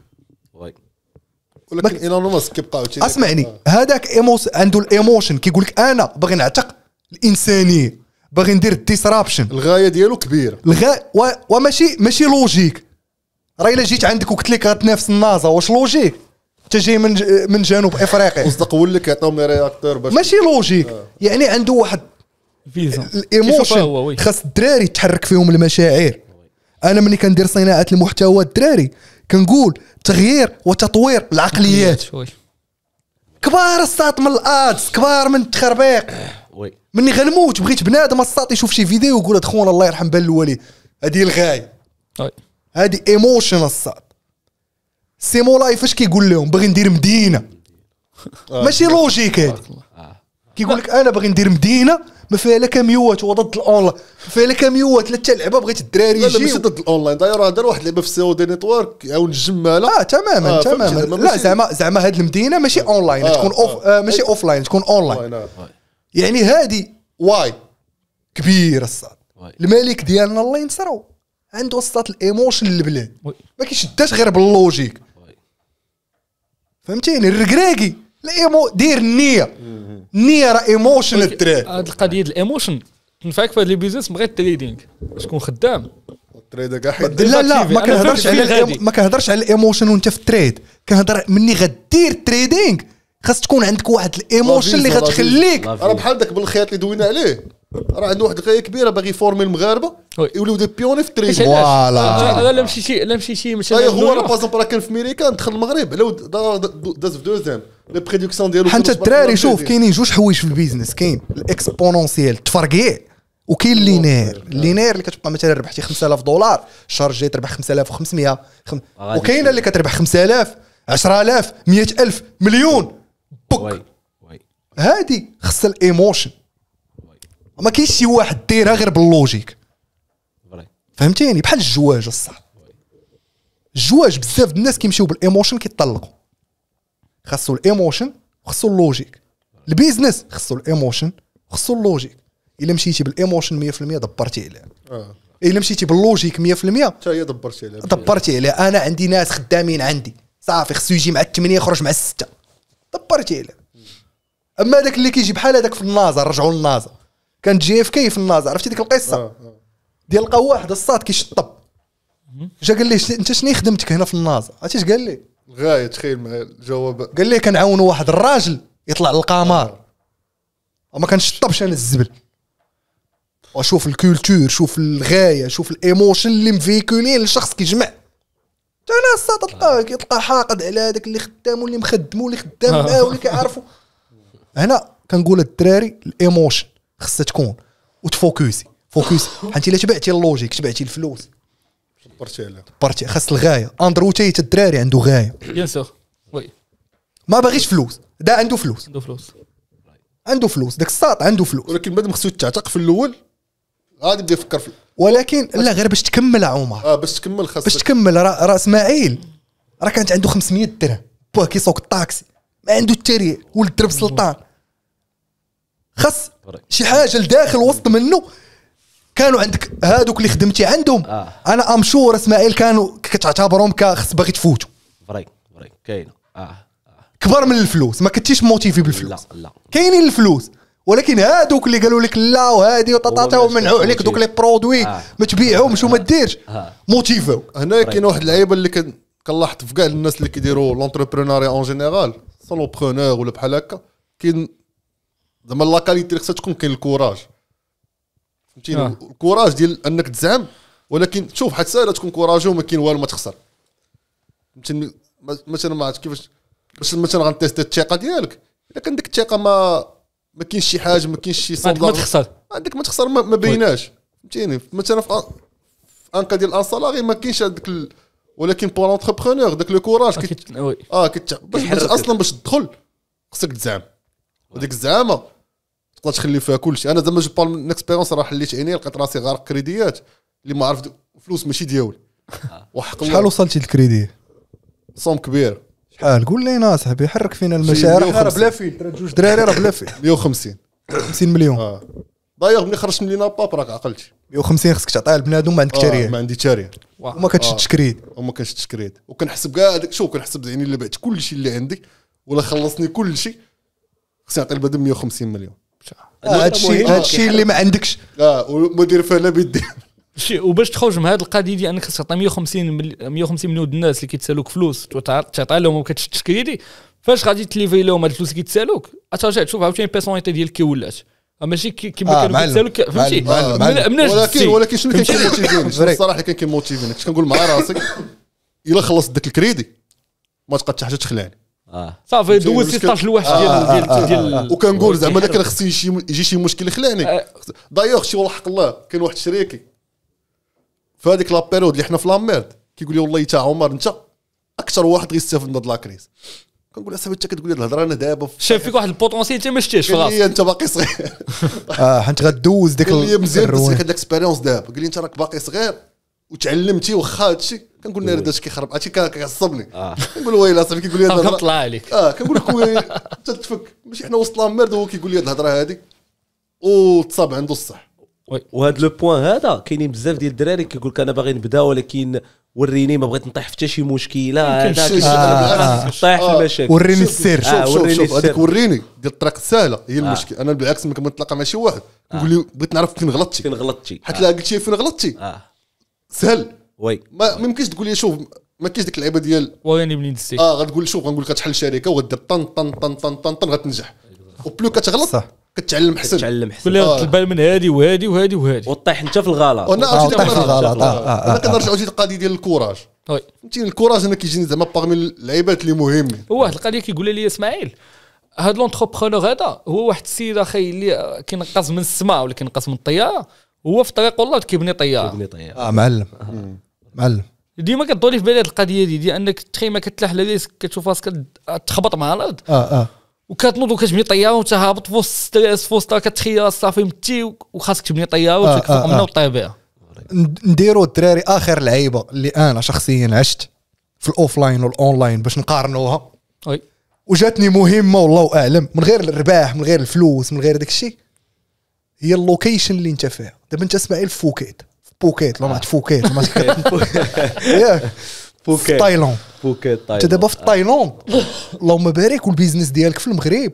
[SPEAKER 4] ولكن ايلون ماسك كيبقى اسمعني
[SPEAKER 1] هذاك ايموس عنده الايموشن كيقول لك انا باغي نعتق الانسانيه باغي ندير ديسرابشن الغايه ديالو كبيره الغا و... وماشي ماشي لوجيك راه الا جيت عندك وقلت لك غتنافس النازا واش لوجيك انت جاي من ج... من جنوب افريقيا مصدق ولا اللي كيعطيهم رياكتور باش ماشي لوجيك آه. يعني عنده واحد فيزا الايموشن خاص الدراري تحرك فيهم المشاعر انا ملي كندير صناعه المحتوى الدراري كنقول تغيير وتطوير العقليات كبار الساط من الادس كبار من التخربيق وي مني غنموت بغيت بنادم الساط يشوف شي فيديو ويقول هاد خونا الله يرحم بال الوالد هذه الغايه هذه ايموشن الساط سيمو فاش كيقول لهم باغي ندير مدينه آه. ماشي لوجيك هذه آه. كيقول لك انا باغي ندير مدينه ما فيها لا كاميوات هو ضد الاونلاين ما فيها لا كاميوات لا حتى لعبه بغيت الدراري لا لا ماشي ضد الاونلاين داير دار واحد اللعبه في السي دي نيتورك عاون الجماله اه
[SPEAKER 4] تماما آه تماما لا زعما
[SPEAKER 1] زعما هاد المدينه ماشي آه. اونلاين آه تكون اوف آه, آه، ماشي اوفلاين تكون اونلاين نعم. يعني هادي واي كبيره الصاد الملك ديالنا الله ينصرو عنده الصات الايموشن للبلاد ما كيشداش غير باللوجيك فهمتيني الركراكي الايمو دير النيه النيه راه ايموشن التري هاد القضيه الايموشن
[SPEAKER 2] تنفعك في هاد لي بيزنس بغيت التريدينغ باش تكون خدام التريد كاع حيد لا لا ما كنهضرش على
[SPEAKER 1] ما كنهضرش على الايموشن وانت في التريد كنهضر مني غدير تريدينغ خاص تكون عندك واحد الايموشن اللي غتخليك راه بحال داك بالخياط اللي دوينا عليه راه عنده واحد القضيه كبيره باغي يفورمي المغاربه
[SPEAKER 4] يوليو دي بيوني في التريد فوالا انا لا شي لا مشيتي مثلا هو راه بازون راه كان في ميريكا دخل المغرب لو داز في دوزيام لي بريدكسيون ديالو حتى الدراري شوف كاينين
[SPEAKER 1] جوج حوايج في البيزنس كاين الاكسبونونسيال تفرقيع وكاين لينير لينير اللي كتبقى مثلا ربحتي 5000 دولار الشهر الجاي تربح 5500 وكاين اللي كتربح 5000 10000 100000 مليون بوك هادي خصها الايموشن ما كاينش شي واحد دايرها غير باللوجيك فهمتيني بحال الجواج الصح الجواج بزاف الناس كيمشيو بالايموشن كيطلقوا خاصو الايموشن وخاصو اللوجيك البيزنس خاصو الايموشن وخاصو اللوجيك الا مشيتي بالايموشن 100% دبرتي عليه آه. الا مشيتي باللوجيك 100% حتى
[SPEAKER 4] هي دبرتي عليها دبرتي
[SPEAKER 1] عليها انا عندي ناس خدامين عندي صافي خصو يجي مع الثمانيه يخرج مع السته دبرتي عليها اما داك اللي كيجي بحال هذاك في النازا رجعوا للنازا كان جي اف كي في الناز عرفتي ديك القصه آه، آه. ديال لقى واحد الصاد كيشطب جا قال لي انت شنو خدمتك هنا في الناز عرفتي اش قال لي
[SPEAKER 4] غاية تخيل معايا الجواب
[SPEAKER 1] قال لي كنعاونوا واحد الراجل يطلع للقمر وما آه. كنشطبش انا الزبل وشوف الكولتور شوف الغايه شوف الايموشن اللي مفيكولين الشخص كيجمع حتى انا الصاد تلقاه كيتلقى حاقد على هذاك اللي خدام واللي مخدم واللي خدام معاه واللي كيعرفو هنا كنقول الدراري الايموشن خصها تكون وتفوكسي فوكس حيت الا تبعتي اللوجيك تبعتي الفلوس دبرتي عليها دبرتي خاص الغايه اندرو حتى الدراري عنده غايه بيان سور وي ما باغيش فلوس دا عنده فلوس عنده فلوس عنده فلوس داك الساط عنده فلوس ولكن بعد ما خصو يتعتق في الاول غادي يبدا يفكر في ولكن لا غير باش تكمل عمر اه باش تكمل خاصك باش تكمل راه اسماعيل راه كانت عنده 500 درهم باه كيسوق الطاكسي ما عنده التاريخ ولد درب سلطان خاص شي حاجه لداخل وسط منه كانوا عندك هادوك اللي خدمتي عندهم آه. انا امشور اسماعيل كانوا كتعتبرهم كخص باغي تفوتوا
[SPEAKER 3] فري فري كاينه آه. آه.
[SPEAKER 1] كبر من الفلوس ما كنتيش موتيفي بالفلوس لا لا كاينين الفلوس ولكن هادوك اللي قالوا لك لا وهادي وطاطاطا ومنعوا عليك دوك لي برودوي آه. ما تبيعهمش وما آه. ديرش آه. موتيفيو هنا كاين واحد اللعيبه اللي كان كنلاحظ في كاع الناس
[SPEAKER 4] اللي كيديروا لونتربرونيا اون جينيرال سولوبرونور ولا بحال هكا كاين زعما لا كاليتي اللي خصها تكون كاين الكوراج فهمتيني آه. الكوراج ديال انك تزعم ولكن شوف حتى ساهله تكون كوراج وما كاين والو ما تخسر فهمتني مثلا ما عرفتش كيفاش باش مثلا غنتيست الثقه ديالك الا كان ديك الثقه ما ما كاينش شي حاجه ما كاينش شي صدق ما تخسر عندك ما تخسر ما, بيناش فهمتيني مثلا في انكا ديال الانصالاري ما كاينش هذاك ال... ولكن بور لونتربرونور داك لو كوراج كت... اه كت... باش اصلا باش تدخل خصك تزعم وديك الزعامه تقدر تخلي فيها كلشي انا زعما جو بار من اكسبيرونس راه حليت عيني لقيت راسي غارق كريديات اللي ما عرفت فلوس ماشي ديالي وحق شحال
[SPEAKER 1] وصلتي للكريدي صوم كبير شحال قول لينا اصاحبي حرك فينا المشاعر راه بلا فيل جوج دراري راه بلا فيل 150 50 مليون اه
[SPEAKER 4] دايوغ ملي خرجت من لينا باب راك عقلتي
[SPEAKER 1] 150 خصك تعطيها لبنادم ما عندك تاريخ آه ما عندي تاريخ
[SPEAKER 4] وما آه. كتشدش كريد وما كتشدش كريد وكنحسب كاع هذاك شوف كنحسب يعني اللي بعت كل شيء اللي عندي ولا خلصني كل شيء خصني نعطي البنادم 150 مليون آه، هادشي هادشي اللي ما عندكش اه ومدير فني بيدي
[SPEAKER 2] وباش تخرج من هذه القضيه ديال انك تعطي 150 150 مليون الناس اللي كيتسالوك فلوس تعطي لهم وما كتشدش كريدي فاش غادي تليفي لهم هاد الفلوس اللي كيتسالوك ترجع تشوف عاوتاني البيرسوناليتي ديالك كي ولات ماشي كيما كانوا كيتسالوك فهمتي ولكن ولكن شنو كان كيموتيفيني الصراحه اللي كان
[SPEAKER 4] كيموتيفيني كنت كنقول مع راسك الا خلصت ذاك الكريدي ما تبقاش حتى تخلعني آه. صافي دوز 16 الوحش آه، ديال آه، ديال وكنقول زعما انا كان خصني يجي شي مشكل خلاني دايوغ شي والله حق الله كاين واحد شريكي في هذيك لابيريود اللي حنا في لاميرد كيقول لي والله تا عمر انت اكثر واحد غيستافد من هاد لاكريز كنقول اصاحبي انت كتقول لي الهضره انا دابا شاف فيك واحد البوتونسيال انت ما شتيهش في راسك انت باقي صغير
[SPEAKER 1] اه حيت غدوز ديك قال لي مزيان بس هاد
[SPEAKER 4] الاكسبيريونس دابا قال لي انت راك باقي صغير وتعلمتي واخا هادشي كنقول نارد اش كيخرب عرفتي كيعصبني آه. كنقول ويلا صافي كيقول لي هذا الهضره طلع عليك اه كنقول لك تتفك ماشي حنا وسط لاميرد وهو كيقول لي هذه الهضره هذه وتصاب عنده الصح
[SPEAKER 3] وهذا لو بوان هذا كاينين بزاف ديال الدراري كيقول لك انا باغي نبدا ولكن وريني ما بغيت نطيح في حتى شي مشكله هذاك آه.
[SPEAKER 1] آه. طيح في المشاكل وريني السر شوف شوف شوف هذيك وريني
[SPEAKER 4] ديال الطريق السهله هي المشكل انا بالعكس ملي كنتلاقى مع شي واحد كنقول له بغيت نعرف فين غلطتي فين غلطتي حيت قلت لي فين غلطتي سهل وي ما يمكنش تقول لي شوف ما كاينش ديك اللعيبه ديال وين يبني دزتي اه غتقول شوف غنقول لك غتحل شركه وغدير طن طن طن طن طن طن غتنجح وبلو كتغلط صح كتعلم احسن كتعلم احسن كلها آه.
[SPEAKER 2] البال من هادي وهادي وهادي وهادي وطيح انت في الغلط وانا آه، طيح في الغلط آه، آه، انا كنرجع
[SPEAKER 4] شي القضيه ديال الكوراج وي الكوراج انا كيجيني زعما باغمي اللعيبات اللي مهمين
[SPEAKER 2] هو واحد القضيه كيقول لي اسماعيل
[SPEAKER 4] هاد لونتربرونور هذا هو
[SPEAKER 2] واحد السيد اخي اللي كينقص من السماء ولا كينقص من الطياره هو في طريق والله كيبني طياره كيبني
[SPEAKER 1] طياره اه معلم معلم
[SPEAKER 2] ديما كدوري في بالي القضيه دي, دي انك تخيما كتلاح ريسك كتشوف راسك تخبط مع الارض اه اه وكتنوض وكتبني طياره وانت هابط في وسط ستريس في وسط كتخيل صافي متي وخاصك تبني طياره وتكفى آه آه آه. وطير بها
[SPEAKER 1] نديروا الدراري اخر لعيبه اللي انا شخصيا عشت في الاوفلاين والاونلاين باش نقارنوها وي وجاتني مهمه والله اعلم من غير الرباح من غير الفلوس من غير داك الشيء هي اللوكيشن اللي انت فيها دابا انت اسماعيل فوكيت بوكيت لو ماتش فوكيت لو ماتش ياك في تايلاند
[SPEAKER 3] بوكيت انت دابا
[SPEAKER 1] في تايلاند اللهم بارك والبيزنس ديالك في المغرب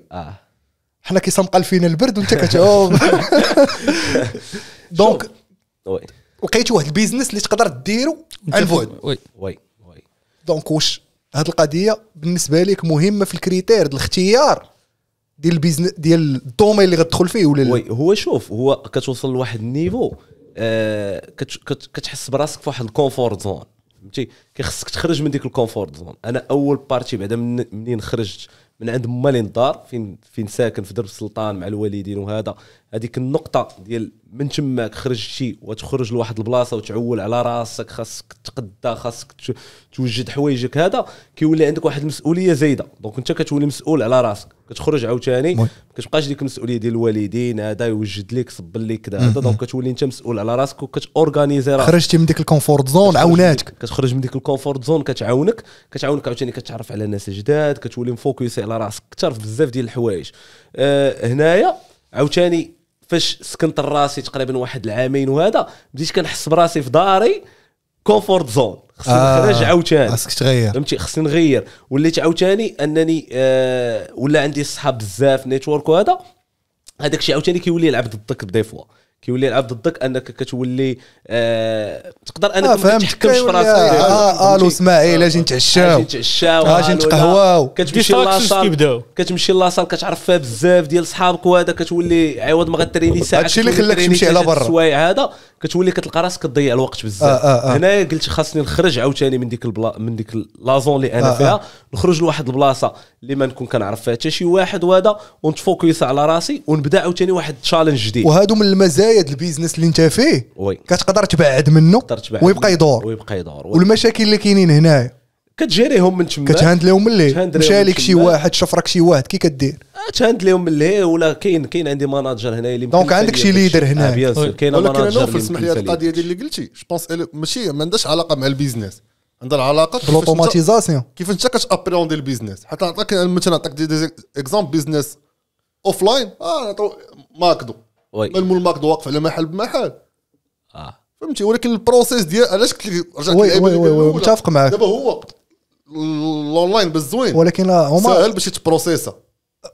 [SPEAKER 1] حنا كيسمقل فينا البرد وانت كتعوم دونك لقيت واحد البيزنس اللي تقدر ديرو عن بعد
[SPEAKER 3] وي وي وي
[SPEAKER 1] دونك واش هاد القضيه بالنسبه لك مهمه في الكريتير الاختيار ديال البيزنس ديال الدومين اللي غتدخل فيه ولا لا وي هو شوف هو
[SPEAKER 3] كتوصل لواحد النيفو آه، كتحس براسك في واحد الكونفورت زون فهمتي كيخصك تخرج من ديك الكونفورت زون انا اول بارتي بعدا منين خرجت من عند مالين الدار فين فين ساكن في درب السلطان مع الوالدين وهذا هذيك النقطه ديال من تماك خرجتي وتخرج لواحد البلاصه وتعول على راسك خاصك تقدى خاصك توجد حوايجك هذا كيولي عندك واحد المسؤوليه زايده دونك انت كتولي مسؤول على راسك كتخرج عاوتاني ما كتبقاش ديك المسؤوليه ديال الوالدين هذا يوجد لك صب لك كذا هذا دونك كتولي انت مسؤول على راسك وكتورغانيزي راسك خرجتي من ديك
[SPEAKER 1] الكونفورت زون عاوناتك
[SPEAKER 3] كتخرج من ديك الكونفورت زون كتعاونك كتعاونك عاوتاني كتعرف على ناس جداد كتولي مفوكسي على راسك اكثر في بزاف ديال الحوايج أه هنايا عاوتاني فاش سكنت راسي تقريبا واحد العامين وهذا بديت كنحس براسي في داري كونفورت زون خصني آه، نخرج آه عاوتاني خاصك تغير فهمتي خصني نغير وليت عاوتاني انني آه ولا عندي صحاب بزاف نيتورك وهذا هذاك الشيء عاوتاني كيولي يلعب ضدك دي فوا كيولي يلعب ضدك انك كتولي آه
[SPEAKER 1] تقدر انك آه ما تحكمش في راسك آه, آه،, آه، الو اسماعيل اجي نتعشاو اجي نتعشاو اجي نتقهواو كتمشي لاصال
[SPEAKER 3] كتمشي لاصال كتعرف فيها بزاف ديال صحابك وهذا كتولي عوض ما غاتريني ساعه هادشي اللي خلاك تمشي على برا السوايع هذا كتولي كتلقى راسك كتضيع الوقت بزاف آه، هنايا قلت خاصني نخرج عاوتاني من ديك البلا من ديك لازون اللي انا فيها نخرج لواحد البلاصه اللي ما نكون كنعرف فيها حتى شي واحد وهذا ونتفوكس على راسي ونبدا عاوتاني واحد تشالنج جديد وهادو
[SPEAKER 1] من المزايا هذا البيزنس اللي انت فيه وي كتقدر تبعد منه تقدر تبعد ويبقى يدور ويبقى يدور والمشاكل اللي كاينين هنايا كتجيريهم من تما كتهاند لهم من ليه مشى لك شي واحد شفرك شي واحد كي كدير
[SPEAKER 3] آه، تهاند لهم من ليه ولا كاين
[SPEAKER 4] كاين عندي ماناجر هنا اللي دونك عندك شي ليدر هنا آه طيب. كاين ماناجر ولكن اسمح لي هذه القضيه اللي قلتي جوبونس ماشي ما عندهاش علاقه مع البيزنس عندها العلاقه بالاوتوماتيزاسيون كيف انت كتابريوندي البيزنس حتى نعطيك مثلا نعطيك اكزومبل بيزنس اوف لاين اه نعطيو ماكدو وي مول ماكدو واقف على محل بمحل اه فهمتي ولكن
[SPEAKER 1] البروسيس ديال علاش قلت لك رجعت وي وي وي متفق معاك دابا هو
[SPEAKER 4] الاونلاين
[SPEAKER 1] بالزوين ولكن هما ساهل باش
[SPEAKER 4] تبروسيسها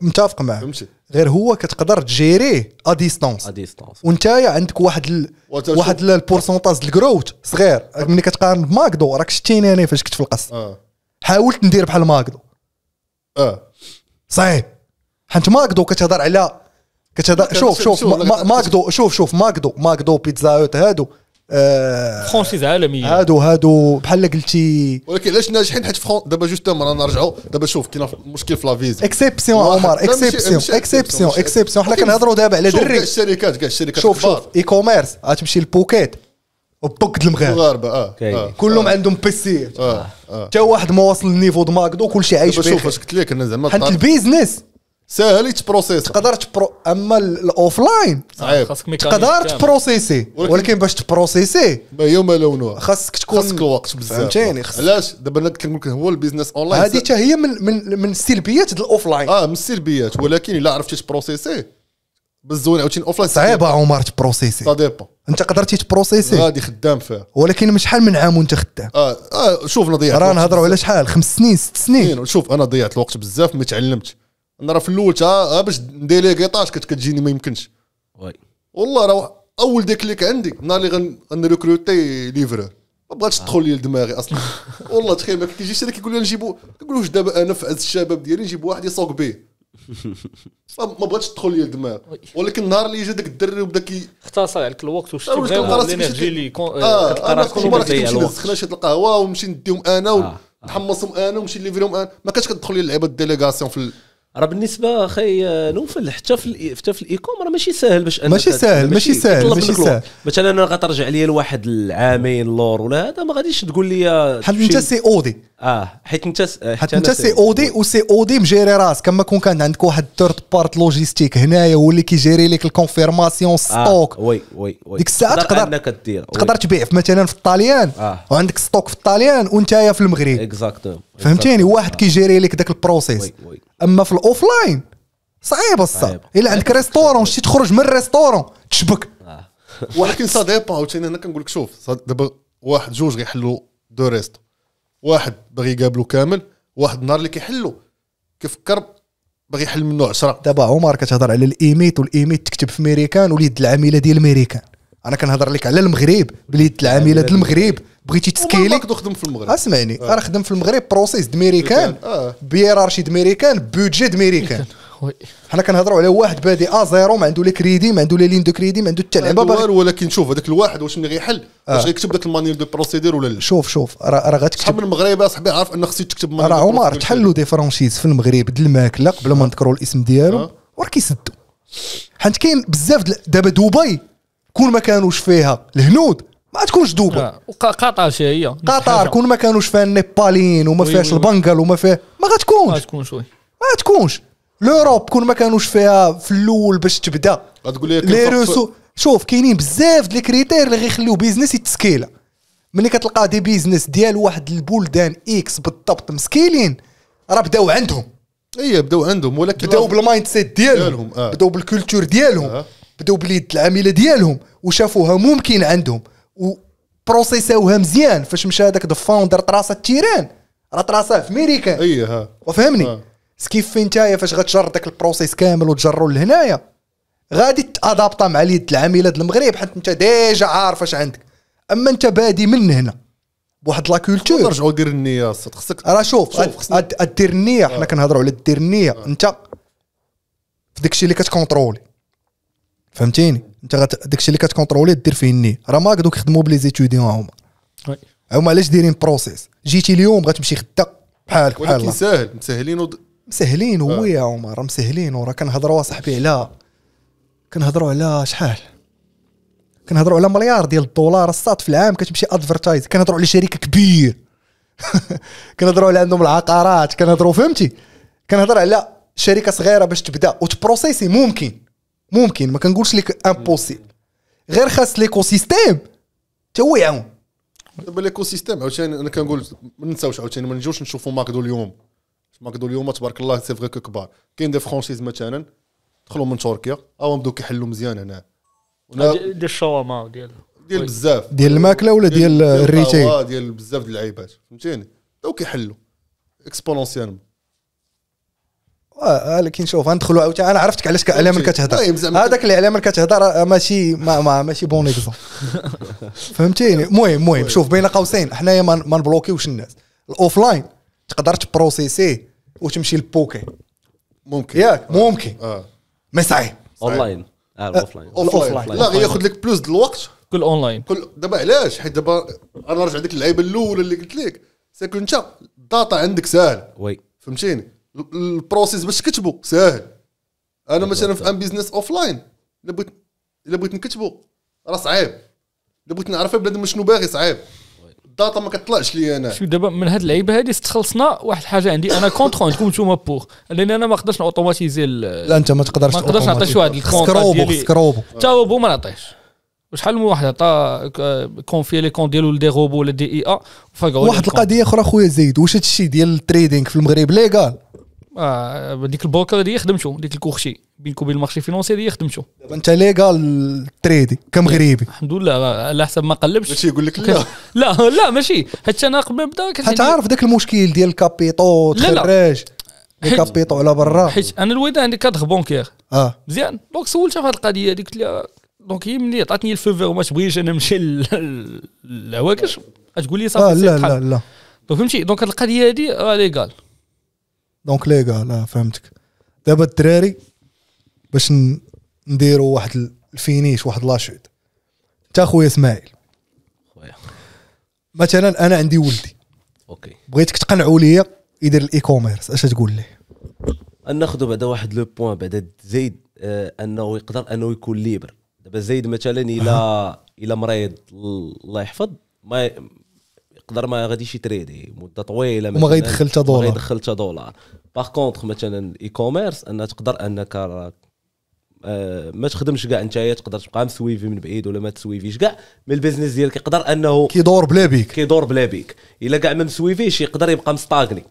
[SPEAKER 1] متفق معاك فهمتي غير هو كتقدر تجيريه ا ديستونس ا ديستونس وانت عندك واحد ال... واحد البورسونتاج الكروت صغير ملي كتقارن بماكدو راك شتيني انا فاش كنت في القص آه. حاولت ندير بحال ماكدو اه صعيب حيت ماكدو كتهضر على كنت هذا شوف شوف ماكدو شوف شوف ماكدو ماكدو بيتزا هوت هادو آه
[SPEAKER 4] فرونسيز عالميه
[SPEAKER 1] هادو هادو بحال قلتي
[SPEAKER 4] ولكن علاش ناجحين حيت فرون دابا جوستومون رانا نرجعوا دابا شوف كاين مشكل في لافيز اكسيبسيون عمر اكسيبسيون اكسيبسيون
[SPEAKER 1] اكسيبسيون حنا كنهضروا دابا على دري كاع الشركات
[SPEAKER 4] كاع الشركات شوف شوف
[SPEAKER 1] اي كوميرس غاتمشي لبوكيت وبوك المغاربه المغاربه
[SPEAKER 4] اه,
[SPEAKER 1] كلهم عندهم بيسي حتى آه. واحد ما وصل النيفو د ماكدو كلشي عايش بخير شوف اش قلت لك انا زعما حنت البيزنس ساهل يتبروسيسي تقدر تبرو اما الاوفلاين
[SPEAKER 4] صعيب تقدر تبروسيسي
[SPEAKER 1] ولكن باش تبروسيسي
[SPEAKER 4] ما هي وما لونها خاصك تكون خاصك الوقت بزاف فهمتيني علاش دابا انا كنقول لك هو البيزنس اونلاين هذه حتى هي من من من السلبيات ديال الاوفلاين اه من السلبيات ولكن الا عرفتي تبروسيسي
[SPEAKER 1] بالزوين عاوتاني اوفلاين صعيبه عمر تبروسيسي سا انت قدرتي تبروسيسي غادي خدام فيها ولكن من شحال من عام وانت خدام اه, آه شوف انا ضيعت راه نهضروا على شحال خمس سنين
[SPEAKER 4] ست سنين شوف انا ضيعت الوقت بزاف ما تعلمت انا راه في الاول تا آه، باش نديليغي طاش كتجيني ما يمكنش وي والله راه اول ليك عندي النهار اللي غنريكروتي ليفرور ما بغاتش تدخل لي لدماغي اصلا والله تخيل ما كتجيش هذاك كيقول لي نجيبو نقول واش دابا انا في عز الشباب ديالي نجيب واحد يسوق به ما بغاتش تدخل لي لدماغ ولكن النهار اللي جا داك الدري وبدا كي اختصر عليك الوقت واش تبغي الانرجي اللي كتلقى راسك كل آه، آه، الوقت خنا شي القهوه ونمشي نديهم انا ونحمصهم انا ونمشي نليفريهم انا ما كانتش كتدخل لي اللعيبه الديليغاسيون في راه بالنسبه اخي آه، نوفل حتى في حتى
[SPEAKER 3] في الايكوم راه ماشي ساهل باش ماشي ساهل ماشي ساهل ماشي ساهل مثلا انا غترجع ليا لواحد العامين لور ولا هذا ما غاديش تقول لي آه، حيت انت سي او دي اه حيت انت آه، حيت انت سي
[SPEAKER 1] او دي وسي او دي مجيري راسك كما كون كان عندك واحد الثيرد بارت لوجيستيك هنايا هو اللي كيجيري لك الكونفيرماسيون ستوك وي
[SPEAKER 3] وي وي ديك الساعه تقدر انك دير تقدر
[SPEAKER 1] تبيع مثلا في الطاليان وعندك ستوك في الطاليان وانت في المغرب اكزاكتوم فهمتيني واحد كيجيري لك ذاك البروسيس وي وي اما في الاوف لاين صعيب الصا الا عندك ريستورون شتي تخرج من الريستورون تشبك آه. ولكن سا ديبا عاوتاني انا كنقول لك شوف
[SPEAKER 4] دابا واحد جوج غيحلوا دو ريست واحد باغي يقابلو كامل واحد النهار اللي كيحلو
[SPEAKER 1] كيفكر باغي يحل منه 10 دابا عمر كتهضر على الايميت والايميت تكتب في ميريكان واليد العامله ديال ميريكان انا كنهضر لك على المغرب باليد العامله ديال المغرب بغيتي تسكيلي كنت خدم في المغرب اسمعني آه. راه خدم في المغرب بروسيس دميريكان آه. بيرارشي دميريكان بودجي دميريكان حنا كنهضروا على واحد بادي ا زيرو ما عنده لا كريدي ما عنده لا لين دو كريدي ما عنده حتى لعبه باغي ولكن شوف هذاك الواحد واش ملي غيحل
[SPEAKER 4] آه. واش غيكتب ذاك المانيول دو بروسيدير ولا لا شوف شوف راه غتكتب شحال من المغرب اصاحبي عارف ان خصك تكتب راه عمر تحلوا
[SPEAKER 1] دي فرانشيز في المغرب د الماكله قبل ما آه. نذكروا الاسم ديالو آه. وراه كيسدوا حيت كاين بزاف دابا دبي كون ما كانوش فيها الهنود ما تكونش دوبا
[SPEAKER 2] قطر شي هي قطر
[SPEAKER 1] كون ما كانوش فيها النيباليين وما فيهاش البنغال وما فيه ما غتكونش ما تكونش وي ما تكونش لوروب كون ما كانوش فيها في الاول باش تبدا غتقول لي لي شوف كاينين بزاف ديال الكريتير اللي غيخليو بيزنس يتسكيل ملي كتلقى دي بيزنس ديال واحد البلدان اكس بالضبط مسكيلين راه بداو عندهم اي بداو عندهم ولكن بداو بالمايند سيت ديالهم, ديالهم. آه. بداو بالكولتور ديالهم آه. بداو باليد العامله ديالهم وشافوها ممكن عندهم وبروسيساوها مزيان فاش مشى هذاك ذا فاوندر طراسه التيران راه طراسه في ميريكان ها وفهمني سكيف فين نتايا فاش غتجر داك البروسيس كامل وتجرو لهنايا غادي تادابطا مع اليد العامله ديال المغرب حيت انت ديجا عارف اش عندك اما انت بادي من هنا بواحد لا كولتور نرجعوا دير النيه الصد خصك راه شوف دير النيه حنا كنهضروا على دير النيه انت في داكشي اللي كتكونترولي فهمتيني انت داكشي اللي كتكونترولي دير فيه النيه راه ماك دوك يخدموا بلي زيتيديون هما هما علاش دايرين بروسيس جيتي اليوم غتمشي غدا بحالك بحال ولكن ساهل
[SPEAKER 4] مسهلين ود...
[SPEAKER 1] مسهلين هو آه. يا عمر راه مسهلين وراه كنهضروا اصاحبي على كنهضروا على شحال كنهضروا على مليار ديال الدولار الساط في العام كتمشي ادفرتايز كنهضروا على شركه كبير كنهضروا على عندهم العقارات كنهضروا فهمتي كنهضر على شركه صغيره باش تبدا وتبروسيسي ممكن ممكن ما كنقولش لك امبوسيبل غير خاص ليكو سيستيم حتى هو
[SPEAKER 4] يعاون دابا ليكو سيستيم عاوتاني انا كنقول ما نساوش عاوتاني ما نجيوش نشوفوا ماكدو اليوم ماكدو اليوم تبارك الله سي فغي كبار كاين دي فرونشيز مثلا دخلوا من تركيا او بداو كيحلوا مزيان هنا ديال الشاورما ديال ديال بزاف ديال الماكله ولا ديال الريتيل ديال بزاف ديال اللعيبات فهمتيني بداو كيحلوا اكسبونونسيال
[SPEAKER 1] اه لكن شوف ندخلوا عاوتاني انا عرفتك علاش طيب، الاعلام كتهضر هذاك آه، الاعلام كتهضر ماشي ما ما ماشي بون اكزومبل فهمتيني المهم المهم طيب. شوف بين قوسين حنايا ما نبلوكيوش الناس الاوف لاين تقدر تبروسيسيه وتمشي للبوكي ممكن ياك ممكن اه مي صعيب اونلاين
[SPEAKER 4] اوف لاين اوف لاين لا ياخذ
[SPEAKER 1] لك بلوس الوقت كل اونلاين كل دابا علاش حيت
[SPEAKER 4] دابا انا رجع ديك اللعيبه الاولى اللي قلت لك سي انت الداتا عندك ساهل وي فهمتيني البروسيس باش تكتبو ساهل انا مثلا في ان بيزنس اوف لاين الا بغيت الا بغيت نكتبو راه صعيب الا بغيت نعرف بنادم شنو باغي صعيب الداتا ما كطلعش لي انا شوف
[SPEAKER 2] دابا من هاد اللعيبه هادي استخلصنا واحد الحاجه عندي انا كونتر عندكم نتوما بوغ لان انا ما نقدرش نوتوماتيزي لا انت ما تقدرش ما نقدرش نعطيش واحد الكونت روبو خصك حتى ما نعطيهش وشحال من واحد عطى كونفي لي كون ديالو لدي روبو ولا دي اي ا واحد
[SPEAKER 1] القضيه اخرى خويا زيد واش هادشي ديال التريدينغ في المغرب ليغال
[SPEAKER 2] آه ديك البروكر اللي خدمتو ديك الكوخشي بينك وبين المارشي فينونسي اللي
[SPEAKER 1] خدمتو دابا انت ليغال تريدي كمغربي إيه.
[SPEAKER 2] الحمد لله على حسب ما قلبش ماشي يقول لك لا لا لا ماشي حتى انا قبل ما نبدا كنت عارف
[SPEAKER 1] ذاك المشكل ديال الكابيتو تخرج الكابيتو على برا حيت
[SPEAKER 2] انا الويدا عندي كادغ بونكير اه مزيان دونك سولتها في هذه القضيه هذيك قلت لها دونك هي ملي عطاتني الفوفير وما تبغيش انا نمشي للعواكش تقول لي صافي آه، لا لا لا دونك فهمتي دونك القضيه هذه راه ليغال
[SPEAKER 1] دونك لي لا آه، فهمتك دابا الدراري باش نديروا واحد الفينيش واحد لاشوت انت خويا اسماعيل خويا مثلا انا عندي ولدي اوكي بغيتك تقنعوا ليا يدير الاي كوميرس اش تقول ليه
[SPEAKER 3] ناخذ بعدا واحد لو بوان بعدا زيد آه، انه يقدر انه يكون ليبر دابا زيد مثلا الى الى مريض الله يحفظ ما يقدر ما غاديش يتريدي مده طويله وما غيدخل حتى دولار ما غيدخل حتى دولار باغ كونتخ مثلا الاي كوميرس ان تقدر انك راك آه، ما تخدمش كاع انت تقدر تبقى مسويفي من بعيد ولا ما تسويفيش كاع مي البيزنس ديالك يقدر انه كيدور بلا بيك كيدور بلا بيك الا كاع ما مسويفيش يقدر يبقى مستاغني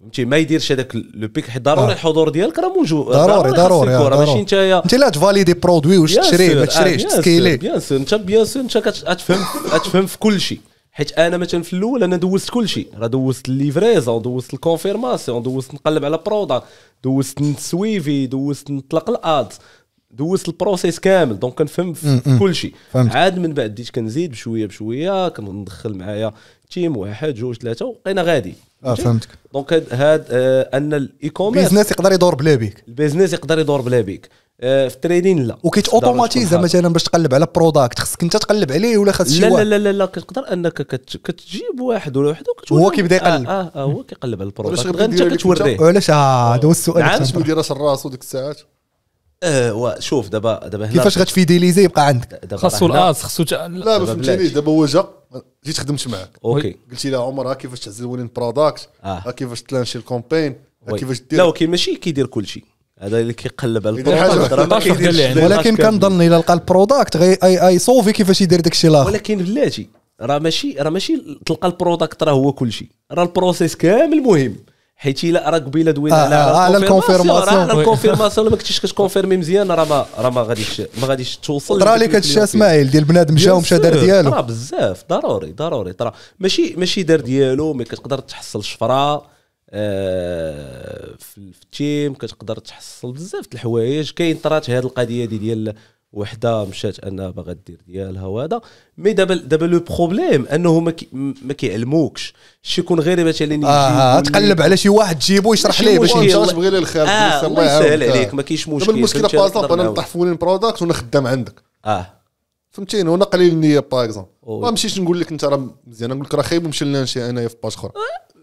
[SPEAKER 3] فهمتي ما يديرش هذاك لو بيك حيت ضروري آه. الحضور ديالك راه موجود ضروري ضروري الكره آه، ماشي
[SPEAKER 1] انت انت لا تفاليدي برودوي واش تشري ما آه، تشريش تسكيلي
[SPEAKER 3] بيان سور انت بيان سور انت كتفهم تفهم في كل شيء حيت انا مثلا في الاول انا دوزت كل شيء راه دوزت الليفريزون دوزت الكونفيرماسيون دوزت نقلب على برودا دوزت نسويفي دوزت نطلق الادز دوزت البروسيس كامل دونك كنفهم في كل شيء عاد من بعد بديت كنزيد بشويه بشويه كندخل معايا تيم واحد جوج ثلاثه وبقينا غادي اه فهمتك دونك هاد آه ان الاي كوميرس البيزنس يقدر يدور بلا بيك البيزنس يقدر يدور بلا بيك آه في التريدين
[SPEAKER 1] لا وكيت اوتوماتيزا مثلا باش تقلب على بروداكت خصك انت تقلب عليه ولا خاص شي لا لا لا
[SPEAKER 3] لا, لا كتقدر انك كتجيب واحد ولا وحده هو كيبدا يقلب آه،, اه, آه, هو
[SPEAKER 1] كيقلب على البروداكت غير انت كتوريه علاش آه، هذا هو السؤال نعم. علاش ما
[SPEAKER 3] راس الراس وديك الساعات اه وشوف
[SPEAKER 4] دابا دابا هنا كيفاش
[SPEAKER 1] غتفيديليزي يبقى عندك خاصو الاس خاصو لا ما فهمتيني
[SPEAKER 4] دابا هو جا جيت خدمت معاك اوكي قلتي لها عمر ها كيفاش تعزل ولين بروداكت آه. ها كيفاش تلانشي الكومبين ها كيفاش دير لا ولكن
[SPEAKER 3] ماشي كيدير كلشي هذا اللي كيقلب على البروداكت ولكن كنظن
[SPEAKER 1] الا لقى البروداكت غي اي اي صوفي كيفاش يدير داك الشيء الاخر
[SPEAKER 3] ولكن بلاتي راه ماشي راه ماشي تلقى البروداكت راه هو كلشي راه البروسيس كامل مهم حيت الا راه قبيله دوينا آه على آه، الكونفيرماسيون على الكونفيرماسيون ما كنتيش كتكونفيرمي مزيان راه ما راه ما غاديش ما غاديش توصل طرا لك هادشي اسماعيل ديال بنادم جا ومشى دار ديالو طرا بزاف ضروري ضروري طرا ماشي ماشي دار ديالو مي كتقدر تحصل شفره آه، في التيم كتقدر تحصل بزاف د الحوايج كاين طرات هذه القضيه دي ديال وحده مشات انها باغا دير ديالها وهذا مي دابا دابا لو بروبليم انه ما ما كيعلموكش شي يكون غير مثلا اه تقلب على شي واحد تجيبو يشرح ليه باش انت تبغي ليه الخير الله يسهل عليك ما كاينش مشكل دابا المشكله باغ انا نطيح في
[SPEAKER 4] بروداكت وانا خدام عندك اه فهمتيني وانا قليل النيه با اكزومبل ما مشيتش نقول لك انت راه مزيان نقول لك راه خايب لنا شي انايا في باج اخرى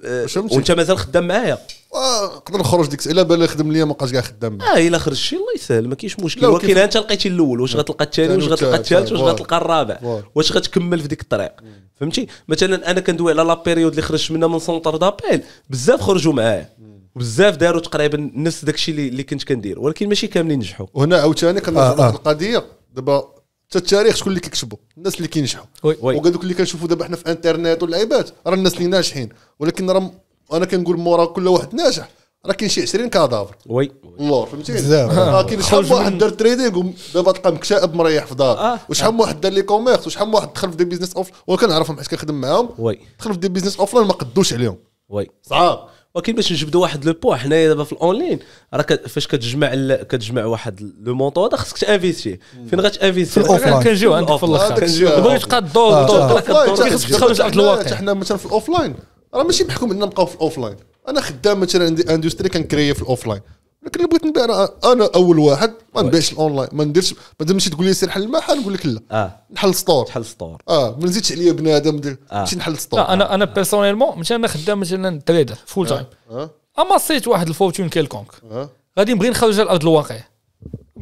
[SPEAKER 3] أه، وانت مازال
[SPEAKER 4] خدام معايا آه، نقدر نخرج ديك الا بالي خدم ليا ما بقاش كاع خدام معايا اه الا خرجتي شي الله يسهل ما كاينش مشكل ولكن انت لقيتي
[SPEAKER 3] الاول واش نعم. غتلقى الثاني واش غتلقى الثالث واش غتلقى الرابع واش غتكمل في ديك الطريق فهمتي مثلا انا كندوي على لا بيريود اللي خرجت منها من سونتر دابيل بزاف خرجوا معايا وبزاف داروا تقريبا نفس داكشي اللي كنت كندير ولكن ماشي كاملين نجحوا وهنا عاوتاني كنرجع آه آه.
[SPEAKER 4] القضيه دابا حتى التاريخ شكون اللي كيكتبوا الناس اللي كينجحوا دوك اللي كنشوفوا دابا حنا في انترنت واللعيبات راه الناس اللي ناجحين ولكن راه انا كنقول مورا كل واحد ناجح راه كاين شي 20 كادافر وي اللور فهمتيني بزاف آه، آه. كاين شحال من واحد دار تريدينغ ودابا تلقى مكتئب مريح في دار آه. وشحال من واحد دار لي كوميرس وشحال من واحد دخل في دي بيزنس اوف وكنعرفهم حيت كنخدم معاهم وي دخل في دي بيزنس اوف ما قدوش عليهم وي صعاب ولكن باش نجبدوا
[SPEAKER 3] واحد لو بوان حنايا دابا في الاونلاين راه فاش كتجمع ال... كتجمع واحد لو مونطو هذا خصك تانفيستي فين غاتانفيستي كنجيو عندك في آه، الاخر دابا تبقى الدور الدور خصك تخرج عبد آه. الواقع حنا
[SPEAKER 4] مثلا في الاوفلاين راه ماشي محكوم اننا نبقاو في الاوفلاين انا خدام مثلا عندي اندستري كنكريي في الاوفلاين لكن اللي بغيت نبيع انا انا اول واحد ما نبيعش الاونلاين ما نديرش مادام مشيت تقول لي سير حل المحل نقول لك لا آه. نحل ستور نحل ستور اه ما نزيدش عليا بنادم آه. نحل ستور لا
[SPEAKER 2] انا انا بيرسونيلمون مثلا انا خدام مثلا تريدر فول تايم آه. اما صيت واحد الفورتون كيلكونك آه. غادي نبغي نخرج على ارض الواقع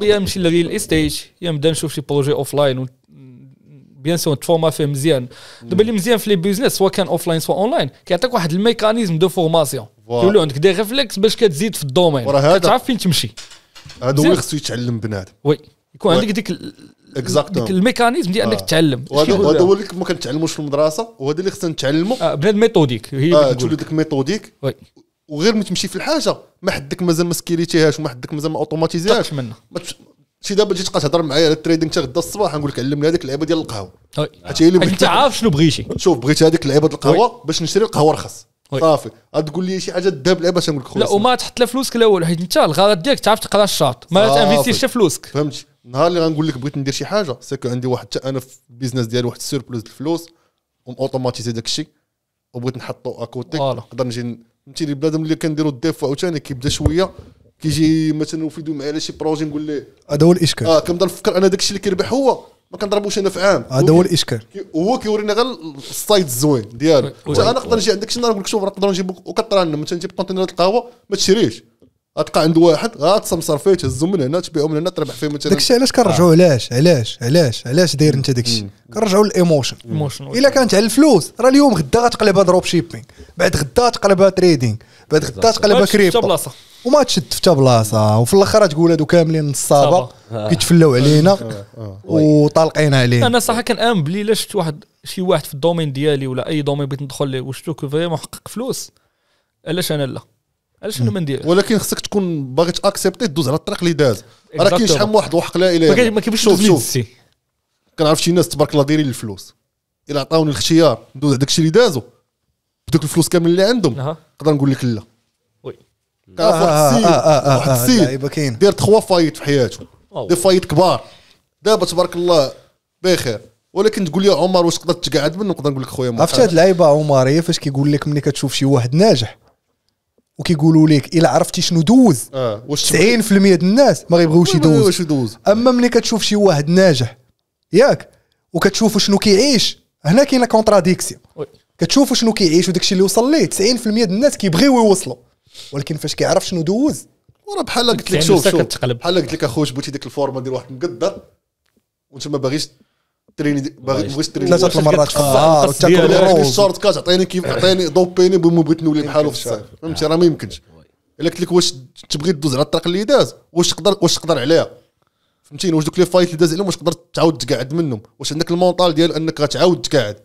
[SPEAKER 2] يا نمشي للريل استيج يا نبدا نشوف شي بروجي اوف لاين بيان سو تفورما فيه مزيان دابا اللي مزيان في لي بيزنس سواء كان اوف لاين سواء اون لاين كيعطيك واحد الميكانيزم دو فورماسيون كيولي عندك دي ريفلكس باش كتزيد في الدومين كتعرف
[SPEAKER 4] فين تمشي هذا هو خصو يتعلم بنادم وي يكون عندك ديك اكزاكتوم الميكانيزم ديال انك آه. تعلم وهذا هو اللي ما كنتعلموش في المدرسه وهذا اللي خصنا نتعلمو آه بنادم ميثوديك هي آه تولي ديك ميثوديك وغير ما تمشي في الحاجه ما حدك مازال ما سكيريتيهاش وما حدك مازال ما اوتوماتيزيهاش ما, شي دابا جيت تبقى تهضر معايا على التريدينغ حتى غدا الصباح نقول لك علمني هذيك اللعيبه ديال القهوه حيت اللي انت عارف شنو بغيتي شوف بغيت هذيك اللعيبه ديال القهوه باش نشري القهوه رخص صافي غتقول لي شي حاجه الذهب لعبه تنقول لك لا وما
[SPEAKER 2] تحط لا فلوسك لا والو حيت انت الغرض ديالك تعرف تقرا الشاط ما تانفيستيش
[SPEAKER 4] فلوسك فهمتي النهار اللي غنقول لك بغيت ندير شي حاجه سكو عندي واحد انا في البيزنس ديالي واحد ديال الفلوس وم اوتوماتيزي داك الشيء وبغيت نحطو اكوتيك نقدر نجي فهمتي بنادم اللي كنديروا الديفو عاوتاني كيبدا شويه كيجي مثلا وفيدو معايا على شي بروجي نقول له
[SPEAKER 1] هذا هو الاشكال اه
[SPEAKER 4] كنبدا نفكر انا داك الشيء اللي كيربح هو ما كنضربوش انا في عام هذا هو الاشكال هو كيورينا غير السايد الزوين ديالو انا نقدر نجي عندك شي نهار نقول لك شوف نقدر نجيب وكطران مثلا تجيب كونتينرات القهوه ما تشريش غتلقى عند واحد غاتسمسر فيه تهزو من هنا تبيعو من هنا تربح فيه مثلا داكشي علاش
[SPEAKER 1] كنرجعو آه. علاش علاش علاش علاش داير انت داكشي كنرجعو للايموشن الا كانت على الفلوس راه اليوم غدا غتقلبها دروب شيبينغ بعد غدا غتقلبها تريدينغ بعد غدا غتقلبها كريبتو وما تشد في بلاصه وفي الاخر تقول هادو كاملين الصابه آه. كيتفلاو علينا آه. آه. وطالقين علينا
[SPEAKER 2] انا صراحه كنامن بلي الا شفت واحد شي واحد في الدومين ديالي ولا اي دومين بغيت ندخل ليه وشتو فريمون حقق فلوس علاش انا لا علاش انا ما
[SPEAKER 4] نديرش ولكن خصك تكون باغي تاكسبتي دوز على الطريق اللي داز راه كاين شحال من واحد وحق لا اله ما كيفاش شوف شوف كنعرف شي ناس تبارك الله دايرين الفلوس الا عطاوني الاختيار ندوز على داكشي اللي دازو بدوك الفلوس كامل اللي عندهم نقدر نقول لك لا
[SPEAKER 1] كان واحد سي واحد السيد
[SPEAKER 4] دير تخوا فايت في حياته دي فايت كبار دابا تبارك الله بخير ولكن تقول لي عمر واش تقدر تقعد منه نقدر نقول لك خويا عرفت هاد
[SPEAKER 1] اللعيبه عمريه فاش كيقول لك ملي كتشوف شي واحد ناجح وكيقولوا لك الا عرفتي شنو دوز آه. 90% ديال الناس ما غيبغيوش يدوز يدوز اما ملي كتشوف شي واحد ناجح ياك وكتشوف شنو كيعيش هنا كاينه كونتراديكسيون كتشوف شنو كيعيش وداك الشيء اللي وصل ليه 90% ديال الناس كيبغيو يوصلوا ولكن فاش كيعرف شنو دوز وراه
[SPEAKER 4] بحال قلت لك شوف شوف بحال قلت لك اخويا بغيتي ديك الفورمه ديال واحد مقدر وانت ما باغيش تريني باغي بغيت تريني ثلاثه مرات في النهار آه، وتاكل الشورت كات عطيني كيف آه. عطيني دوبيني بما بغيت نولي بحاله في الصيف فهمتي راه ما يمكنش الا قلت لك واش تبغي دوز على الطريق اللي داز واش تقدر واش تقدر عليها فهمتيني واش دوك لي فايت اللي داز عليهم واش تقدر تعاود تقعد منهم واش عندك المونطال ديال انك غتعاود تقعد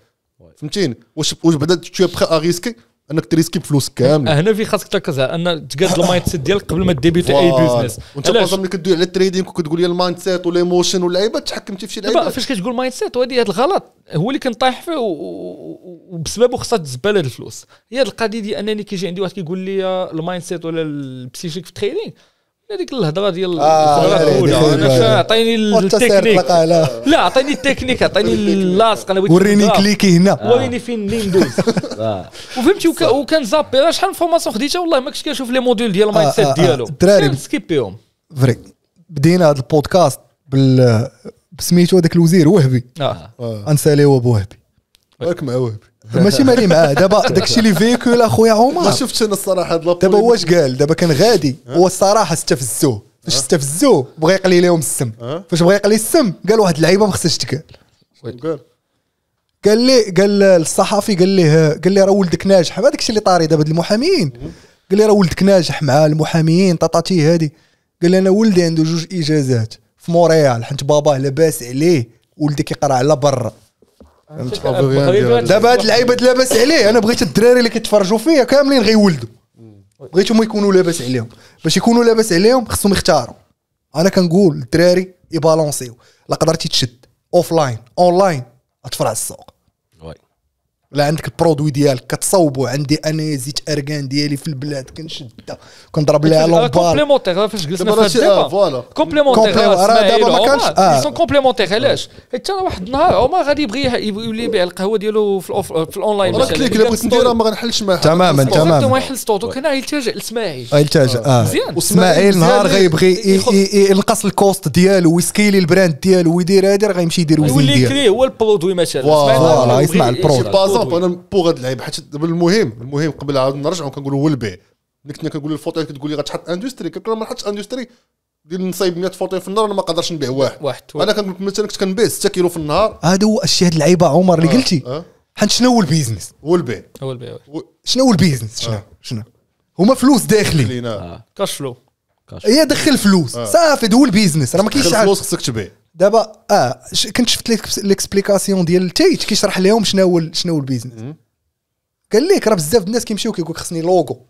[SPEAKER 4] فهمتيني واش واش بعدا تو بخي ا ريسكي انك تريسكي بفلوس كامل
[SPEAKER 2] هنا في خاصك تركز على ان تقاد المايند سيت ديالك قبل ما ديبيوتي اي بيزنس وانت باجا
[SPEAKER 4] ملي كدوي على التريدينغ وكتقول لي المايند سيت وليموشن واللعيبه تحكمتي في شي لعيبه فاش كتقول مايند سيت وهذه هذا الغلط هو اللي كنطيح فيه
[SPEAKER 2] وبسببه خاصها تزبال هاد الفلوس هي هاد القضيه ديال انني كيجي عندي واحد كيقول لي آه، المايند سيت ولا البسيشيك في التريدينغ هذيك الهضره ديال آه، الاولى عطيني التكنيك لا عطيني التكنيك عطيني اللاصق انا وريني كليكي هنا آه. وريني فين ندوز
[SPEAKER 5] آه.
[SPEAKER 2] وفهمتي وكان زابي شحال من فورماسيون خديتها والله ما كنتش كنشوف لي موديل ديال المايند سيت ديالو الدراري سكيبيهم
[SPEAKER 1] فري بدينا هذا البودكاست بال بسميتو هذاك الوزير وهبي انساليو بوهبي ولكن مع وهبي ماشي مالي معاه دابا داكشي اللي فيكول اخويا عمر ما شفتش انا الصراحه دابا هو قال دابا كان غادي هو الصراحه استفزوه فاش استفزوه بغى يقلي لهم السم فاش بغى يقلي السم قال واحد اللعيبه ما خصهاش تقال قال لي قال الصحافي قال ليه قال لي راه ولدك ناجح هذاك الشيء اللي طاري دابا المحامين قال لي راه ولدك ناجح مع المحامين طاطاتي هادي قال لي انا ولدي عنده جوج اجازات في موريال حيت باباه لاباس عليه ولدي كيقرا على برا دابا هاد اللعيبه لاباس عليه انا بغيت الدراري اللي كيتفرجوا فيا كاملين غيولدوا بغيتهم يكونوا لاباس عليهم باش يكونوا لاباس عليهم خصهم يختاروا انا كنقول الدراري يبالونسيو لا قدرتي تشد اوف لاين اون لاين غتفرع السوق لا عندك البرودوي ديالك كتصوبو عندي انا زيت اركان ديالي في البلاد كنشد كنضرب ليها آه، لومبار كومبليمونتيغ
[SPEAKER 2] فاش جلسنا في آه، الدابا فوالا كومبليمونتيغ راه دابا ما كانش سون كومبليمونتيغ آه. علاش حيت انا واحد النهار عمر غادي يبغي يولي يبيع القهوه ديالو
[SPEAKER 4] في الاونلاين راه كليك الا بغيت نديرها ما غنحلش معاه
[SPEAKER 1] تماما تماما ما
[SPEAKER 2] يحلش دوك هنا يلتجا لاسماعيل
[SPEAKER 1] يلتجا اه
[SPEAKER 2] مزيان نهار
[SPEAKER 1] غيبغي ينقص الكوست ديالو ويسكيلي البراند ديالو ويدير هادي راه غيمشي يدير ويزيد ديالو يولي
[SPEAKER 4] هو البرودوي مثلا فوالا يسمع البرودوي بالضبط انا بوغ هاد اللعيبه حيت دابا المهم المهم قبل عاد نرجعوا كنقولوا هو البيع ملي كنا كنقول الفوطيل كتقول لي غتحط اندستري كنقول ما نحطش اندستري ديال نصايب 100 فوطيل في النهار انا ما قدرش نبيع واحد واحد انا كنقول مثلا كنت كنبيع 6 كيلو في النهار
[SPEAKER 1] هذا هو الشيء هاد اللعيبه عمر اللي آه، قلتي آه. حيت شنو هو البيزنس هو البيع هو البيع شنو هو البيزنس شنو آه. شنو هما فلوس داخلين كاش فلو هي دخل فلوس صافي هو البيزنس راه ما كاينش فلوس خصك تبيع دابا اه كنت شفت ليكسبليكاسيون ديال تايت كيشرح لهم شنو هو شنو هو البيزنس قال لك راه بزاف الناس كيمشيو كيقول خصني لوغو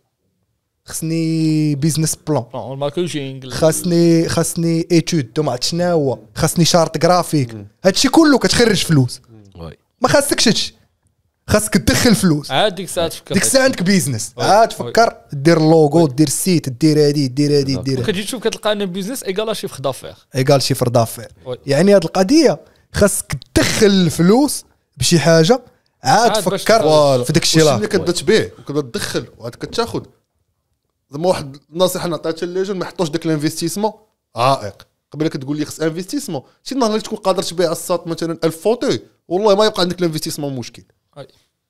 [SPEAKER 1] خصني بيزنس
[SPEAKER 2] بلان
[SPEAKER 1] خاصني خاصني ايتود دو عرفت شنو هو خاصني شارط جرافيك هادشي كله كتخرج فلوس ما خاصكش هادشي خاصك تدخل فلوس
[SPEAKER 2] عاد ديك الساعه تفكر ديك الساعه عندك
[SPEAKER 1] بيزنس عاد تفكر دير لوغو دير سيت دير هادي دير هادي دير
[SPEAKER 2] كتجي تشوف كتلقى ان بيزنس ايكال شيفر دافير
[SPEAKER 1] ايكال شيفر دافير يعني هاد القضيه خاصك تدخل الفلوس بشي حاجه عاد فكر في داك الشيء اللي كتبدا تبيع وكتبدا تدخل وعاد كتاخذ زعما
[SPEAKER 4] واحد النصيحه نعطيها ليجون ما يحطوش داك الانفستيسمون عائق قبل كتقول لي خص انفستيسمون شي نهار اللي تكون قادر تبيع الساط مثلا 1000 فوتوي والله ما يبقى عندك الانفستيسمون مشكل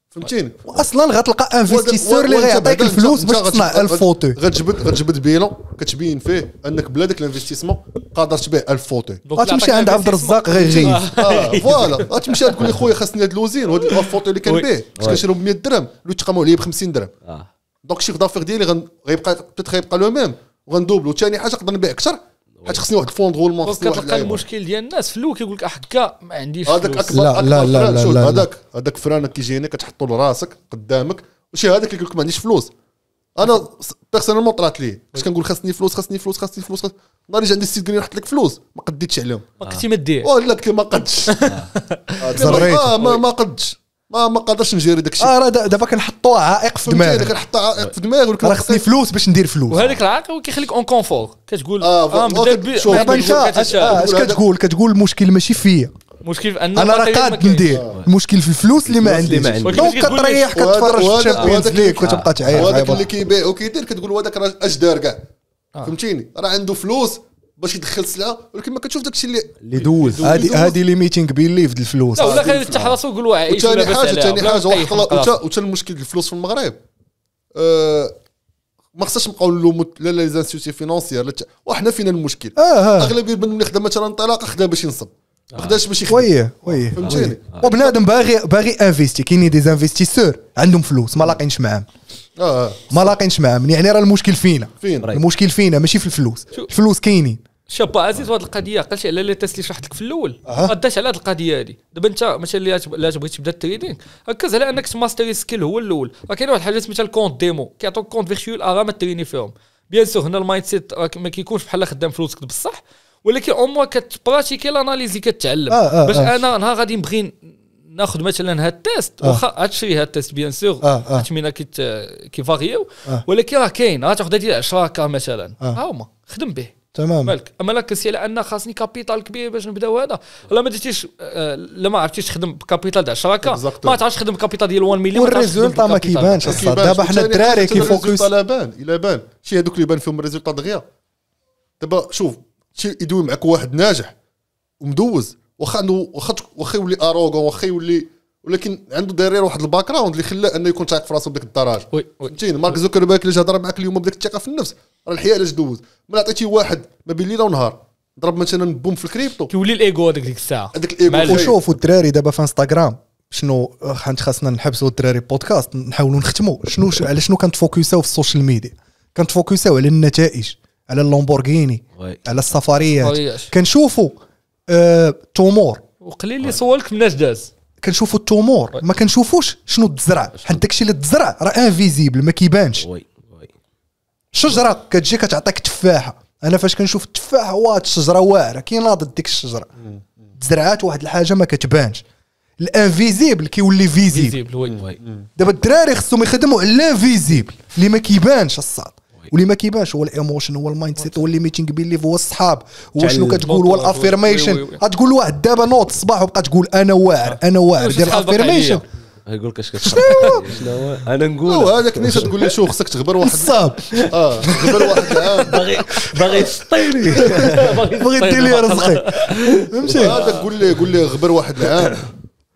[SPEAKER 4] فهمتيني واصلا غتلقى انفستيسور اللي غيعطيك الفلوس باش تصنع 1000 فوتو غتجبد غتجبد بيلون كتبين فيه انك بلا داك الانفستيسمون قادر تبيع 1000 فوتو غتمشي عند عبد الرزاق غير غير آه، فوالا غتمشي تقول لي خويا خاصني هاد اللوزين وهاد الفوتو اللي كنبيع باش كنشريهم ب 100 درهم لو تقاموا عليا ب 50 درهم آه. دونك شيخ دافير ديالي غيبقى غيبقى لو ميم وغندوبلو ثاني حاجه نقدر نبيع اكثر حيت خصني واحد الفون رولمون خصني واحد كتلقى المشكل ديال الناس في الاول كيقول
[SPEAKER 2] لك احكا ما عنديش هذاك اكبر لا لا لا لا هذاك
[SPEAKER 4] هذاك فرانك كيجي هنا كتحطو لراسك قدامك وشي هذاك كيقول لك ما عنديش فلوس انا مون طرات ليه باش كنقول خاصني فلوس خاصني فلوس خاصني فلوس نهار جا عندي 6 كنين رحت لك فلوس ما قديتش عليهم ما كنتي ما دير ولا ما قدش آه. آه، ما ما قدش ما ما قادرش
[SPEAKER 1] نجري داك الشيء اه راه دابا كنحطوا عائق في دماغك كنحطوا عائق في دماغك راه خصني فلوس باش ندير فلوس وهذاك
[SPEAKER 2] العائق هو كيخليك اون كونفور كتقول اه, آه، شوف انت اش آه، كتقول
[SPEAKER 1] كتقول المشكل ماشي فيا
[SPEAKER 4] المشكل في انا راه قاد
[SPEAKER 1] ندير المشكل في الفلوس اللي ما عنديش دونك كتريح كتفرج في الشامبيونز ليغ وتبقى تعاير هذاك اللي
[SPEAKER 4] كيبيع وكيدير كتقول هذاك راه اش
[SPEAKER 1] دار كاع آه.
[SPEAKER 4] فهمتيني راه عنده فلوس باش يدخل سلعه ولكن ما كتشوف داكشي اللي
[SPEAKER 1] اللي دوز هادي هادي لي ميتينغ بيليف الفلوس لا ولا خلي
[SPEAKER 4] يفتح راسو ويقول واعي ثاني حاجه ثاني حاجه واحد وتا المشكل الفلوس في المغرب أه، ما خصناش نبقاو نلومو لا لي زانستيتي فينونسيير وحنا فينا المشكل آه، آه. اغلبيه من اللي خدم مثلا انطلاقه خدا
[SPEAKER 1] باش ينصب ما خداش باش يخدم ويه ويه فهمتيني وبنادم باغي باغي انفيستي كاينين دي انفيستيسور عندهم فلوس ما لاقينش معاهم آه. ما لاقينش معاهم يعني راه المشكل فينا فين المشكل فينا ماشي في الفلوس الفلوس كاينين
[SPEAKER 2] شابا عزيز هذه القضيه قالش على لي تيست اللي شرحت لك في الاول ما قداش على هذه القضيه هذه دابا انت مثلا لا بغيتي تبدا التريدينغ ركز على انك تماستري سكيل هو الاول راه كاين واحد الحاجه سميتها الكونت ديمو كيعطوك كونت فيرتوال اغا ما تريني فيهم بيان سور هنا المايند سيت ما كيكونش بحال خدام فلوسك بصح ولكن او موا كتبراتيكي لاناليزي كتعلم آه آه باش آه. انا نهار غادي نبغي ناخذ مثلا هاد التيست آه. واخا غتشري هاد التيست بيان سور آه. آه. كيت آه، كيفاريو ولكن راه كاين تاخذ هادي 10 كا مثلا ها هما خدم به تمام مالك اما لا كنسي على ان خاصني كابيتال كبير باش نبداو هذا ولا ما درتيش لا ما عرفتيش تخدم بكابيتال تاع الشراكه ما تعرفش تخدم بكابيتال
[SPEAKER 4] ديال 1 مليون والريزولتا ما كيبانش دابا حنا الدراري كيفوكس لا بان الا بان شي هذوك اللي بان فيهم الريزولتا دغيا دابا شوف شي يدوي معك واحد ناجح ومدوز واخا واخا واخا يولي اروغون واخا يولي ولكن عنده داير واحد الباك اللي خلاه انه يكون تايق في راسو بديك الدرجه فهمتيني مارك زوكربيرغ اللي هضر معك اليوم بديك الثقه في النفس راه الحياه علاش دوز ملي عطيتي واحد ما بين ليله ونهار ضرب مثلا بوم في الكريبتو كيولي الايغو هذيك ديك الساعه هذاك الايغو وشوفوا
[SPEAKER 1] الدراري دابا في انستغرام شنو حنت آه، خاصنا نحبسوا الدراري بودكاست نحاولوا نختموا شنو على شنو كنتفوكساو في السوشيال ميديا كنتفوكساو على النتائج على اللامبورغيني على السفريات كنشوفوا آه، تومور
[SPEAKER 2] وقليل اللي صولك مناش داز
[SPEAKER 1] كنشوفوا التومور ما كنشوفوش شنو تزرع حيت داكشي اللي تزرع راه انفيزيبل ما كيبانش وي وي شجره كتجي كتعطيك تفاحه انا فاش كنشوف التفاحه واحد الشجره واعره كي ناضت ديك الشجره تزرعات واحد الحاجه ما كتبانش الانفيزيبل كيولي فيزيبل دابا الدراري خصهم يخدموا على الانفيزيبل اللي ما كيبانش الصاد واللي ما كيبانش هو الايموشن هو المايند سيت هو الليميتينغ بيليف هو الصحاب هو شنو كتقول هو الافيرميشن غتقول لواحد دابا نوض الصباح وبقى تقول انا واعر آه. انا واعر ديال الافيرميشن
[SPEAKER 3] يقول لك
[SPEAKER 4] اش شنو انا نقول هذاك نيشان تقول لي شوف خصك تغبر واحد الصاب اه تغبر واحد العام باغي باغي تطيري باغي تدير لي رزقي فهمتي هذاك قول لي قول لي غبر واحد العام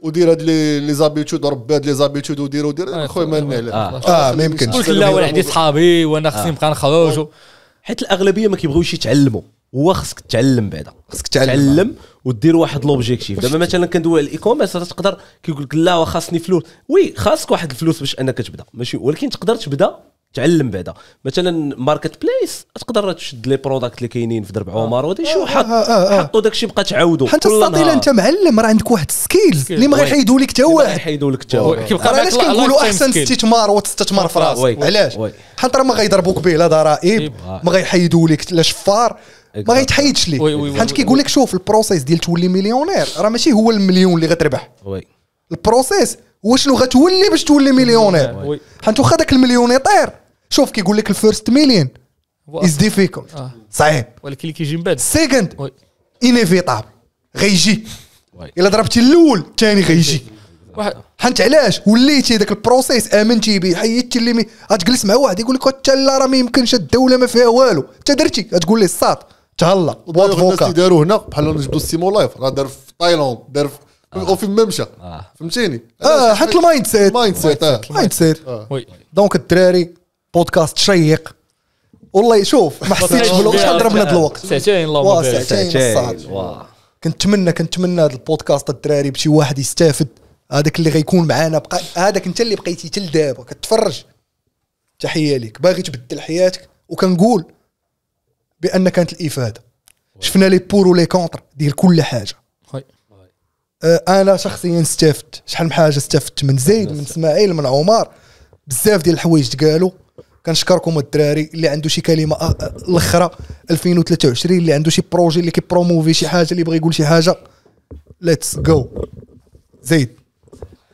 [SPEAKER 4] ودير هاد لي زابيتود ربي هاد لي زابيتود ودير ودير آه، خويا ما آه. نعلم اه, آه، ما يمكنش قلت لا وانا عندي
[SPEAKER 3] صحابي وانا خصني نبقى نخرج حيت الاغلبيه ما كيبغيوش يتعلموا هو خصك تعلم بعدا خصك تعلم تعلم ودير واحد لوبجيكتيف دابا مثلا كندوي على الاي كوميرس راه تقدر كيقول لك لا خاصني فلوس وي خاصك واحد الفلوس باش انك تبدا ماشي ولكن تقدر تبدا تعلم بعدا مثلا ماركت بليس تقدر تشد لي بروداكت اللي كاينين في درب آه. عمر ودي شو حط حطوا داكشي بقى تعاودوا
[SPEAKER 1] حتى السطيله انت معلم راه عندك واحد سكيلز اللي ما غيحيدوا لك حتى واحد غيحيدوا لك حتى واحد كيبقى علاش كنقولوا احسن استثمار وتستثمر في راسك علاش حيت راه ما غيضربوك به لا ضرائب ما غيحيدوا لك لا شفار ما غيتحيدش لك حيت كيقول لك شوف البروسيس ديال تولي مليونير راه ماشي هو المليون اللي غتربح وي البروسيس وشنو غتولي باش تولي مليونير حيت واخا داك المليون يطير شوف كيقول لك الفيرست مليون از ديفيكولت صعيب ولكن اللي كيجي من بعد سيكند انيفيتابل غيجي الا ضربتي الاول الثاني غيجي حنت علاش وليتي ذاك البروسيس امنتي به حيدتي اللي غتجلس مع واحد يقول لك حتى لا راه ما يمكنش الدوله ما فيها والو انت درتي غتقول ليه الساط تهلا بواد فوكا داروا هنا بحال نجبدوا السيمو
[SPEAKER 4] لايف راه دار في تايلاند دار في او في آه. ممشى آه. فهمتيني اه حط المايند سيت
[SPEAKER 1] المايند سيت المايند سيت دونك الدراري بودكاست شيق والله شوف ما حسيتش بالوقت شحال ضربنا هذا الوقت ساعتين ساعتين بارك ساعتين كنتمنى كنتمنى هذا البودكاست الدراري بشي واحد يستافد هذاك اللي غيكون معانا بقى هذاك انت اللي بقيتي تل دابا كتفرج تحيه ليك باغي تبدل حياتك وكنقول بان كانت الافاده شفنا لي بور ولي كونتر ديال كل حاجه آه، انا شخصيا استفدت شحال من حاجه استفدت من زيد من اسماعيل من عمر بزاف ديال الحوايج تقالوا كنشكركم الدراري اللي عنده شي كلمه آه، آه، الاخرى 2023 اللي عنده شي بروجي اللي كيبروموفي شي حاجه اللي بغى يقول شي حاجه ليتس جو زيد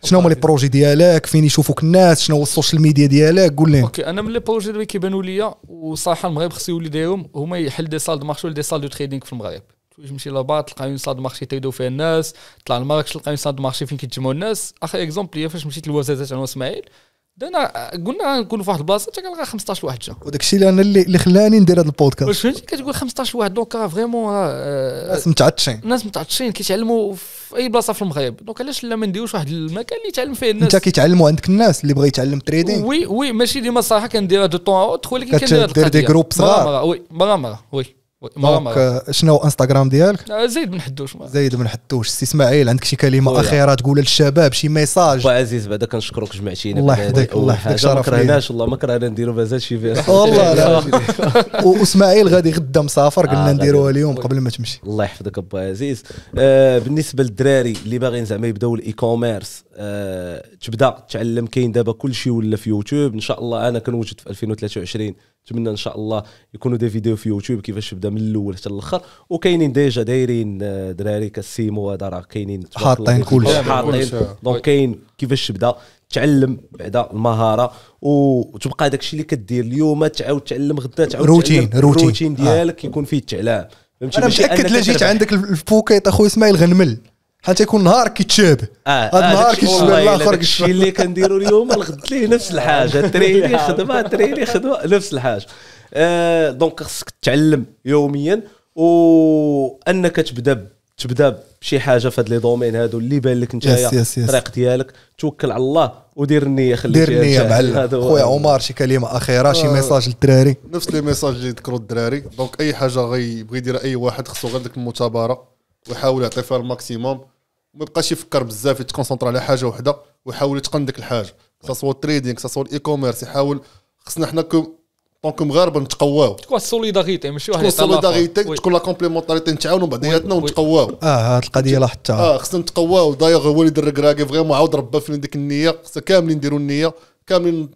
[SPEAKER 1] شنو هما لي بروجي ديالك فين يشوفوك الناس شنو هو السوشيال ميديا ديالك قول لهم اوكي
[SPEAKER 2] انا من لي بروجي اللي كيبانوا ليا وصراحه المغرب خصو يولي دايرهم هما يحل دي سال دو مارشي ولا دي سال دو تريدينغ في المغرب تمشي لبعض تلقى اون صاد مارشي تيدو فيها الناس طلع لمراكش تلقى اون صاد مارشي فين كيتجمعوا الناس اخر اكزومبل هي فاش مشيت للوزازات انا واسماعيل دانا قلنا غنكونوا في واحد البلاصه كنلقى 15 واحد جا
[SPEAKER 1] وداك الشيء اللي انا اللي خلاني ندير هذا البودكاست واش فهمتي
[SPEAKER 2] كتقول 15 واحد دونك فريمون آه، ناس متعطشين ناس متعطشين كيتعلموا في اي بلاصه في المغرب دونك علاش لا ما نديروش واحد المكان اللي يتعلم فيه الناس انت كيتعلموا
[SPEAKER 1] عندك الناس اللي بغى يتعلم تريدين
[SPEAKER 2] وي وي ماشي ديما الصراحه كنديرها دو طون اوت ولكن كندير دي جروب صغار مرة مرة وي مرة مرة وي دونك آه،
[SPEAKER 1] شنو انستغرام ديالك؟
[SPEAKER 2] زيد بن حدوش
[SPEAKER 1] زيد بن حدوش سي اسماعيل عندك شي كلمه اخيره تقولها للشباب شي ميساج
[SPEAKER 3] عزيز بعدا كنشكرك جمعتينا الله يحفظك الله يحفظك شرف ما كرهناش والله ما كرهنا نديرو مازال شي فيها والله لا
[SPEAKER 1] واسماعيل غادي غدا مسافر قلنا آه نديروها اليوم قبل ما تمشي
[SPEAKER 3] الله يحفظك ابو عزيز آه بالنسبه للدراري اللي باغيين زعما يبداو الاي كوميرس آه، تبدا تعلم كاين دابا كل شيء ولا في يوتيوب ان شاء الله انا كنوجد في 2023 نتمنى ان شاء الله يكونوا دي فيديو في يوتيوب كيفاش تبدا من الاول حتى الاخر وكاينين ديجا دايرين آه، دراري كسيمو هذا راه كاينين حاطين كل شيء حاطين دونك كاين كيفاش تبدا تعلم بعدا المهاره وتبقى داك الشيء اللي كدير اليوم تعاود تعلم غدا تعاود روتين روتين الروتين آه. ديالك آه. يكون فيه التعلام انا متاكد لا جيت عندك
[SPEAKER 1] البوكيت اخويا اسماعيل غنمل حتى يكون نهارك كيتشابه آه هذا آه، النهار كيتشابه الاخر الشيء اللي كنديروا اليوم الغد ليه نفس الحاجه تريني خدمه
[SPEAKER 3] تريني خدمه نفس الحاجه آه، دونك خصك تتعلم يوميا وانك تبدا تبدا بشي حاجه في هاد لي دومين هادو اللي بان لك انت الطريق ديالك توكل على الله
[SPEAKER 4] ودير النيه خليك دير النيه معلم خويا عمر
[SPEAKER 1] شي كلمه اخيره آه. شي ميساج للدراري نفس لي
[SPEAKER 4] ميساج اللي ذكروا الدراري دونك اي حاجه غيبغي يديرها اي واحد خصو غير ديك المثابره ويحاول يعطي فيها الماكسيموم ما يبقاش يفكر بزاف يتكونسونطرا على حاجه وحده ويحاول يتقن ديك الحاجه سواء التريدينغ سواء الاي كوميرس يحاول خصنا حنا دونك مغاربه نتقواو
[SPEAKER 2] تكون السوليداريتي ماشي واحد تكون السوليداريتي
[SPEAKER 4] تكون لا كومبليمونتاريتي نتعاونوا بعضياتنا ونتقواو
[SPEAKER 1] اه هاد القضيه لاحظتها اه
[SPEAKER 4] خصنا نتقواو دايوغ هو اللي در كراكي فغيمون عاود ربى فينا ديك النيه خصنا كاملين نديروا النيه كاملين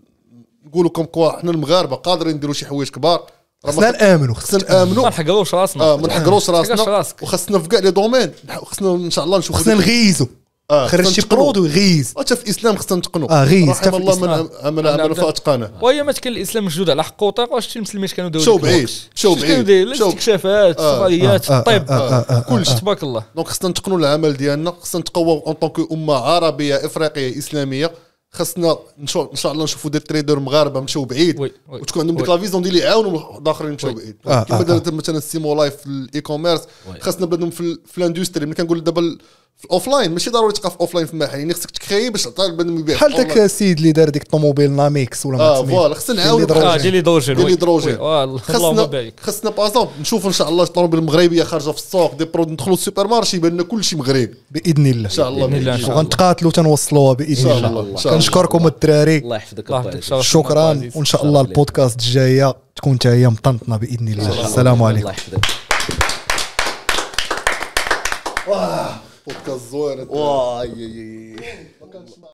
[SPEAKER 4] نقولوا كوم كوا حنا المغاربه قادرين نديروا شي حوايج كبار خصنا نامنوا خصنا نامنوا ما نحقروش راسنا اه ما نحقروش راسنا وخصنا في كاع لي دومين خصنا ان شاء الله نشوف خصنا نغيزوا آه خرج شي قرود ويغيز حتى آه، في الاسلام خصنا نتقنوا اه غيز حتى الله من عمل فاتقانه وهي ما
[SPEAKER 2] كان الاسلام مشدود على حقه وطريق واش شي المسلمين كانوا داو شوف عيش شوف عيش الاستكشافات آه، آه، السفريات
[SPEAKER 4] الطب كلشي تبارك الله دونك خصنا نتقنوا العمل ديالنا خصنا نتقواو اون طونك امه عربيه افريقيه اسلاميه خاصنا ان شاء الله نشوفوا دي تريدر مغاربه مشاو بعيد وتكون عندهم ديك لا فيزيون ديال يعاونوا الاخرين مشاو بعيد آه، آه، كما دارت آه. مثلا سيمو لايف في الاي كوميرس خاصنا بلادهم في, في الاندستري ملي كنقول دابا في اوف لاين ماشي ضروري تلقى في لاين في المحل يعني خصك تكري باش تعطي البنادم يبيع بحال داك
[SPEAKER 1] السيد اللي دار ديك الطوموبيل ناميكس ولا ما اه فوالا آه، خصنا نعاودو اه ديال الهيدروجين ديال الهيدروجين
[SPEAKER 4] خصنا خصنا بازون نشوف ان شاء الله الطوموبيل المغربيه خارجه في السوق دي برود ندخلوا السوبر مارشي
[SPEAKER 1] يبان لنا شيء مغربي باذن الله ان شاء الله باذن الله وغنتقاتلوا تنوصلوها باذن الله كنشكركم الدراري الله يحفظك شكرا وان شاء الله البودكاست الجايه تكون حتى هي مطنطنه باذن الله السلام عليكم الله يحفظك
[SPEAKER 4] Pô, tesoura. Tá? Ai, ai, ai.